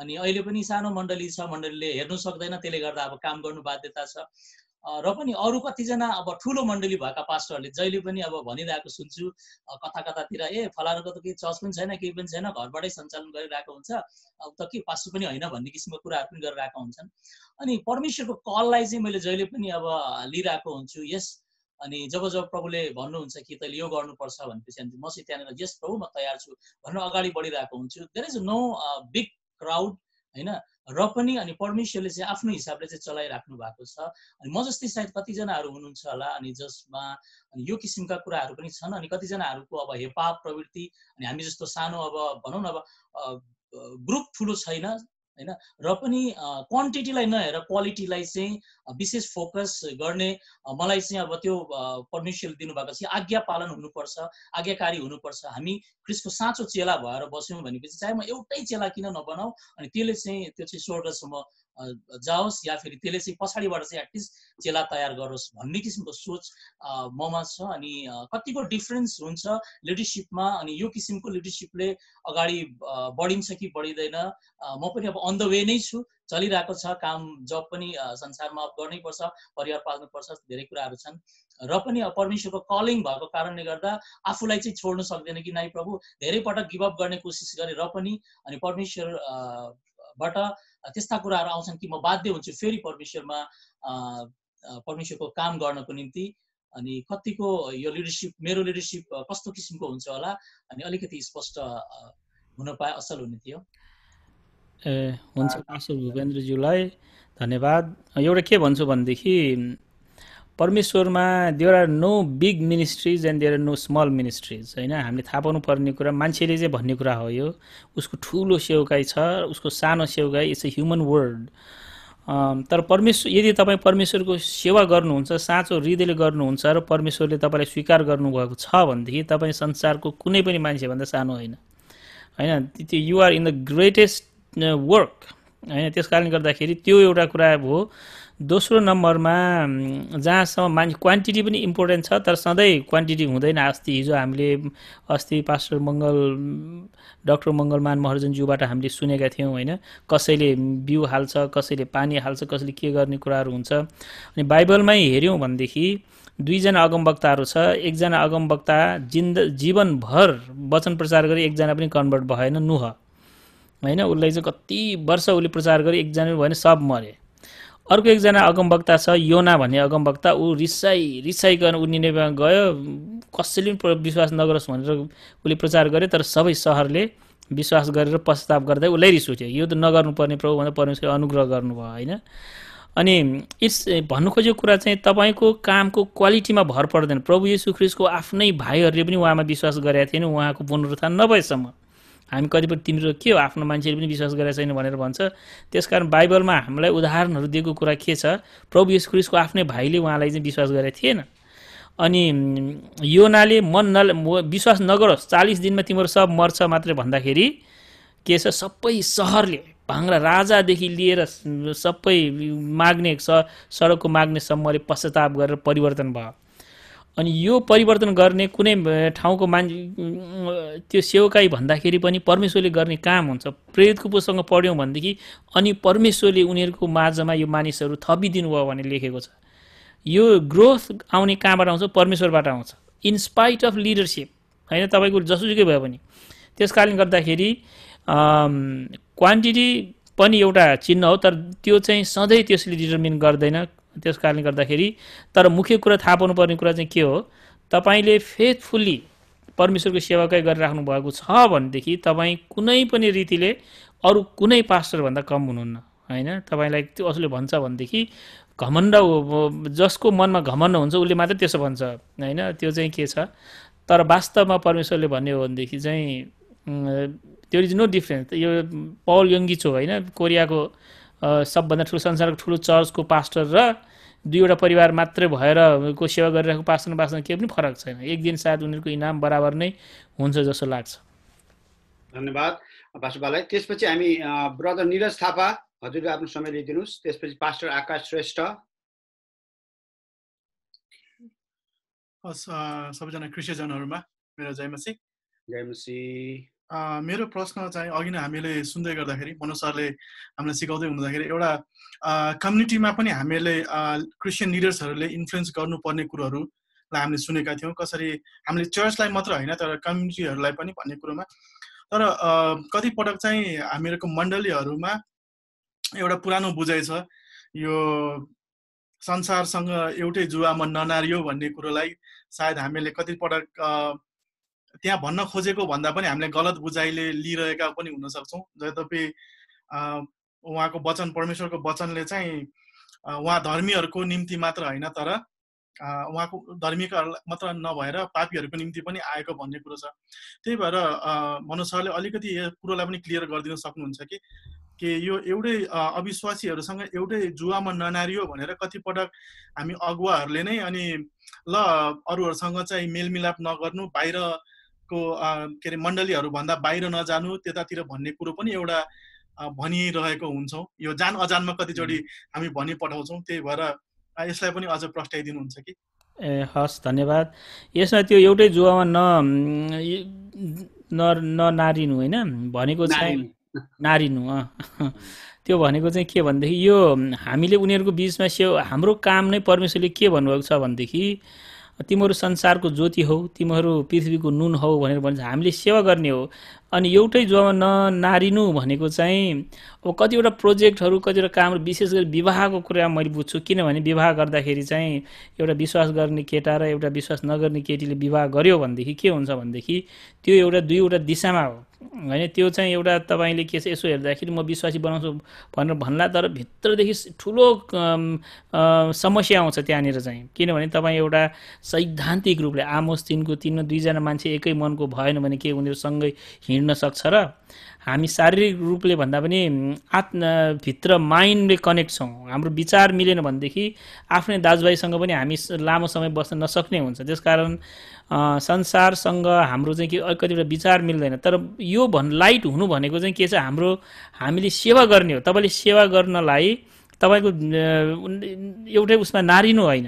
S9: अनि अहिले पनि सानो मण्डली छ मण्डलीले हेर्नु सक्दैन त्यसले गर्दा अब काम गर्नु बाध्यता छ र पनि अरू कतिजना अब ठुलो मण्डली भएका पास्टरहरूले जहिले पनि अब भनिरहेको सुन्छु कथा कथातिर ए फलानुको त केही चर्च पनि छैन केही पनि छैन घरबाटै सञ्चालन गरिरहेको हुन्छ अब त के पास्टर पनि होइन भन्ने किसिमको कुराहरू पनि गरिरहेका हुन्छन् अनि परमेश्वरको कललाई चाहिँ मैले जहिले पनि अब लिइरहेको हुन्छु यस अनि जब जब प्रभुले भन्नुहुन्छ कि तैँले यो गर्नुपर्छ भनेपछि अनि म चाहिँ त्यहाँनिर यस प्रभु म तयार छु भन्नु अगाडि बढिरहेको हुन्छु there is no big crowd होइन र पनि अनि परमेश्वरले चाहिँ आफ्नो हिसाबले चाहिँ चलाइराख्नु भएको छ अनि म जस्तै सायद कतिजनाहरू हुनुहुन्छ होला अनि जसमा अनि यो किसिमका कुराहरू पनि छन् अनि कतिजनाहरूको अब हेपा प्रवृत्ति अनि हामी जस्तो सानो अब भनौँ न अब ग्रुप ठुलो छैन होइन र पनि क्वान्टिटीलाई नहेर क्वालिटीलाई चाहिँ विशेष फोकस गर्ने मलाई चाहिँ अब त्यो पर्मिसन दिनुभएको छ आज्ञा पालन हुनुपर्छ आज्ञाकारी हुनुपर्छ हामी क्रिसको साँचो चेला भएर बस्यौँ भनेपछि चाहे म एउटै चेला किन नबनाऊ अनि त्यसले चाहिँ त्यो चाहिँ स्वर्गसम्म जाओस् या फेरि त्यसले चाहिँ पछाडिबाट चाहिँ एटलिस्ट चेला तयार गरोस् भन्ने किसिमको सोच ममा छ अनि कतिको डिफ्रेन्स हुन्छ लिडरसिपमा अनि यो किसिमको लिडरसिपले अगाडि बढिन्छ कि बढिँदैन म पनि अब अन द वे नै छु चलिरहेको छ काम जब पनि संसारमा अब गर्नैपर्छ परिवार पाल्नुपर्छ धेरै कुराहरू छन् र पनि अब परमेश्वरको कलिङ भएको कारणले गर्दा आफूलाई चाहिँ छोड्नु सक्दैन कि नाइ प्रभु धेरै पटक गिभअप गर्ने कोसिस गरेँ र पनि अनि परमेश्वर बाट त्यस्ता कुराहरू आउँछन् कि म बाध्य हुन्छु फेरि परमेश्वरमा परमेश्वरको काम गर्नको निम्ति अनि कतिको यो लिडरसिप मेरो लिडरसिप कस्तो किसिमको हुन्छ होला अनि अलिकति स्पष्ट हुन पाए असल हुने थियो
S3: ए हुन्छ पास्टर भूपेन्द्रज्यूलाई धन्यवाद एउटा के भन्छु भनेदेखि परमेश्वरमा there are no big ministries and there are no small ministries होइन हामीले थाहा पाउनुपर्ने कुरा मान्छेले चाहिँ भन्ने कुरा हो यो उसको ठुलो सेवकाई छ उसको सानो सेवकाई इट्स अ ह्युमन वर्ल्ड तर परमेश्वर यदि तपाईँ परमेश्वरको सेवा गर्नुहुन्छ साँचो हृदयले गर्नुहुन्छ र परमेश्वरले तपाईँलाई स्वीकार गर्नुभएको छ भनेदेखि तपाईँ संसारको कुनै पनि मान्छेभन्दा सानो होइन होइन त्यो you're in the greatest work होइन त्यस कारणले गर्दाखेरि त्यो एउटा कुरा हो दोस्रो नम्बरमा जहाँसम्म मान्छे क्वान्टिटी पनि इम्पोर्टेन्ट छ तर सधैँ क्वान्टिटी हुँदैन अस्ति हिजो हामीले अस्ति पास्टर मङ्गल डक्टर मङ्गलमान महर्जनज्यूबाट हामीले सुनेका थियौँ होइन कसैले बिउ हाल्छ कसैले पानी हाल्छ कसैले के गर्ने कुराहरू हुन्छ अनि बाइबलमै हेऱ्यौँ भनेदेखि दुईजना अगमवक्ताहरू छ एकजना अगमवक्ता जिन्द जीवनभर वचन प्रचार गरी एकजना पनि कन्भर्ट भएन नुह होइन उसलाई चाहिँ कति वर्ष उसले प्रचार गरी एकजना भएन सब मरे अर्को एकजना अगमवक्ता छ योना भन्ने अगमवक्ता ऊ रिसाइ रिसाइ गर्न ऊ निर्णयमा गयो कसैले पनि विश्वास नगरोस् भनेर उसले प्रचार गरे तर सबै सहरले विश्वास गरेर पश्चाताप गर्दै उसलाई रिस उठ्यो यो त नगर्नुपर्ने प्रभु भन्दा परमेश्वर अनुग्रह गर्नुभयो होइन अनि इट्स भन्नु खोजेको कुरा चाहिँ तपाईँको कामको क्वालिटीमा भर पर्दैन प्रभु येशु ख्रिस्टको आफ्नै भाइहरूले पनि उहाँमा विश्वास गरेका थिएन उहाँको पुनरुत्थान नभएसम्म हामी कतिपय तिम्रो के हो आफ्नो मान्छेले पनि विश्वास गरेको छैन भनेर भन्छ त्यसकारण बाइबलमा हामीलाई उदाहरणहरू दिएको कुरा के छ प्रभु क्रिसको आफ्नै भाइले उहाँलाई चाहिँ विश्वास गरेको थिएन अनि योनाले मन नल विश्वास नगरोस् चालिस दिनमा तिम्रो सब मर्छ मात्रै भन्दाखेरि के छ सबै सहरले भाङ्रा राजादेखि लिएर सबै माग्ने स सडकको माग्नेसम्मले पश्चाताप गरेर परिवर्तन भयो अनि यो परिवर्तन गर्ने कुनै ठाउँको मान त्यो सेवकाई भन्दाखेरि पनि परमेश्वरले गर्ने काम हुन्छ प्रेरितको पुस्तकमा पढ्यौँ भनेदेखि अनि परमेश्वरले उनीहरूको माझमा यो मानिसहरू थपिदिनु भयो भने लेखेको छ यो ग्रोथ आउने कहाँबाट आउँछ परमेश्वरबाट आउँछ इन स्पाइट अफ लिडरसिप होइन तपाईँको जसोसुकै भयो भने त्यस कारणले गर्दाखेरि क्वान्टिटी पनि एउटा चिन्ह हो तर त्यो चाहिँ सधैँ त्यसले डिटर्मिन गर्दैन त्यस कारणले गर्दाखेरि तर मुख्य कुरा थाहा पाउनुपर्ने कुरा चाहिँ के हो तपाईँले फेथफुल्ली परमेश्वरको सेवाकै गरिराख्नु भएको छ भनेदेखि तपाईँ कुनै पनि रीतिले अरू कुनै पास्टरभन्दा कम हुनुहुन्न होइन तपाईँलाई त्यो असले भन्छ भनेदेखि घमण्ड जसको मनमा घमण्ड हुन्छ उसले मात्र त्यसो भन्छ होइन त्यो चाहिँ के छ तर वास्तवमा परमेश्वरले भन्यो भनेदेखि चाहिँ त्यो इज नो डिफ्रेन्स यो पौल छो होइन कोरियाको सबभन्दा ठुलो संसारको ठुलो चर्चको पास्टर र दुईवटा परिवार मात्रै भएर को सेवा गरिरहेको पास्टर पास्टर केही पनि फरक छैन एक दिन सायद उनीहरूको इनाम बराबर नै हुन्छ जस्तो लाग्छ
S2: धन्यवाद भाषुबालाई त्यसपछि हामी ब्रदर निरज थापा हजुरले आफ्नो समय लिइदिनुहोस् त्यसपछि पास्टर आकाश श्रेष्ठ
S10: हस् सबैजना कृष्यजनहरूमा मेरो जयमसी जयमसी मेरो प्रश्न चाहिँ अघि नै हामीले सुन्दै गर्दाखेरि मनोज सरले हामीलाई सिकाउँदै हुँदाखेरि एउटा कम्युनिटीमा पनि हामीले क्रिस्चियन लिडर्सहरूले इन्फ्लुएन्स गर्नुपर्ने कुरोहरूलाई हामीले सुनेका थियौँ कसरी हामीले चर्चलाई मात्र होइन तर कम्युनिटीहरूलाई पनि भन्ने कुरोमा तर कतिपटक चाहिँ हामीहरूको मण्डलीहरूमा एउटा पुरानो बुझाइ छ यो संसारसँग एउटै जुवामा ननारियो भन्ने कुरोलाई सायद हामीले कतिपटक त्यहाँ भन्न खोजेको भन्दा पनि हामीले गलत बुझाइले लिइरहेका पनि हुन सक्छौँ यद्यपि उहाँको वचन परमेश्वरको वचनले चाहिँ उहाँ धर्मीहरूको निम्ति मात्र होइन तर उहाँको धर्मीका मात्र नभएर पापीहरूको निम्ति पनि आएको भन्ने कुरो छ त्यही भएर मनोज सरले अलिकति यो कुरोलाई पनि क्लियर गरिदिन सक्नुहुन्छ कि कि यो एउटै अविश्वासीहरूसँग एउटै जुवामा ननारियो भनेर कतिपटक हामी अगुवाहरूले नै अनि ल अरूहरूसँग चाहिँ मेलमिलाप नगर्नु बाहिर को के अरे मण्डलीहरूभन्दा बाहिर नजानु त्यतातिर भन्ने कुरो पनि एउटा भनिरहेको हुन्छौँ यो जान अजानमा कतिचोटि हामी भनि पठाउँछौँ त्यही भएर यसलाई पनि अझ प्रस्ट्याइदिनुहुन्छ कि
S3: ए हस् धन्यवाद यसमा त्यो एउटै जुवामा न न नारिनु होइन भनेको चाहिँ नारिनु त्यो भनेको चाहिँ के भनेदेखि यो हामीले उनीहरूको बिचमा सेवा हाम्रो काम नै परमेश्वरले के भन्नुभएको छ भनेदेखि तिमीहरू संसारको ज्योति हौ तिमीहरू पृथ्वीको नुन हौ भनेर भन्छ हामीले सेवा गर्ने हो अनि एउटै जब न नारिनु भनेको चाहिँ अब कतिवटा प्रोजेक्टहरू कतिवटा कामहरू विशेष गरी विवाहको कुरा मैले बुझ्छु किनभने विवाह गर्दाखेरि चाहिँ एउटा विश्वास गर्ने केटा र एउटा विश्वास नगर्ने केटीले विवाह गर्यो भनेदेखि के हुन्छ भनेदेखि त्यो एउटा दुईवटा दिशामा हो होइन त्यो चाहिँ एउटा तपाईँले के छ यसो हेर्दाखेरि म विश्वासी बनाउँछु भनेर भन्ला तर भित्रदेखि ठुलो समस्या आउँछ त्यहाँनिर चाहिँ किनभने तपाईँ एउटा सैद्धान्तिक रूपले आमोस तिनको तिनमा दुईजना मान्छे एकै मनको भएन भने के उनीहरूसँगै हिँड्न सक्छ र हामी शारीरिक रूपले भन्दा पनि भित्र माइन्डले कनेक्ट छौँ हाम्रो विचार मिलेन भनेदेखि आफ्नै दाजुभाइसँग पनि हामी लामो समय बस्न नसक्ने हुन्छ त्यसकारण संसारसँग हाम्रो चाहिँ के कतिवटा विचार मिल्दैन तर यो भन् लाइट हुनु भनेको चाहिँ के छ हाम्रो हामीले सेवा गर्ने हो तपाईँले सेवा गर्नलाई तपाईँको एउटै उसमा नारिनु होइन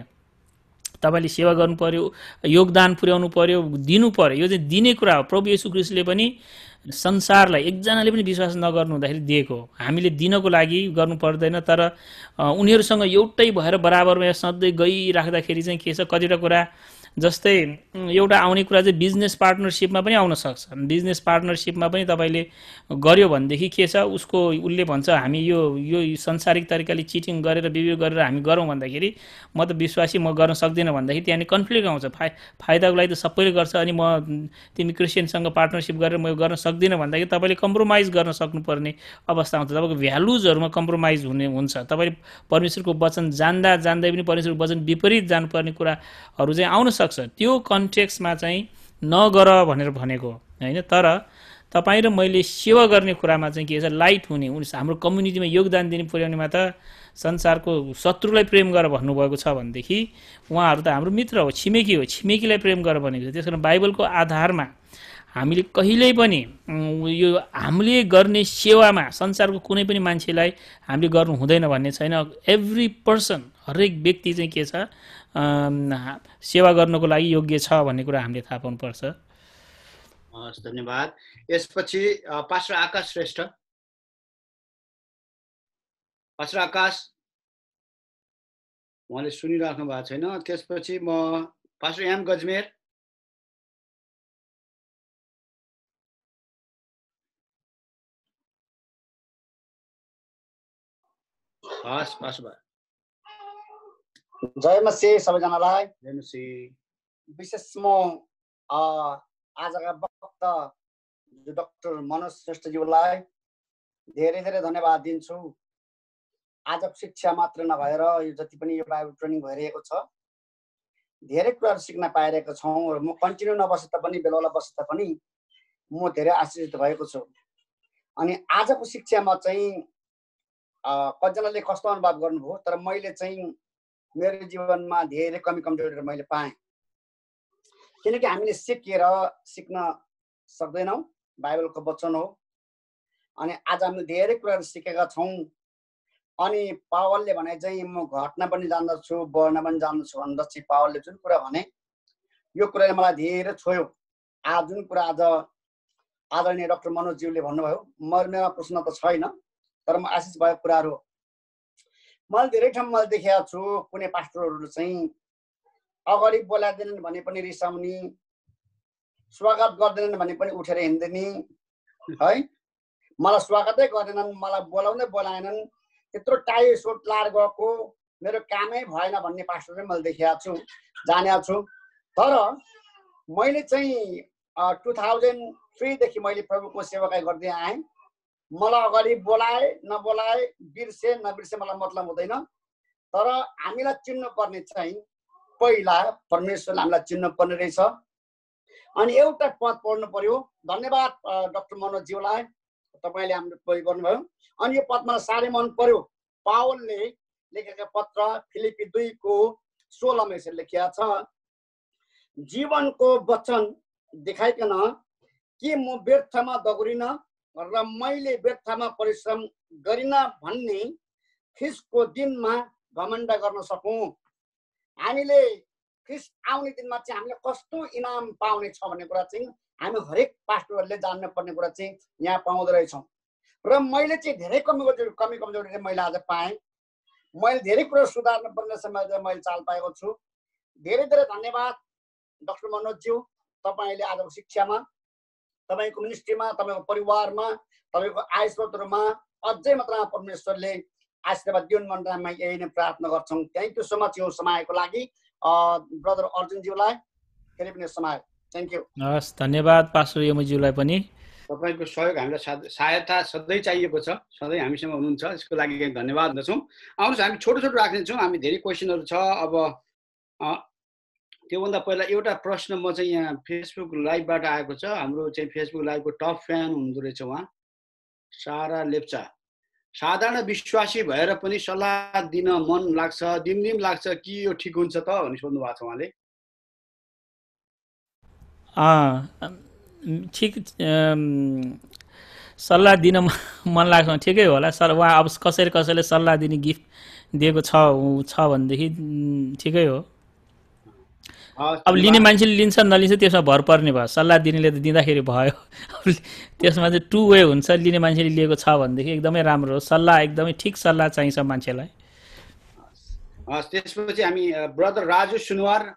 S3: तपाईँले सेवा गर्नु पऱ्यो योगदान पुर्याउनु पऱ्यो दिनु पऱ्यो यो चाहिँ दिने कुरा हो प्रभु येसु पनि संसारलाई एकजनाले पनि विश्वास नगर्नु हुँदाखेरि दिएको हामीले दिनको लागि गर्नु पर्दैन तर उनीहरूसँग एउटै भएर बराबरमा सधैँ गइराख्दाखेरि चाहिँ के छ कतिवटा कुरा जस्तै एउटा आउने कुरा चाहिँ बिजनेस पार्टनरसिपमा पनि आउन सक्छ बिजनेस पार्टनरसिपमा पनि तपाईँले गऱ्यो भनेदेखि के छ उसको उसले भन्छ हामी यो यो संसारिक तरिकाले चिटिङ गरेर बिबियो गरेर हामी गरौँ भन्दाखेरि म त विश्वासी म गर्न सक्दिनँ भन्दाखेरि त्यहाँनिर कन्फ्लिक्ट आउँछ फा फाइदाको लागि त सबैले गर्छ अनि म तिमी क्रिस्चियनसँग पार्टनरसिप गरेर म यो गर्न सक्दिनँ भन्दाखेरि तपाईँले कम्प्रोमाइज गर्न सक्नुपर्ने अवस्था आउँछ तपाईँको भ्यालुजहरूमा कम्प्रोमाइज हुने हुन्छ तपाईँले परमेश्वरको वचन जान्दा जान्दै पनि परमेश्वरको वचन विपरीत जानुपर्ने कुराहरू चाहिँ आउन सक्छ हुनसक्छ त्यो कन्टेक्समा चाहिँ नगर भनेर भनेको होइन तर तपाईँ र मैले सेवा गर्ने कुरामा चाहिँ के छ लाइट हुने हाम्रो कम्युनिटीमा योगदान दिने पुर्याउनेमा त संसारको शत्रुलाई प्रेम गर भन्नुभएको छ भनेदेखि उहाँहरू त हाम्रो मित्र हो छिमेकी हो छिमेकीलाई प्रेम गर भनेको छ त्यस कारण बाइबलको आधारमा हामीले कहिल्यै पनि यो हामीले गर्ने सेवामा संसारको कुनै पनि मान्छेलाई हामीले गर्नु हुँदैन भन्ने छैन एभ्री पर्सन हरेक व्यक्ति चाहिँ के छ सेवा गर्नको लागि योग्य छ भन्ने कुरा हामीले थाहा पाउनुपर्छ
S4: हस् धन्यवाद यसपछि पास्टर आकाश श्रेष्ठ पास्टर आकाश उहाँले सुनिराख्नु भएको छैन त्यसपछि म पास्टर एम गजमेर हस् पास्टर भाइ जय मसी
S11: सबैजनालाई जय मसी विशेष म आजका वक्ता डक्टर मनोज श्रेष्ठज्यूलाई धेरै धेरै धन्यवाद दिन्छु आजको शिक्षा मात्र नभएर यो जति पनि यो बायो ट्रेनिङ भइरहेको छ धेरै कुराहरू सिक्न पाइरहेको छौँ र म कन्टिन्यू नबसे तापनि बेला बसे तापनि म धेरै आश्रित भएको छु अनि आजको शिक्षामा चाहिँ कतिजनाले कस्तो अनुभव गर्नुभयो तर मैले चाहिँ मेरो जीवनमा धेरै कमी कमजोरीहरू मैले पाएँ किनकि हामीले सिकेर सिक्न सक्दैनौँ बाइबलको वचन हो अनि आज हामीले धेरै कुराहरू सिकेका छौँ अनि पावलले भने चाहिँ म घट्न पनि जान्दछु बढ्न पनि जान्दछु भन्दछ चाहिँ पावलले जुन कुरा भने यो कुराले मलाई धेरै छोयो आज जुन कुरा आज आदरणीय डक्टर मनोजज्यूले भन्नुभयो म मेरोमा प्रश्न त छैन तर म आशिष भएको कुराहरू मैले धेरै ठाउँ मैले देखेको छु कुनै पास्टरहरू चाहिँ अगाडि बोलाइदिएनन् भने पनि रिसाउने स्वागत गर्दैनन् भने पनि उठेर हिँड्दिने है मलाई स्वागतै गर्दैनन् मलाई बोलाउनै बोलाएनन् यत्रो टाई सोट लाएर गएको मेरो कामै भएन भन्ने पास्टर चाहिँ मैले देखेको छु जाने छु तर मैले चाहिँ टु थाउजन्ड थ्रीदेखि मैले प्रभुको सेवाकाई गर्दै आएँ मलाई अगाडि बोलाए नबोलाए बिर्से नबिर्से मलाई मतलब हुँदैन तर हामीलाई चिन्नु पर्ने चाहिँ पहिला परमेश्वरले हामीलाई चिन्नुपर्ने रहेछ अनि एउटा पद पढ्नु पर्यो धन्यवाद डक्टर मनोज्यूलाई तपाईँले हाम्रो प्रयोग गर्नुभयो अनि यो पद मलाई साह्रै मन पर्यो पावलले लेखेका पत्र फिलिपी दुईको सोह्रमा यसरी लेखिया छ जीवनको वचन देखाइकन के म व्यर्थमा दगुरिन र मैले व्यर्थमा परिश्रम गरिन भन्ने ख्रिसको दिनमा घमण्ड गर्न सकौँ हामीले ख्रिस आउने दिनमा चाहिँ हामीले कस्तो इनाम पाउने छ भन्ने कुरा चाहिँ हामी हरेक पास्टरहरूले पर्ने कुरा चाहिँ यहाँ पाउँदो रहेछौँ र मैले चाहिँ धेरै कमी कमी कमजोरी मैले आज पाएँ मैले धेरै कुरो सुधार्नु पर्ने समय मैले चाल पाएको छु धेरै धेरै धन्यवाद डक्टर मनोजज्यू तपाईँले आजको शिक्षामा तपाईँको मिनिस्ट्रीमा तपाईँको परिवारमा तपाईँको आय अझै मात्र परमेश्वरले आशीर्वाद दिउन् हामी यही नै प्रार्थना गर्छौँ थ्याङ्क यू सो मच यो समयको लागि
S2: ब्रदर अर्जुनज्यूलाई फेरि पनि समय थ्याङ्क यू
S3: हस् धन्यवाद पास्टर यमुज्यूलाई पनि
S2: तपाईँको सहयोग हामीलाई सहायता सधैँ चाहिएको छ सधैँ हामीसँग हुनुहुन्छ यसको लागि धन्यवाद गर्छौँ आउनुहोस् हामी छोटो छोटो राखिदिन्छौँ हामी धेरै क्वेसनहरू छ अब त्योभन्दा पहिला एउटा प्रश्न म चाहिँ यहाँ फेसबुक लाइभबाट आएको छ हाम्रो चाहिँ फेसबुक लाइभको टप फ्यान हुनुहुँदो रहेछ उहाँ सारा लेप्चा साधारण विश्वासी भएर पनि सल्लाह दिन मन लाग्छ दिमदिम लाग्छ कि यो ठिक हुन्छ त भन्ने सोध्नु भएको छ उहाँले
S3: ठिक सल्लाह दिन मन लाग्छ ठिकै होला सर उहाँ अब कसैले कसैले सल्लाह दिने गिफ्ट दिएको छ छ भनेदेखि ठिकै हो अब लिने मान्छेले लिन्छ नलिन्छ त्यसमा भर पर्ने भयो सल्लाह दिनेले त दिँदाखेरि भयो त्यसमा चाहिँ टु वे हुन्छ लिने मान्छेले लिएको छ भनेदेखि एकदमै राम्रो हो सल्लाह एकदमै ठिक सल्लाह चाहिन्छ मान्छेलाई
S2: हस् त्यसपछि हामी ब्रदर राजु सुनवार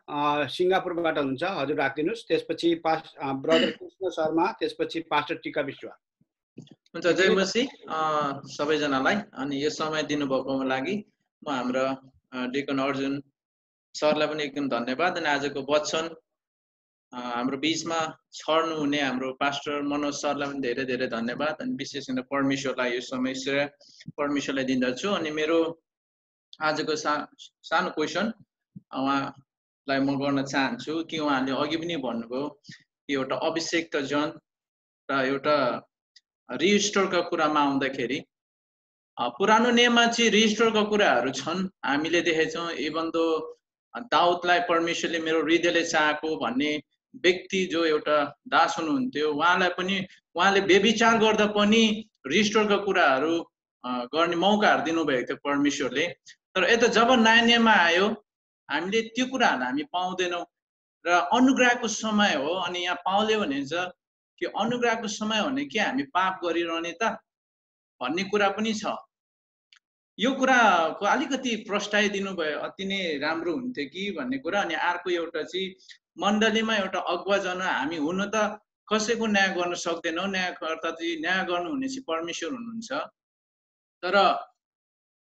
S2: सिङ्गापुरबाट हुन्छ हजुर राखिदिनुहोस् त्यसपछि पास ब्रदर कृष्ण
S12: शर्मा त्यसपछि पास्टर टिका विश्व हुन्छ जय मसी सबैजनालाई अनि यो समय दिनुभएकोमा लागि म हाम्रो डेकन अर्जुन सरलाई पनि एकदम धन्यवाद अनि आजको वचन हाम्रो बिचमा छर्नुहुने हाम्रो पास्टर मनोज सरलाई पनि धेरै धेरै धन्यवाद अनि विशेष गरेर परमेश्वरलाई यो समय श्रेय परमेश्वरलाई दिँदछु अनि मेरो आजको सा सानो क्वेसन उहाँलाई म गर्न चाहन्छु कि उहाँले अघि पनि भन्नुभयो कि एउटा अभिषेक त जन र एउटा रिस्टोरका कुरामा आउँदाखेरि पुरानो नियममा चाहिँ रिस्टोरका कुराहरू छन् हामीले देखेछौँ इभन दो दाउदलाई परमेश्वरले मेरो हृदयले चाहेको भन्ने व्यक्ति जो एउटा दास हुनुहुन्थ्यो उहाँलाई पनि उहाँले बेविचार गर्दा पनि रिस्टोरका कुराहरू गर्ने मौकाहरू दिनुभएको थियो परमेश्वरले तर यता जब नान्यमा आयो हामीले त्यो कुराहरू हामी पाउँदैनौँ र अनुग्रहको समय हो अनि यहाँ पाउले भने चाहिँ कि अनुग्रहको समय हो भने के हामी पाप गरिरहने त भन्ने कुरा पनि छ यो कुराको अलिकति प्रस्टाइ दिनुभयो अति नै राम्रो हुन्थ्यो कि भन्ने कुरा अनि अर्को एउटा चाहिँ मण्डलीमा एउटा अगुवा जन हामी हुन त कसैको न्याय गर्न सक्दैनौँ न्यायकर्ता चाहिँ न्याय गर्नुहुने चाहिँ परमेश्वर हुनुहुन्छ तर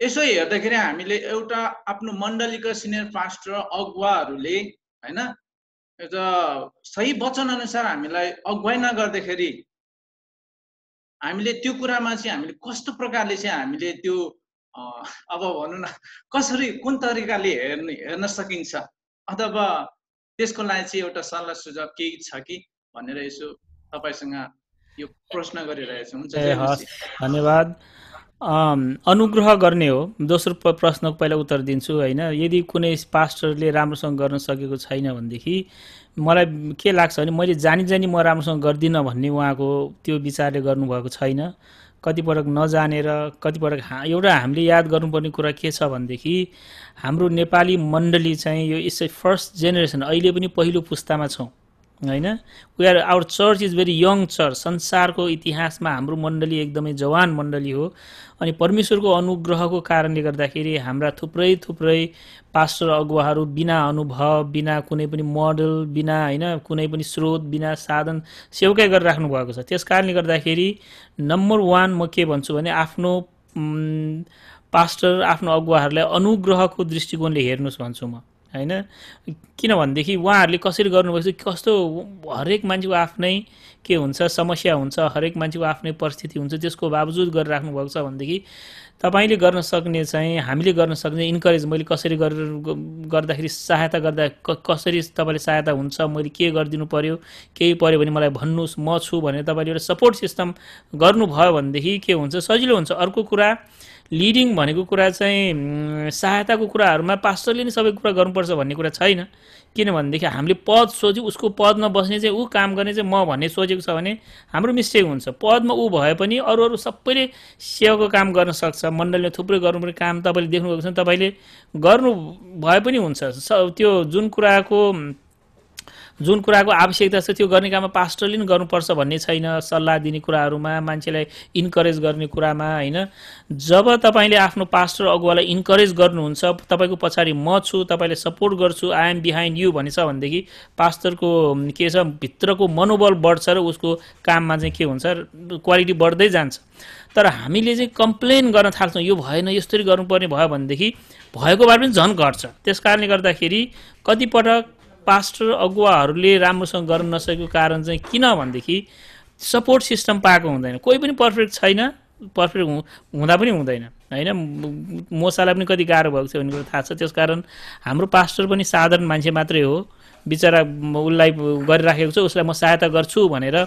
S12: यसो हेर्दाखेरि हामीले एउटा आफ्नो मण्डलीका सिनियर पास्टर अगुवाहरूले होइन एउटा सही वचनअनुसार हामीलाई अगुवाई नगर्दाखेरि हामीले त्यो कुरामा चाहिँ हामीले कस्तो प्रकारले चाहिँ हामीले त्यो अब भनौँ न कसरी कुन तरिकाले हेर्न हेर्न सकिन्छ अथवा त्यसको लागि चाहिँ एउटा सल्लाह सुझाव केही छ कि भनेर यसो तपाईँसँग यो प्रश्न गरिरहेछु हुन्छ
S3: धन्यवाद अनुग्रह गर्ने हो दोस्रो प्रश्नको पहिला उत्तर दिन्छु होइन यदि कुनै पास्टरले राम्रोसँग गर्न सकेको छैन भनेदेखि मलाई के लाग्छ भने मैले जानी जानी म राम्रोसँग गर्दिनँ भन्ने उहाँको त्यो विचारले गर्नुभएको छैन कतिपटक नजानेर कतिपटक हा एउटा हामीले याद गर्नुपर्ने कुरा के छ भनेदेखि हाम्रो नेपाली मण्डली चाहिँ यो यसै फर्स्ट जेनेरेसन अहिले पनि पहिलो पुस्तामा छौँ होइन we are our church is very young church संसारको इतिहासमा हाम्रो मण्डली एकदमै जवान मण्डली हो अनि परमेश्वरको अनुग्रहको कारणले गर्दाखेरि हाम्रा थुप्रै थुप्रै पास्टर अगुवाहरू बिना अनुभव बिना कुनै पनि मोडल बिना होइन कुनै पनि स्रोत बिना साधन सेवकै गरेर भएको छ त्यस कारणले गर्दाखेरि नम्बर वान म के भन्छु भने आफ्नो पास्टर आफ्नो अगुवाहरूलाई अनुग्रहको दृष्टिकोणले हेर्नुहोस् भन्छु म होइन किनभनेदेखि उहाँहरूले कसरी छ कस्तो हरेक मान्छेको आफ्नै के हुन्छ समस्या हुन्छ हरेक मान्छेको आफ्नै परिस्थिति हुन्छ त्यसको बावजुद गरिराख्नु भएको छ भनेदेखि तपाईँले गर्न सक्ने चाहिँ हामीले गर्न सक्ने इन्करेज मैले कसरी गरेर गर्दाखेरि सहायता गर्दा कसरी तपाईँले सहायता हुन्छ मैले के गरिदिनु पऱ्यो केही पऱ्यो भने मलाई भन्नुहोस् म छु भनेर तपाईँले एउटा सपोर्ट सिस्टम गर्नुभयो भनेदेखि के हुन्छ सजिलो हुन्छ अर्को कुरा लिडिङ भनेको कुरा चाहिँ सहायताको कुराहरूमा पास्टरले नै सबै कुरा गर्नुपर्छ भन्ने कुरा छैन किनभनेदेखि हामीले पद सोच्यौँ उसको पदमा बस्ने चाहिँ ऊ काम गर्ने चाहिँ म भन्ने सोचेको छ भने हाम्रो मिस्टेक हुन्छ पदमा ऊ भए पनि अरू अरू सबैले सेवाको काम गर्न सक्छ मण्डलले थुप्रै गर्नुपर्ने काम तपाईँले देख्नुभएको छ तपाईँले गर्नु भए पनि हुन्छ त्यो जुन कुराको जुन कुराको आवश्यकता छ त्यो गर्ने काममा पास्टरले पनि गर्नुपर्छ भन्ने छैन सल्लाह दिने कुराहरूमा मान्छेलाई इन्करेज गर्ने कुरामा होइन जब तपाईँले आफ्नो पास्टर अगुवालाई इन्करेज गर्नुहुन्छ तपाईँको पछाडि म छु तपाईँले सपोर्ट गर्छु आई एम बिहाइन्ड यु भनेछ भनेदेखि पास्टरको के छ भित्रको मनोबल बढ्छ र उसको काममा चाहिँ के हुन्छ क्वालिटी बढ्दै जान्छ तर हामीले चाहिँ कम्प्लेन गर्न थाल्छौँ यो भएन यस्तरी गर्नुपर्ने भयो भनेदेखि भएको बार पनि झन् घट्छ त्यस कारणले गर्दाखेरि कतिपटक पास्टर अगुवाहरूले राम्रोसँग गर्न नसकेको कारण चाहिँ किन भनेदेखि सपोर्ट सिस्टम पाएको हुँदैन कोही पनि पर्फेक्ट छैन पर्फेक्ट हुँदा पनि हुँदैन होइन मोसालाई पनि कति गाह्रो भएको छ भन्ने कुरा थाहा छ त्यस कारण हाम्रो पास्टर पनि साधारण मान्छे मात्रै हो बिचरा उसलाई गरिराखेको छु उसलाई म सहायता गर्छु भनेर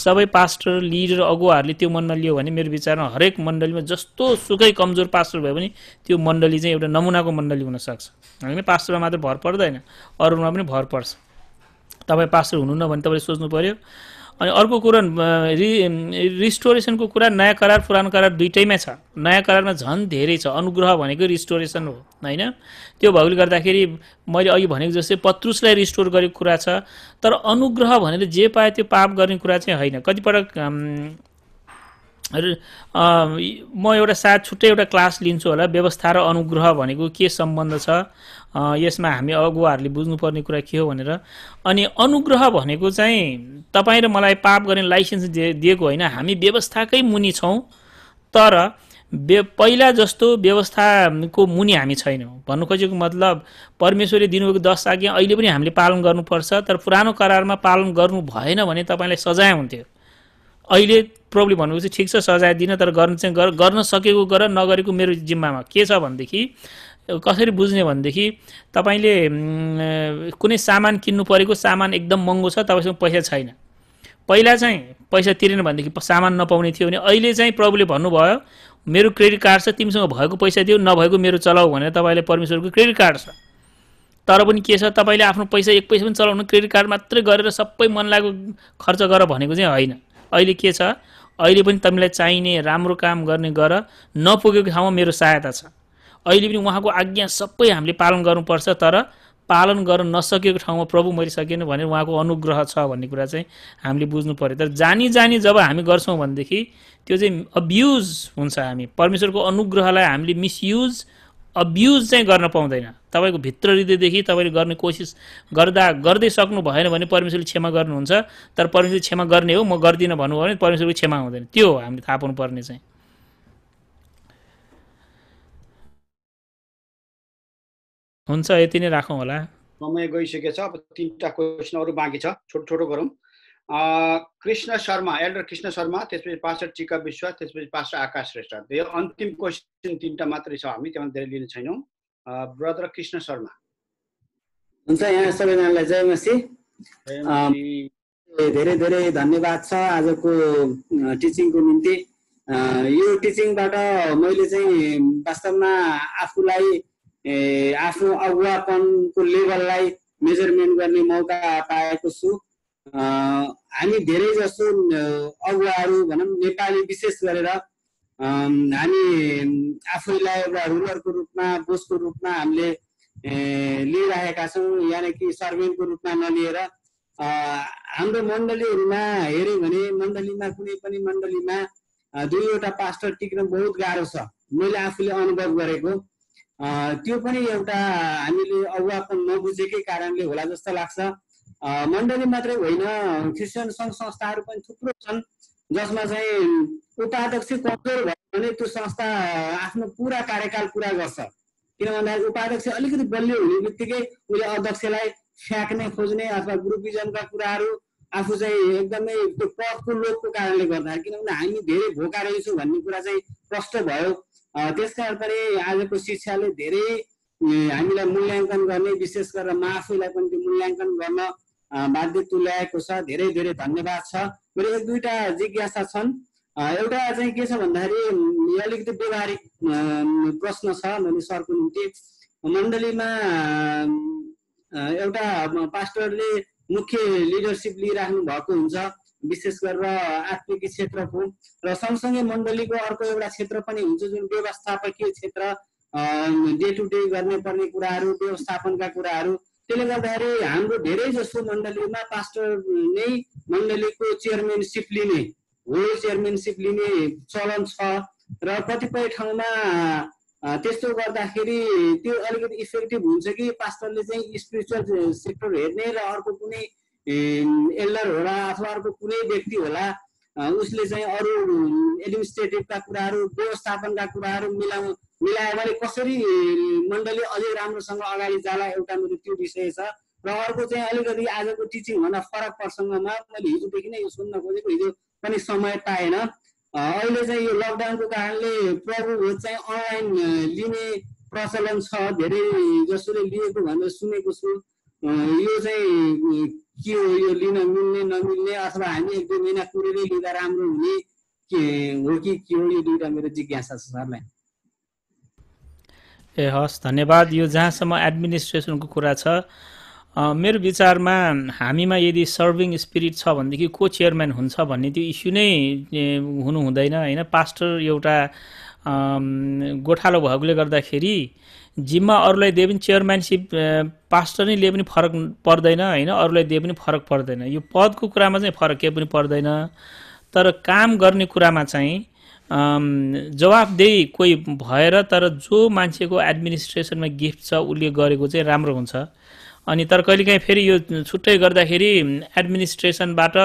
S3: सबै पास्टर लिडर अगुवाहरूले त्यो मनमा लियो भने मेरो विचारमा हरेक मण्डलीमा जस्तो सुकै कमजोर पास्टर भयो भने त्यो मण्डली चाहिँ एउटा नमुनाको मण्डली हुनसक्छ होइन पास्टरमा मात्र भर पर्दैन अरूमा पनि भर पर्छ तपाईँ पास्टर हुनुहुन्न भने तपाईँले सोच्नु पऱ्यो अनि अर्को कुरो रि रिस्टोरेसनको कुरा नयाँ करार पुरानो करार दुइटैमा छ नयाँ करारमा झन् धेरै छ अनुग्रह भनेको रिस्टोरेसन हो होइन त्यो भएकोले गर्दाखेरि मैले अघि भनेको जस्तै पत्रुसलाई रिस्टोर गरेको कुरा छ तर अनुग्रह भनेर जे पायो त्यो पाप गर्ने कुरा चाहिँ होइन कतिपटक म एउटा सायद छुट्टै एउटा क्लास लिन्छु होला व्यवस्था र अनुग्रह भनेको के सम्बन्ध छ यसमा हामी अगुवाहरूले बुझ्नुपर्ने कुरा के हो भनेर अनि अनुग्रह भनेको चाहिँ तपाईँ र मलाई पाप गर्ने लाइसेन्स दिएको होइन हामी व्यवस्थाकै मुनि छौँ तर बे पहिला जस्तो व्यवस्थाको मुनि हामी छैनौँ भन्नु खोजेको मतलब परमेश्वरले दिनुभएको दस आज्ञा अहिले पनि हामीले पालन गर्नुपर्छ तर पुरानो करारमा पालन गर्नु भएन भने तपाईँलाई सजाय हुन्थ्यो अहिले प्रब्लम भनेको चाहिँ ठिक छ सजाय दिन तर गर्नु चाहिँ गर गर्न सकेको गर नगरेको मेरो जिम्मामा के छ भनेदेखि कसरी बुझ्ने भनेदेखि तपाईँले कुनै सामान किन्नु परेको सामान एकदम महँगो छ तपाईँसँग पैसा छैन पहिला चाहिँ पैसा तिरेन भनेदेखि सामान नपाउने थियो भने अहिले चाहिँ प्रभुले भन्नुभयो मेरो क्रेडिट कार्ड छ तिमीसँग भएको पैसा दियो नभएको मेरो चलाऊ भनेर तपाईँले परमेश्वरको क्रेडिट कार्ड छ तर पनि के छ तपाईँले आफ्नो पैसा एक पैसा पनि चलाउनु क्रेडिट कार्ड मात्रै गरेर सबै मन लागेको खर्च गर भनेको चाहिँ होइन अहिले के छ अहिले पनि तपाईँलाई चाहिने राम्रो काम गर्ने गर नपुगेको ठाउँमा मेरो सहायता छ अहिले पनि उहाँको आज्ञा सबै हामीले पालन गर्नुपर्छ तर पालन गर्न नसकेको ठाउँमा प्रभु मरिसकेन भने भनेर उहाँको अनुग्रह छ भन्ने कुरा चाहिँ हामीले बुझ्नु पऱ्यो तर जानी जानी जब हामी गर्छौँ भनेदेखि त्यो चाहिँ अब्युज हुन्छ हामी परमेश्वरको अनुग्रहलाई हामीले मिसयुज अब्युज चाहिँ गर्न पाउँदैन तपाईँको भित्र हृदयदेखि तपाईँले गर्ने कोसिस गर्दा गर्दै सक्नु भएन भने परमेश्वरले क्षमा गर्नुहुन्छ तर परमेश्वर क्षमा गर्ने हो म गर्दिनँ भन्नुभयो भने परमेश्वरको क्षमा हुँदैन त्यो हो हामीले थाहा पाउनुपर्ने चाहिँ हुन्छ यति नै राखौँ होला
S2: समय गइसकेछ अब तिनवटा क्वेसनहरू बाँकी छ छोटो छोटो गरौँ कृष्ण शर्मा एल्डर कृष्ण शर्मा त्यसपछि पास्टर टिका विश्वास त्यसपछि पास्टर आकाश श्रेष्ठ यो अन्तिम क्वेसन तिनवटा मात्रै छ हामी त्यहाँ धेरै लिने छैनौँ ब्रदर कृष्ण शर्मा
S8: हुन्छ यहाँ सबैजनालाई जय मसी धेरै धेरै धन्यवाद छ आजको टिचिङको निम्ति यो टिचिङबाट मैले चाहिँ वास्तवमा आफूलाई आफ्नो अगुवापनको लेभललाई मेजरमेन्ट गर्ने मौका पाएको छु हामी धेरै जसो अगुवाहरू भनौँ नेपाली विशेष गरेर हामी आफैलाई एउटा रुलरको रूपमा बोसको रूपमा हामीले लिइराखेका छौँ यानि कि सर्वेन्टको रूपमा नलिएर हाम्रो मण्डलीहरूमा हेऱ्यौँ भने मण्डलीमा कुनै पनि मण्डलीमा दुईवटा पास्टर टिक्न बहुत गाह्रो छ मैले आफूले अनुभव गरेको त्यो पनि एउटा हामीले अगुवापन नबुझेकै कारणले होला जस्तो लाग्छ मण्डली मात्रै होइन क्रिस्चियन सङ्घ संस्थाहरू पनि थुप्रो छन् जसमा चाहिँ उपाध्यक्ष कमजोर भयो भने त्यो संस्था आफ्नो पुरा कार्यकाल पुरा गर्छ किन भन्दाखेरि उपाध्यक्ष अलिकति बलियो हुने बित्तिकै उसले अध्यक्षलाई फ्याँक्ने खोज्ने अथवा ग्रुप ग्रुपिजमका कुराहरू आफू चाहिँ एकदमै त्यो पदको लोकको कारणले गर्दा किनभने हामी धेरै भोका रहेछौँ भन्ने कुरा चाहिँ प्रष्ट भयो त्यसका पनि आजको शिक्षाले धेरै हामीलाई मूल्याङ्कन गर्ने विशेष गरेर म आफैलाई पनि त्यो मूल्याङ्कन गर्न बाध्य तुल्याएको छ धेरै धेरै धन्यवाद छ मेरो एक दुईवटा जिज्ञासा छन् एउटा चाहिँ के छ भन्दाखेरि अलिकति व्यवहारिक प्रश्न छ मैले सरको निम्ति मण्डलीमा एउटा पास्टरले मुख्य लिडरसिप लिइराख्नु भएको हुन्छ विशेष गरेर आर्थिक क्षेत्रको र सँगसँगै मण्डलीको अर्को एउटा क्षेत्र पनि हुन्छ जुन व्यवस्थापकीय क्षेत्र डे टु डे गर्ने पर्ने कुराहरू व्यवस्थापनका कुराहरू त्यसले गर्दाखेरि हाम्रो धेरै जसो मण्डलीमा पास्टर नै मण्डलीको चेयरमेनसिप लिने होल चेयरमेनसिप लिने चलन छ र कतिपय ठाउँमा त्यस्तो गर्दाखेरि त्यो अलिकति इफेक्टिभ हुन्छ कि पास्टरले चाहिँ स्पिरिचुअल सेक्टर हेर्ने र अर्को कुनै एल्डर होला अथवा अर्को कुनै व्यक्ति होला उसले चाहिँ अरू एडमिनिस्ट्रेटिभका कुराहरू व्यवस्थापनका कुराहरू मिलाउ मिलायो भने कसरी मण्डली अझै राम्रोसँग अगाडि जाला एउटा मेरो त्यो विषय छ र अर्को चाहिँ अलिकति आजको टिचिङभन्दा फरक प्रसङ्गमा मैले हिजोदेखि नै यो सुन्न खोजेको हिजो पनि समय पाएन अहिले चाहिँ यो लकडाउनको कारणले प्रभु चाहिँ अनलाइन लिने प्रचलन छ धेरै जसोले लिएको भनेर सुनेको छु यो चाहिँ के हो यो लिन मिल्ने नमिल्ने अथवा हामी एक दुई महिना कुरेरै लिँदा राम्रो हुने के हो कि के हो यो दुईवटा मेरो जिज्ञासा छ सरलाई
S3: ए हस् धन्यवाद यो जहाँसम्म एडमिनिस्ट्रेसनको कुरा छ मेरो विचारमा हामीमा यदि सर्भिङ स्पिरिट छ भनेदेखि को चेयरम्यान हुन्छ भन्ने त्यो इस्यु नै हुनु हुँदैन होइन पास्टर एउटा गोठालो भएकोले गर्दाखेरि जिम्मा अरूलाई दिए पनि चेयरम्यानसिप पास्टरले पनि फरक पर्दैन होइन अरूलाई दिए पनि फरक पर्दैन यो पदको कुरामा चाहिँ फरक केही पनि पर्दैन तर काम गर्ने कुरामा चाहिँ जवाबदेही कोही भएर तर जो मान्छेको एडमिनिस्ट्रेसनमा गिफ्ट छ उसले गरेको चाहिँ राम्रो हुन्छ अनि तर कहिलेकाहीँ फेरि यो छुट्टै गर्दाखेरि एडमिनिस्ट्रेसनबाट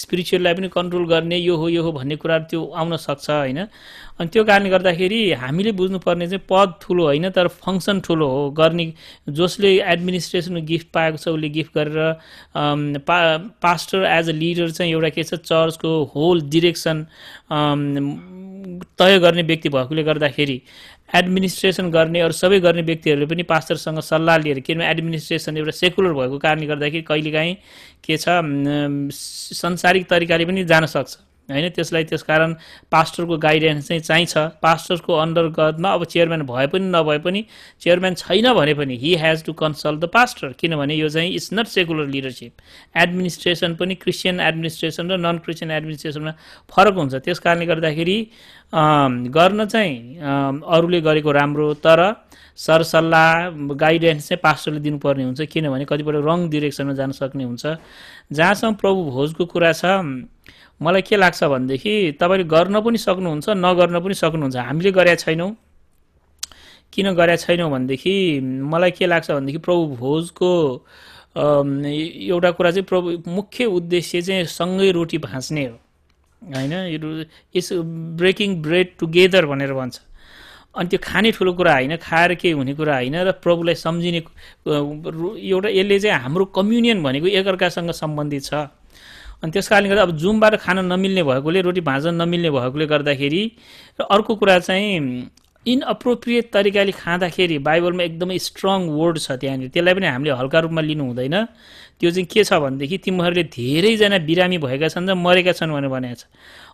S3: स्पिरिचुअललाई पनि कन्ट्रोल गर्ने यो हो यो हो भन्ने कुराहरू त्यो आउन सक्छ होइन अनि त्यो कारणले गर्दाखेरि हामीले बुझ्नुपर्ने चाहिँ पद ठुलो होइन तर फङ्सन ठुलो हो गर्ने जसले एडमिनिस्ट्रेसनको गिफ्ट पाएको छ उसले गिफ्ट गरेर पा पास्टर एज अ लिडर चाहिँ एउटा के छ चर्चको होल डिरेक्सन तय गर्ने व्यक्ति भएकोले गर्दाखेरि एडमिनिस्ट्रेसन गर्ने अरू सबै गर्ने व्यक्तिहरूले पनि पास्टरसँग सल्लाह लिएर किनभने एडमिनिस्ट्रेसन एउटा सेकुलर भएको कारणले गर्दाखेरि कहिलेकाहीँ के छ संसारिक तरिकाले पनि जान सक्छ होइन त्यसलाई त्यस कारण पास्टरको गाइडेन्स चाहिँ चाहिन्छ पास्टरको अन्डरगतमा अब चेयरम्यान भए पनि नभए पनि चेयरम्यान छैन भने पनि he has to consult the pastor किनभने यो चाहिँ it's not secular leadership administration पनि क्रिस्चियन एडमिनिस्ट्रेसन र नन क्रिस्चियन एडमिनिस्ट्रेसनमा फरक हुन्छ त्यस कारणले गर्दाखेरि गर्न चाहिँ अरूले गरेको राम्रो तर सरसल्लाह गाइडेन्स चाहिँ पास्टरले दिनुपर्ने हुन्छ किनभने कतिपय रङ डिरेक्सनमा जान सक्ने हुन्छ जहाँसम्म प्रभु भोजको कुरा छ मलाई के लाग्छ भनेदेखि तपाईँले गर्न पनि सक्नुहुन्छ नगर्न पनि सक्नुहुन्छ हामीले गरेका छैनौँ किन गरेका छैनौँ भनेदेखि मलाई के लाग्छ भनेदेखि प्रभु भोजको एउटा कुरा चाहिँ प्रभु मुख्य उद्देश्य चाहिँ सँगै रोटी भाँच्ने हो होइन इट्स ब्रेकिङ ब्रेड टुगेदर भनेर भन्छ अनि त्यो खाने ठुलो कुरा होइन खाएर केही हुने कुरा होइन र प्रभुलाई सम्झिने एउटा यसले चाहिँ हाम्रो कम्युनियन भनेको एकअर्कासँग सम्बन्धित छ अनि त्यस कारणले गर्दा अब जुमबाट खान नमिल्ने भएकोले रोटी भाँजन नमिल्ने भएकोले गर्दाखेरि र अर्को कुरा चाहिँ इनअप्रोप्रिएट तरिकाले खाँदाखेरि बाइबलमा एकदमै स्ट्रङ वर्ड छ त्यहाँनिर त्यसलाई पनि हामीले हल्का रूपमा लिनु हुँदैन त्यो चाहिँ के छ भनेदेखि तिमीहरूले धेरैजना बिरामी भएका छन् र मरेका छन् भनेर भनेको छ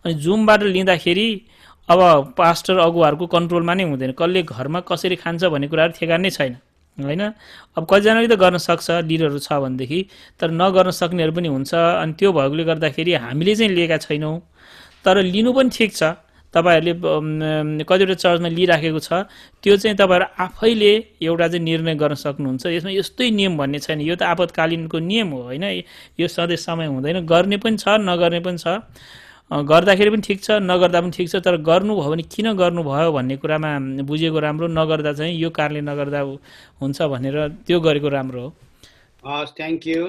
S3: अनि जुमबाट लिँदाखेरि अब पास्टर अगुवाहरूको कन्ट्रोलमा नै हुँदैन कसले घरमा कसरी खान्छ भन्ने कुराहरू ठेगान नै छैन होइन अब कतिजनाले त गर्न सक्छ लिडहरू छ भनेदेखि तर नगर्न सक्नेहरू पनि हुन्छ अनि त्यो भएकोले गर्दाखेरि हामीले चाहिँ लिएका छैनौँ तर लिनु पनि ठिक छ तपाईँहरूले कतिवटा चर्चमा लिइराखेको छ त्यो चाहिँ तपाईँहरू आफैले एउटा चाहिँ निर्णय गर्न सक्नुहुन्छ यसमा यस्तै नियम भन्ने छैन यो त आपतकालीनको नियम हो होइन यो सधैँ समय हुँदैन गर्ने पनि छ नगर्ने पनि छ गर्दाखेरि पनि ठिक छ नगर्दा पनि ठिक छ तर गर्नुभयो भने किन गर्नुभयो भन्ने कुरामा बुझेको राम्रो नगर्दा चाहिँ यो कारणले नगर्दा हुन्छ भनेर त्यो गरेको राम्रो
S2: हो हस् थ्याङ्क यू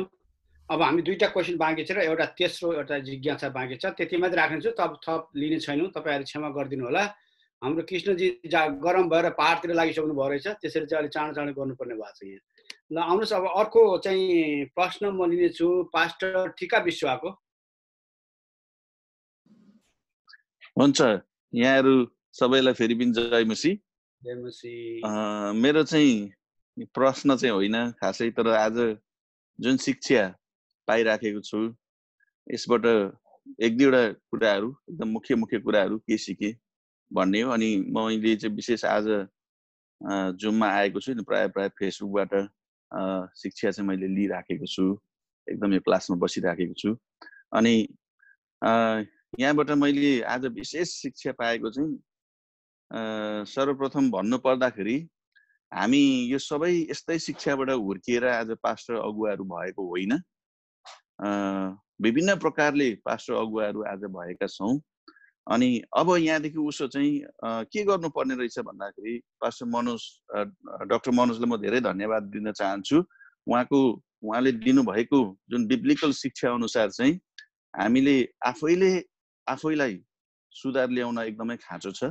S2: अब हामी दुईवटा क्वेसन बाँकी छ र एउटा तेस्रो एउटा जिज्ञासा बाँकी छ त्यति मात्रै राख्नेछु तब थप लिने छैनौँ तपाईँहरू क्षमा गरिदिनु होला हाम्रो कृष्णजी जा गरम भएर पाहाडतिर लागिसक्नु भयो रहेछ त्यसरी चाहिँ अलिक चाँडो चाँडो गर्नुपर्ने भएको छ यहाँ ल आउनुहोस् अब अर्को चाहिँ प्रश्न म लिनेछु पास्टर ठिका विश्वको
S13: हुन्छ यहाँहरू सबैलाई फेरि पनि जय मसी मेरो चाहिँ प्रश्न चाहिँ होइन खासै तर आज जुन शिक्षा पाइराखेको छु यसबाट एक दुईवटा कुराहरू एकदम मुख्य मुख्य कुराहरू के सिकेँ भन्ने हो अनि मैले चाहिँ विशेष आज जुममा आएको छु नि प्रायः प्रायः फेसबुकबाट शिक्षा चाहिँ मैले लिइराखेको छु एकदम यो क्लासमा बसिराखेको छु अनि यहाँबाट मैले आज विशेष शिक्षा पाएको चाहिँ सर्वप्रथम भन्नुपर्दाखेरि हामी यो सबै यस्तै शिक्षाबाट हुर्किएर आज पास्टर अगुवाहरू भएको होइन विभिन्न प्रकारले पास्टर अगुवाहरू आज भएका छौँ अनि अब यहाँदेखि उसो चाहिँ के गर्नुपर्ने रहेछ भन्दाखेरि पास्टर मनोज डक्टर मनोजलाई म धेरै धन्यवाद दिन चाहन्छु उहाँको उहाँले दिनुभएको जुन बिब्लिकल शिक्षा अनुसार चाहिँ हामीले आफैले आफैलाई सुधार ल्याउन एकदमै खाँचो छ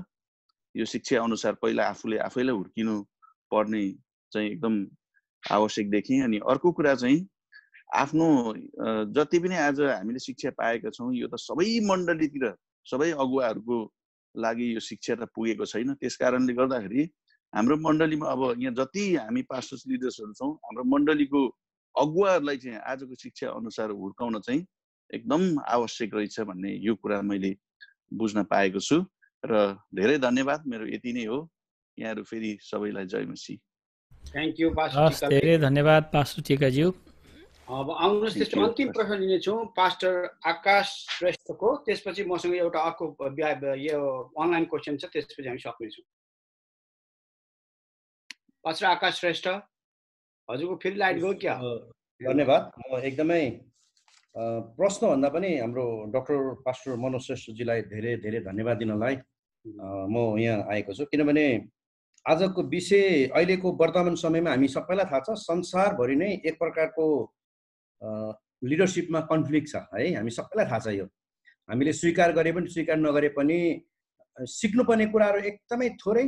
S13: यो शिक्षा अनुसार पहिला आफूले आफैलाई हुर्किनु पर्ने चाहिँ एकदम आवश्यक देखेँ अनि अर्को कुरा चाहिँ आफ्नो जति पनि आज हामीले शिक्षा पाएका छौँ यो त सबै मण्डलीतिर सबै अगुवाहरूको लागि यो शिक्षा त पुगेको छैन त्यस कारणले गर्दाखेरि हाम्रो मण्डलीमा अब यहाँ जति हामी पास्टर्स लिडर्सहरू छौँ हाम्रो मण्डलीको अगुवाहरूलाई चाहिँ आजको शिक्षा अनुसार हुर्काउन चाहिँ एकदम आवश्यक रहेछ भन्ने यो कुरा मैले बुझ्न पाएको छु र धेरै धन्यवाद मेरो यति नै हो यहाँहरू फेरि सबैलाई जय मसी थ्याङ्क यू धेरै
S3: धन्यवाद पास्टर
S2: अब आउनुहोस् त्यसको अन्तिम प्रश्न लिनेछौँ पास्टर आकाश श्रेष्ठको
S4: त्यसपछि मसँग एउटा अर्को यो अनलाइन क्वेसन छ त्यसपछि हामी सक्नेछौँ
S2: पास्टर आकाश श्रेष्ठ हजुरको फेरि लाइट गयो क्या धन्यवाद
S14: म एकदमै प्रश्नभन्दा पनि हाम्रो डक्टर पास्टर मनोज श्रेष्ठजीलाई धेरै धेरै धन्यवाद दिनलाई म यहाँ आएको छु किनभने आजको विषय अहिलेको वर्तमान समयमा हामी सबैलाई थाहा छ संसारभरि नै एक प्रकारको लिडरसिपमा कन्फ्लिक्ट छ है हामी सबैलाई थाहा छ यो हामीले स्वीकार गरे पनि स्वीकार नगरे पनि सिक्नुपर्ने कुराहरू एकदमै थोरै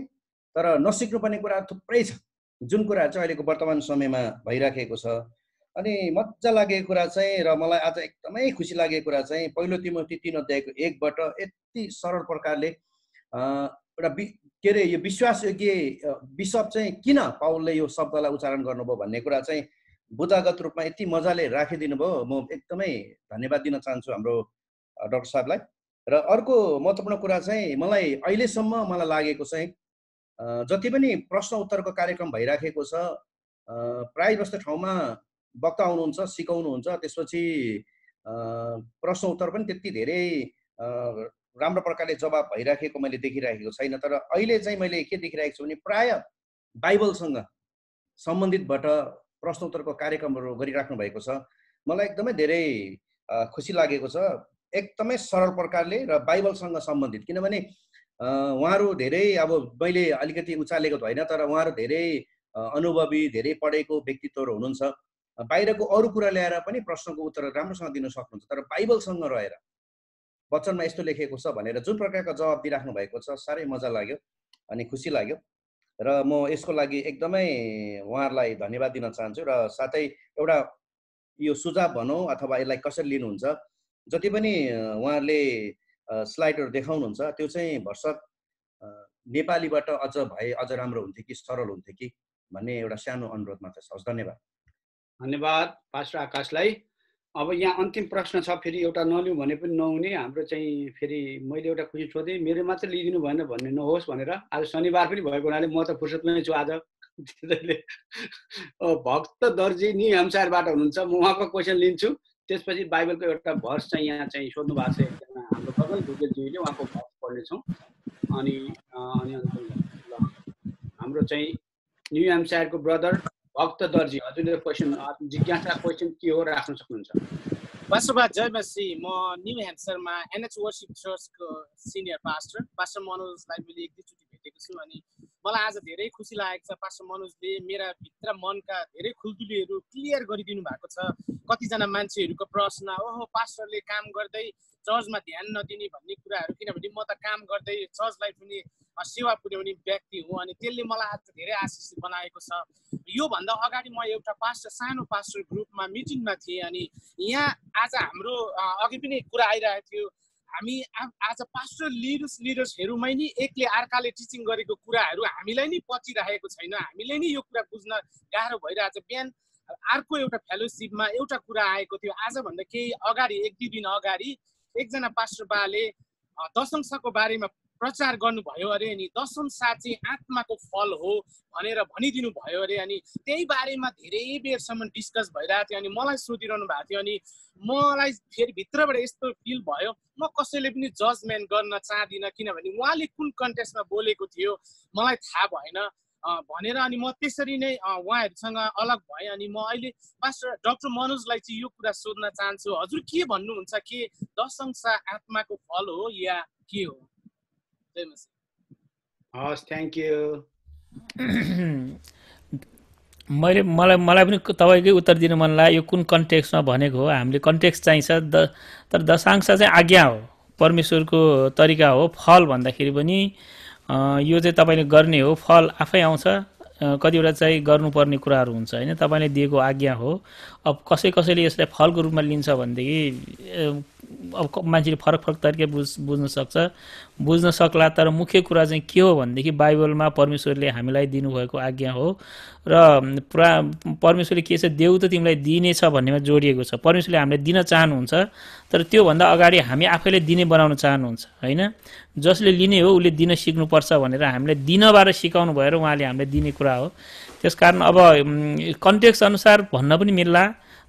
S14: तर नसिक्नुपर्ने कुराहरू थुप्रै छ जुन कुराहरू चाहिँ अहिलेको वर्तमान समयमा भइराखेको छ अनि मजा लागेको कुरा चाहिँ र मलाई आज एकदमै खुसी लागेको कुरा चाहिँ पहिलो तिमोती तिन अध्यायको एकबाट यति सरल प्रकारले एउटा के अरे यो विश्वासयोग्य विश्व चाहिँ किन पाउलले यो शब्दलाई उच्चारण गर्नुभयो भन्ने कुरा चाहिँ बुदागत रूपमा यति मजाले राखिदिनु भयो म एकदमै धन्यवाद दिन चाहन्छु हाम्रो डक्टर साहबलाई र अर्को महत्त्वपूर्ण कुरा चाहिँ मलाई अहिलेसम्म मलाई लागेको चाहिँ जति पनि प्रश्न उत्तरको कार्यक्रम भइराखेको छ प्रायः जस्तो ठाउँमा वक्ता हुनुहुन्छ सिकाउनुहुन्छ त्यसपछि प्रश्न उत्तर पनि त्यति धेरै राम्रो प्रकारले जवाब भइराखेको मैले देखिराखेको छैन तर अहिले चाहिँ मैले के देखिरहेको छु भने प्राय बाइबलसँग सम्बन्धितबाट प्रश्नोत्तरको कार्यक्रमहरू गरिराख्नु भएको छ मलाई एकदमै धेरै खुसी लागेको छ एकदमै सरल प्रकारले र बाइबलसँग सम्बन्धित किनभने उहाँहरू धेरै अब मैले अलिकति उचालेको त होइन तर उहाँहरू धेरै अनुभवी धेरै पढेको व्यक्तित्वहरू हुनुहुन्छ बाहिरको अरू कुरा ल्याएर पनि प्रश्नको उत्तर राम्रोसँग दिन सक्नुहुन्छ तर बाइबलसँग रहेर वचनमा यस्तो लेखेको छ भनेर जुन प्रकारको जवाब दिइराख्नु भएको छ साह्रै मजा लाग्यो अनि खुसी लाग्यो र म यसको लागि एकदमै उहाँहरूलाई धन्यवाद दिन चाहन्छु र साथै एउटा यो सुझाव भनौँ अथवा यसलाई कसरी लिनुहुन्छ जति पनि उहाँहरूले स्लाइडहरू देखाउनुहुन्छ त्यो चाहिँ भर्सक नेपालीबाट अझ भए अझ राम्रो हुन्थ्यो कि सरल हुन्थ्यो कि भन्ने एउटा सानो अनुरोध मात्र छ हस् धन्यवाद
S2: धन्यवाद पास्टर आकाशलाई अब यहाँ अन्तिम प्रश्न छ फेरि एउटा नलिउँ भने पनि नहुने हाम्रो चाहिँ फेरि मैले एउटा खुसी सोधेँ मेरो मात्रै लिइदिनु भएन भन्ने नहोस् भनेर आज शनिबार पनि भएको हुनाले म त फुर्सदमै छु आज त्यसैले भक्त दर्जी नि हमसायरबाट हुनुहुन्छ म उहाँको क्वेसन लिन्छु त्यसपछि बाइबलको एउटा भर्स चाहिँ यहाँ चाहिँ सोध्नु भएको छ एकजना हाम्रो गगन भुजेलज्यूले उहाँको भर्स पढ्नेछौँ अनि अनि हाम्रो चाहिँ न्यु हेम्सायरको ब्रदर भक्त दर्जी हजुरले क्वेसन जिज्ञासा क्वेसन के हो राख्न सक्नुहुन्छ
S15: वासुभा जयमसी म न्यु हेम्सरमा एनएच वर्सिप चर्चको सिनियर पास्टर पास्टर मनोजलाई मैले एक दुईचोटि भेटेको छु अनि मलाई आज धेरै खुसी लागेको छ पास्टर मनोजले मेरा भित्र मनका धेरै खुल्दुलीहरू क्लियर गरिदिनु भएको छ कतिजना मान्छेहरूको प्रश्न ओहो पास्टरले काम गर्दै चर्चमा ध्यान नदिने भन्ने कुराहरू किनभने म त काम गर्दै चर्चलाई पनि सेवा पुर्याउने व्यक्ति हो अनि त्यसले मलाई आज धेरै आशिष बनाएको छ योभन्दा अगाडि म एउटा पास्टर सानो पास्टर ग्रुपमा मिटिङमा थिएँ अनि यहाँ आज हाम्रो अघि पनि कुरा आइरहेको थियो हामी आज पास्टर लिडर्स लिडर्सहरूमै नि एकले अर्काले टिचिङ गरेको कुराहरू हामीलाई नै पचिरहेको छैन हामीले नै यो कुरा बुझ्न गाह्रो भइरहेछ बिहान अर्को एउटा फेलोसिपमा एउटा कुरा आएको थियो आजभन्दा केही अगाडि एक दुई दिन अगाडि एकजना पास्टर बाले दशंशको बारेमा प्रचार गर्नुभयो अरे अनि दशम चाहिँ आत्माको फल हो भनेर भनिदिनु भयो अरे अनि त्यही बारेमा धेरै बेरसम्म डिस्कस भइरहेको थियो अनि मलाई सोधिरहनु भएको थियो अनि मलाई फेरि भित्रबाट यस्तो फिल भयो म कसैले पनि जजमेन्ट गर्न चाहदिनँ किनभने उहाँले कुन कन्टेस्टमा बोलेको थियो मलाई थाहा भएन भनेर अनि म त्यसरी नै उहाँहरूसँग अलग भएँ अनि म अहिले मास्टर डक्टर मनोजलाई चाहिँ यो कुरा सोध्न चाहन्छु हजुर के भन्नुहुन्छ के दशंसा आत्माको फल हो या के हो जय हस् थ्याङ्क यू
S3: मैले मलाई मलाई पनि तपाईँकै उत्तर दिनु मन लाग्यो यो कुन कन्टेक्स्टमा भनेको हो हामीले कन्टेक्स्ट चाहिन्छ द तर दशांश चाहिँ आज्ञा हो परमेश्वरको तरिका हो फल भन्दाखेरि पनि यो चाहिँ तपाईँले गर्ने हो फल आफै आउँछ कतिवटा चाहिँ गर्नुपर्ने कुराहरू हुन्छ होइन तपाईँले दिएको आज्ञा हो अब कसै कसैले यसलाई फलको रूपमा लिन्छ भनेदेखि अब मान्छेले फरक फरक तरिका बुझ बुझ्न सक्छ बुझ्न सक्ला तर मुख्य कुरा चाहिँ के हो भनेदेखि बाइबलमा परमेश्वरले हामीलाई दिनुभएको आज्ञा हो र पुरा परमेश्वरले के छ देउ त तिमीलाई दिनेछ भन्नेमा जोडिएको छ परमेश्वरले हामीलाई दिन चाहनुहुन्छ तर त्योभन्दा अगाडि हामी आफैले दिने बनाउन चाहनुहुन्छ होइन जसले लिने हो उसले दिन सिक्नुपर्छ भनेर हामीलाई दिनबाट सिकाउनु भएर उहाँले हामीलाई दिने कुरा हो त्यसकारण अब कन्टेक्स अनुसार भन्न पनि मिल्ला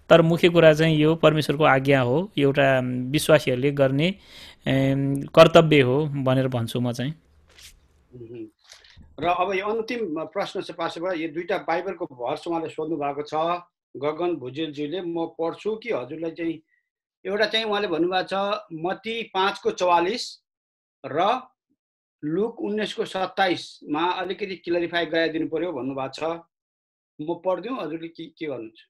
S3: तर मुख्य कुरा चाहिँ यो परमेश्वरको आज्ञा हो एउटा विश्वासीहरूले गर्ने कर्तव्य हो भनेर भन्छु म चाहिँ
S2: र अब यो अन्तिम प्रश्न छ पार्श्व यो दुईवटा बाइबलको भर्स उहाँले सोध्नु भएको छ गगन भुजेलज्यूले म पढ्छु कि हजुरलाई चाहिँ एउटा चाहिँ उहाँले भन्नुभएको छ मती पाँचको चौवालिस र लुक उन्नाइसको सत्ताइसमा अलिकति क्लियरिफाई गराइदिनु पर्यो भन्नुभएको छ म पढिदिउँ हजुरले के के गर्नुहुन्छ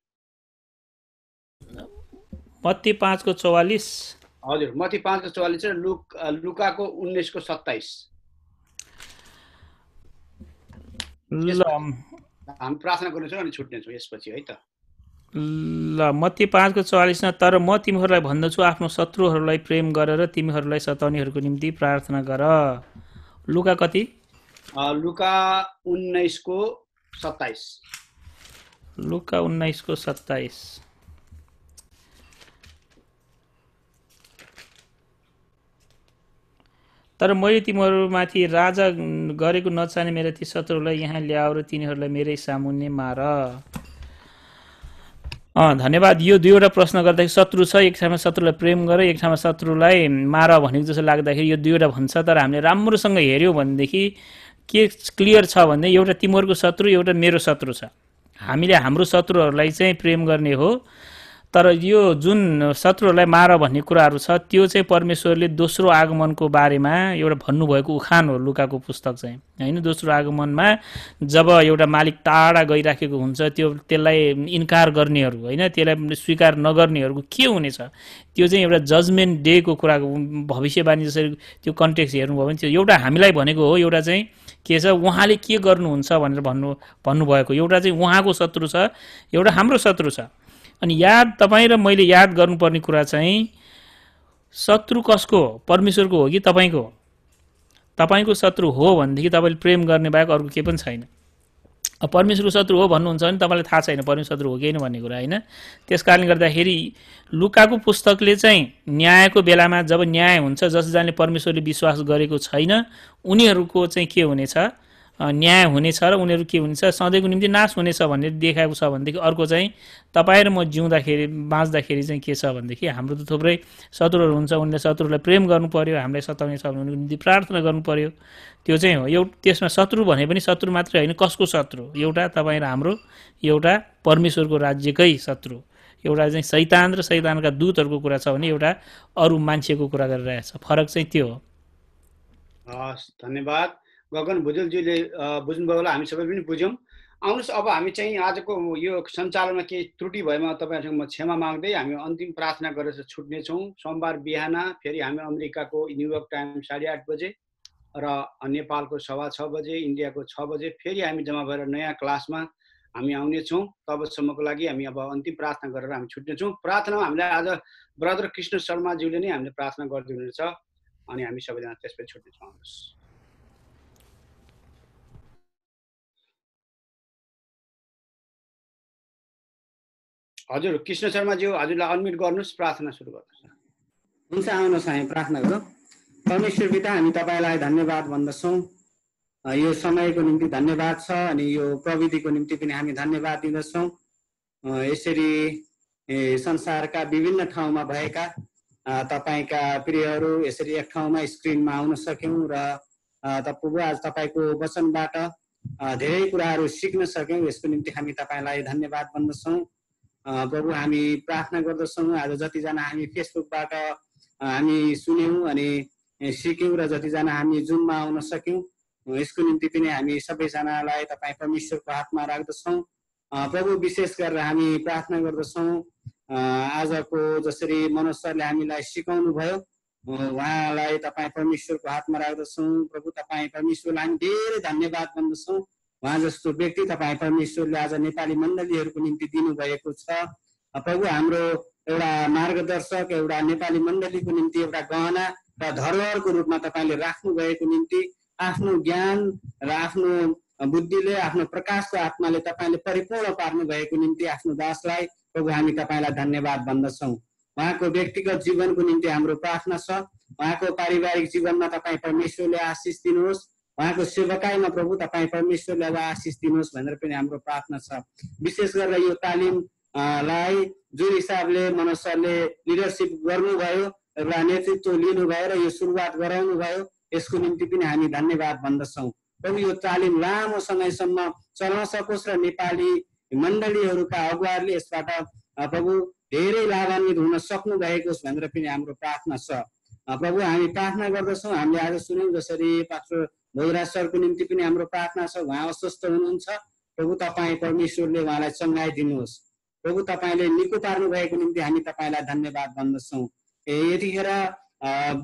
S3: मती पाँचको चौवालिस
S2: हजुर मती पाँच चौवालिस र लुक लुकाको उन्नाइसको सत्ताइस
S3: हामी
S2: प्रार्थना गर्नेछौँ अनि छुट्नेछौँ यसपछि है त
S3: ल मती पाँचको चौवालिसमा तर म तिमीहरूलाई भन्दछु आफ्नो शत्रुहरूलाई प्रेम गरेर तिमीहरूलाई सताउनेहरूको निम्ति प्रार्थना गर लुका कति
S2: लुका उन्नाइसको सत्ताइस
S3: लुका उन्नाइसको सत्ताइस तर मैले तिमीहरूमाथि राजा गरेको नचाहने मेरो ती शत्रुहरूलाई यहाँ ल्याओ र तिनीहरूलाई मेरै सामुन्ने मार धन्यवाद यो दुईवटा प्रश्न गर्दाखेरि शत्रु छ एक ठाउँमा शत्रुलाई प्रेम गर एक ठाउँमा शत्रुलाई मार भनेको जस्तो लाग्दाखेरि यो दुईवटा भन्छ तर हामीले राम्रोसँग हेऱ्यौँ भनेदेखि के क्लियर छ भने एउटा तिमीहरूको शत्रु एउटा मेरो शत्रु छ हामीले हाम्रो शत्रुहरूलाई चाहिँ प्रेम गर्ने हो तर यो जुन शत्रुहरूलाई मार भन्ने कुराहरू छ त्यो चाहिँ परमेश्वरले दोस्रो आगमनको बारेमा एउटा भन्नुभएको उखान हो लुकाको पुस्तक चाहिँ होइन दोस्रो आगमनमा जब एउटा मालिक टाढा गइराखेको हुन्छ त्यो त्यसलाई इन्कार गर्नेहरू होइन त्यसलाई स्वीकार नगर्नेहरूको के हुनेछ त्यो चाहिँ एउटा जजमेन्ट डेको कुराको भविष्यवाणी जसरी त्यो कन्टेक्स हेर्नुभयो भने त्यो एउटा हामीलाई भनेको हो एउटा चाहिँ के छ उहाँले के गर्नुहुन्छ भनेर भन्नु भन्नुभएको एउटा चाहिँ उहाँको शत्रु छ एउटा हाम्रो शत्रु छ अनि याद तपाईँ र मैले याद गर्नुपर्ने कुरा चाहिँ शत्रु कसको हो परमेश्वरको हो कि तपाईँको हो तपाईँको शत्रु हो भनेदेखि तपाईँले प्रेम गर्ने बाहेक अरू केही पनि छैन परमेश्वरको शत्रु हो भन्नुहुन्छ भने तपाईँलाई थाहा छैन परमेश्वर शत्रु हो कि होइन भन्ने कुरा होइन त्यस कारणले गर्दाखेरि लुकाको पुस्तकले चाहिँ न्यायको बेलामा जब न्याय हुन्छ जसजनाले परमेश्वरले विश्वास गरेको छैन उनीहरूको चाहिँ के हुनेछ न्याय हुनेछ र उनीहरू के हुनेछ सधैँको निम्ति नाश हुनेछ भनेर देखाएको छ भनेदेखि अर्को चाहिँ तपाईँ र म जिउँदाखेरि बाँच्दाखेरि चाहिँ के छ भनेदेखि हाम्रो त थुप्रै शत्रुहरू हुन्छ उनले शत्रुलाई प्रेम गर्नु पऱ्यो हामीलाई सताउने छ भने उनको निम्ति प्रार्थना गर्नु पऱ्यो त्यो चाहिँ हो एउटा त्यसमा शत्रु भने पनि शत्रु मात्रै होइन कसको शत्रु एउटा तपाईँ र हाम्रो एउटा परमेश्वरको राज्यकै शत्रु एउटा चाहिँ सैतान र सैतानका दूतहरूको कुरा छ भने एउटा अरू मान्छेको कुरा गरिरहेको छ फरक चाहिँ त्यो हो
S2: हस् धन्यवाद गगन भुजेलज्यूले बुझ्नुभयो होला हामी सबै पनि बुझ्यौँ आउनुहोस् अब हामी चाहिँ आजको यो सञ्चालनमा केही त्रुटि भएमा तपाईँहरूसँग म क्षमा माग्दै हामी अन्तिम प्रार्थना गरेर छुट्नेछौँ सोमबार बिहान फेरि हामी अमेरिकाको न्युयोर्क टाइम साढे आठ बजे र नेपालको सवा छ बजे इन्डियाको छ बजे फेरि हामी जम्मा भएर नयाँ क्लासमा हामी आउनेछौँ तबसम्मको लागि हामी अब अन्तिम प्रार्थना गरेर हामी छुट्नेछौँ प्रार्थनामा हामीलाई आज ब्रदर कृष्ण शर्माज्यूले नै हामीले प्रार्थना गरिदिनु हुनेछ अनि
S4: हामी सबैजना त्यसपछि छुट्नेछौँ आउनुहोस् हजुर कृष्ण शर्माज्यू हजुरलाई अनमिट गर्नुहोस् प्रार्थना सुरु गर्नुहोस् हुन्छ आउनुहोस् हामी प्रार्थना गरौँ
S8: परमेश्वर पिता हामी तपाईँलाई धन्यवाद भन्दछौँ यो समयको निम्ति धन्यवाद छ अनि यो प्रविधिको निम्ति पनि हामी धन्यवाद दिँदछौँ यसरी संसारका विभिन्न ठाउँमा भएका तपाईँका प्रियहरू यसरी एक ठाउँमा स्क्रिनमा आउन सक्यौँ र प्रभु आज तपाईँको वचनबाट धेरै कुराहरू सिक्न सक्यौँ यसको निम्ति हामी तपाईँलाई धन्यवाद भन्दछौँ प्रभु हामी प्रार्थना गर्दछौँ आज जतिजना हामी फेसबुकबाट हामी सुन्यौँ अनि सिक्यौँ र जतिजना हामी जुममा आउन सक्यौँ यसको निम्ति पनि हामी सबैजनालाई तपाईँ परमेश्वरको हातमा राख्दछौँ प्रभु विशेष गरेर हामी प्रार्थना गर्दछौँ आजको जसरी मनोस्वरले हामीलाई सिकाउनु भयो
S4: उहाँलाई
S8: तपाईँ परमेश्वरको हातमा राख्दछौँ प्रभु तपाईँ परमेश्वरलाई हामी धेरै धन्यवाद भन्दछौँ उहाँ जस्तो व्यक्ति तपाईँ परमेश्वरले आज नेपाली मण्डलीहरूको निम्ति दिनुभएको छ प्रभु हाम्रो एउटा मार्गदर्शक एउटा नेपाली मण्डलीको निम्ति एउटा गहना र धरोहरको रूपमा तपाईँले राख्नुभएको निम्ति आफ्नो ज्ञान र आफ्नो बुद्धिले आफ्नो प्रकाशको आत्माले तपाईँले परिपूर्ण पार्नुभएको निम्ति आफ्नो दासलाई प्रभु हामी तपाईँलाई धन्यवाद भन्दछौँ उहाँको व्यक्तिगत जीवनको निम्ति हाम्रो प्रार्थना छ उहाँको पारिवारिक जीवनमा तपाईँ परमेश्वरले आशिष दिनुहोस् उहाँको सेवकाईमा प्रभु तपाईँ परमेश्वरले अब आशिष दिनुहोस् भनेर पनि हाम्रो प्रार्थना छ विशेष गरेर यो तालिमलाई जुन हिसाबले मनोज लिडरसिप गर्नुभयो र नेतृत्व लिनुभयो र यो सुरुवात गराउनु भयो यसको निम्ति पनि हामी धन्यवाद भन्दछौँ प्रभु यो तालिम लामो समयसम्म चल्न सकोस् र नेपाली मण्डलीहरूका अगुवाहरूले यसबाट प्रभु धेरै लाभान्वित हुन सक्नु भएको होस् भनेर पनि हाम्रो प्रार्थना छ प्रभु हामी प्रार्थना गर्दछौँ हामीले आज सुन्यौँ जसरी पात्र नवराज निम्ति पनि हाम्रो प्रार्थना छ उहाँ अस्वस्थ हुनुहुन्छ प्रभु तपाईँ परमेश्वरले उहाँलाई चङ्गाइदिनुहोस् प्रभु तपाईँले निको पार्नु भएको निम्ति हामी तपाईँलाई धन्यवाद भन्दछौँ यतिखेर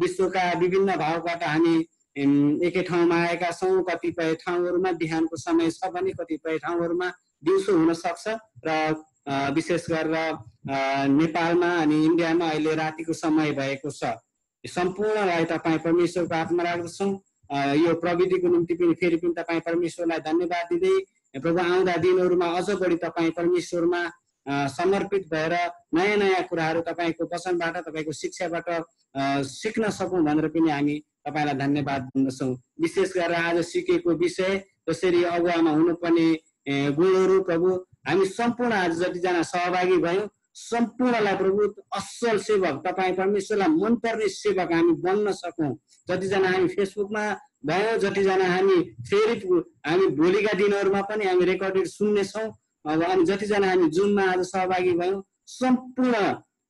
S8: विश्वका विभिन्न भावबाट हामी एकै ठाउँमा आएका छौँ कतिपय ठाउँहरूमा बिहानको समय छ भने कतिपय ठाउँहरूमा दिउँसो हुन सक्छ र विशेष गरेर नेपालमा अनि इन्डियामा अहिले रातिको समय भएको छ सम्पूर्णलाई तपाईँ परमेश्वरको हातमा राख्दछौँ यो प्रविधिको निम्ति पनि फेरि पनि तपाईँ परमेश्वरलाई धन्यवाद दिँदै प्रभु आउँदा दिनहरूमा अझ बढी तपाईँ परमेश्वरमा समर्पित भएर नयाँ नयाँ कुराहरू तपाईँको वचनबाट तपाईँको शिक्षाबाट सिक्न सकौँ भनेर पनि हामी तपाईँलाई धन्यवाद दिँदछौँ विशेष गरेर आज सिकेको विषय जसरी अगुवामा हुनुपर्ने गुणहरू प्रभु हामी सम्पूर्ण आज जतिजना सहभागी भयौँ सम्पूर्णलाई प्रभु असल सेवक तपाईँ परमेश्वरलाई मनपर्ने सेवक हामी बन्न सकौँ जतिजना हामी फेसबुकमा भयो जतिजना हामी फेरि हामी भोलिका दिनहरूमा पनि हामी रेकर्डेड सुन्नेछौँ अब अनि जतिजना हामी जुममा आज सहभागी भयौँ सम्पूर्ण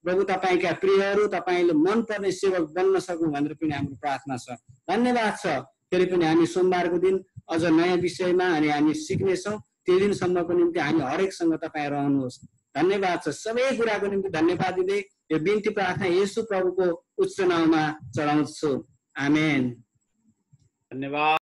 S8: प्रभु तपाईँका प्रियहरू तपाईँले मनपर्ने सेवक बन्न सकौँ भनेर पनि हाम्रो प्रार्थना छ धन्यवाद छ फेरि पनि हामी सोमबारको दिन अझ नयाँ विषयमा अनि हामी सिक्नेछौँ त्यो दिनसम्मको निम्ति हामी हरेकसँग तपाईँ रहनुहोस् धन्यवाद छ सबै कुराको निम्ति धन्यवाद दिँदै यो बिन्ती प्रार्थना यसो प्रभुको उच्च नाउँमा चढाउँछु
S6: Amen.
S8: धन्यवाद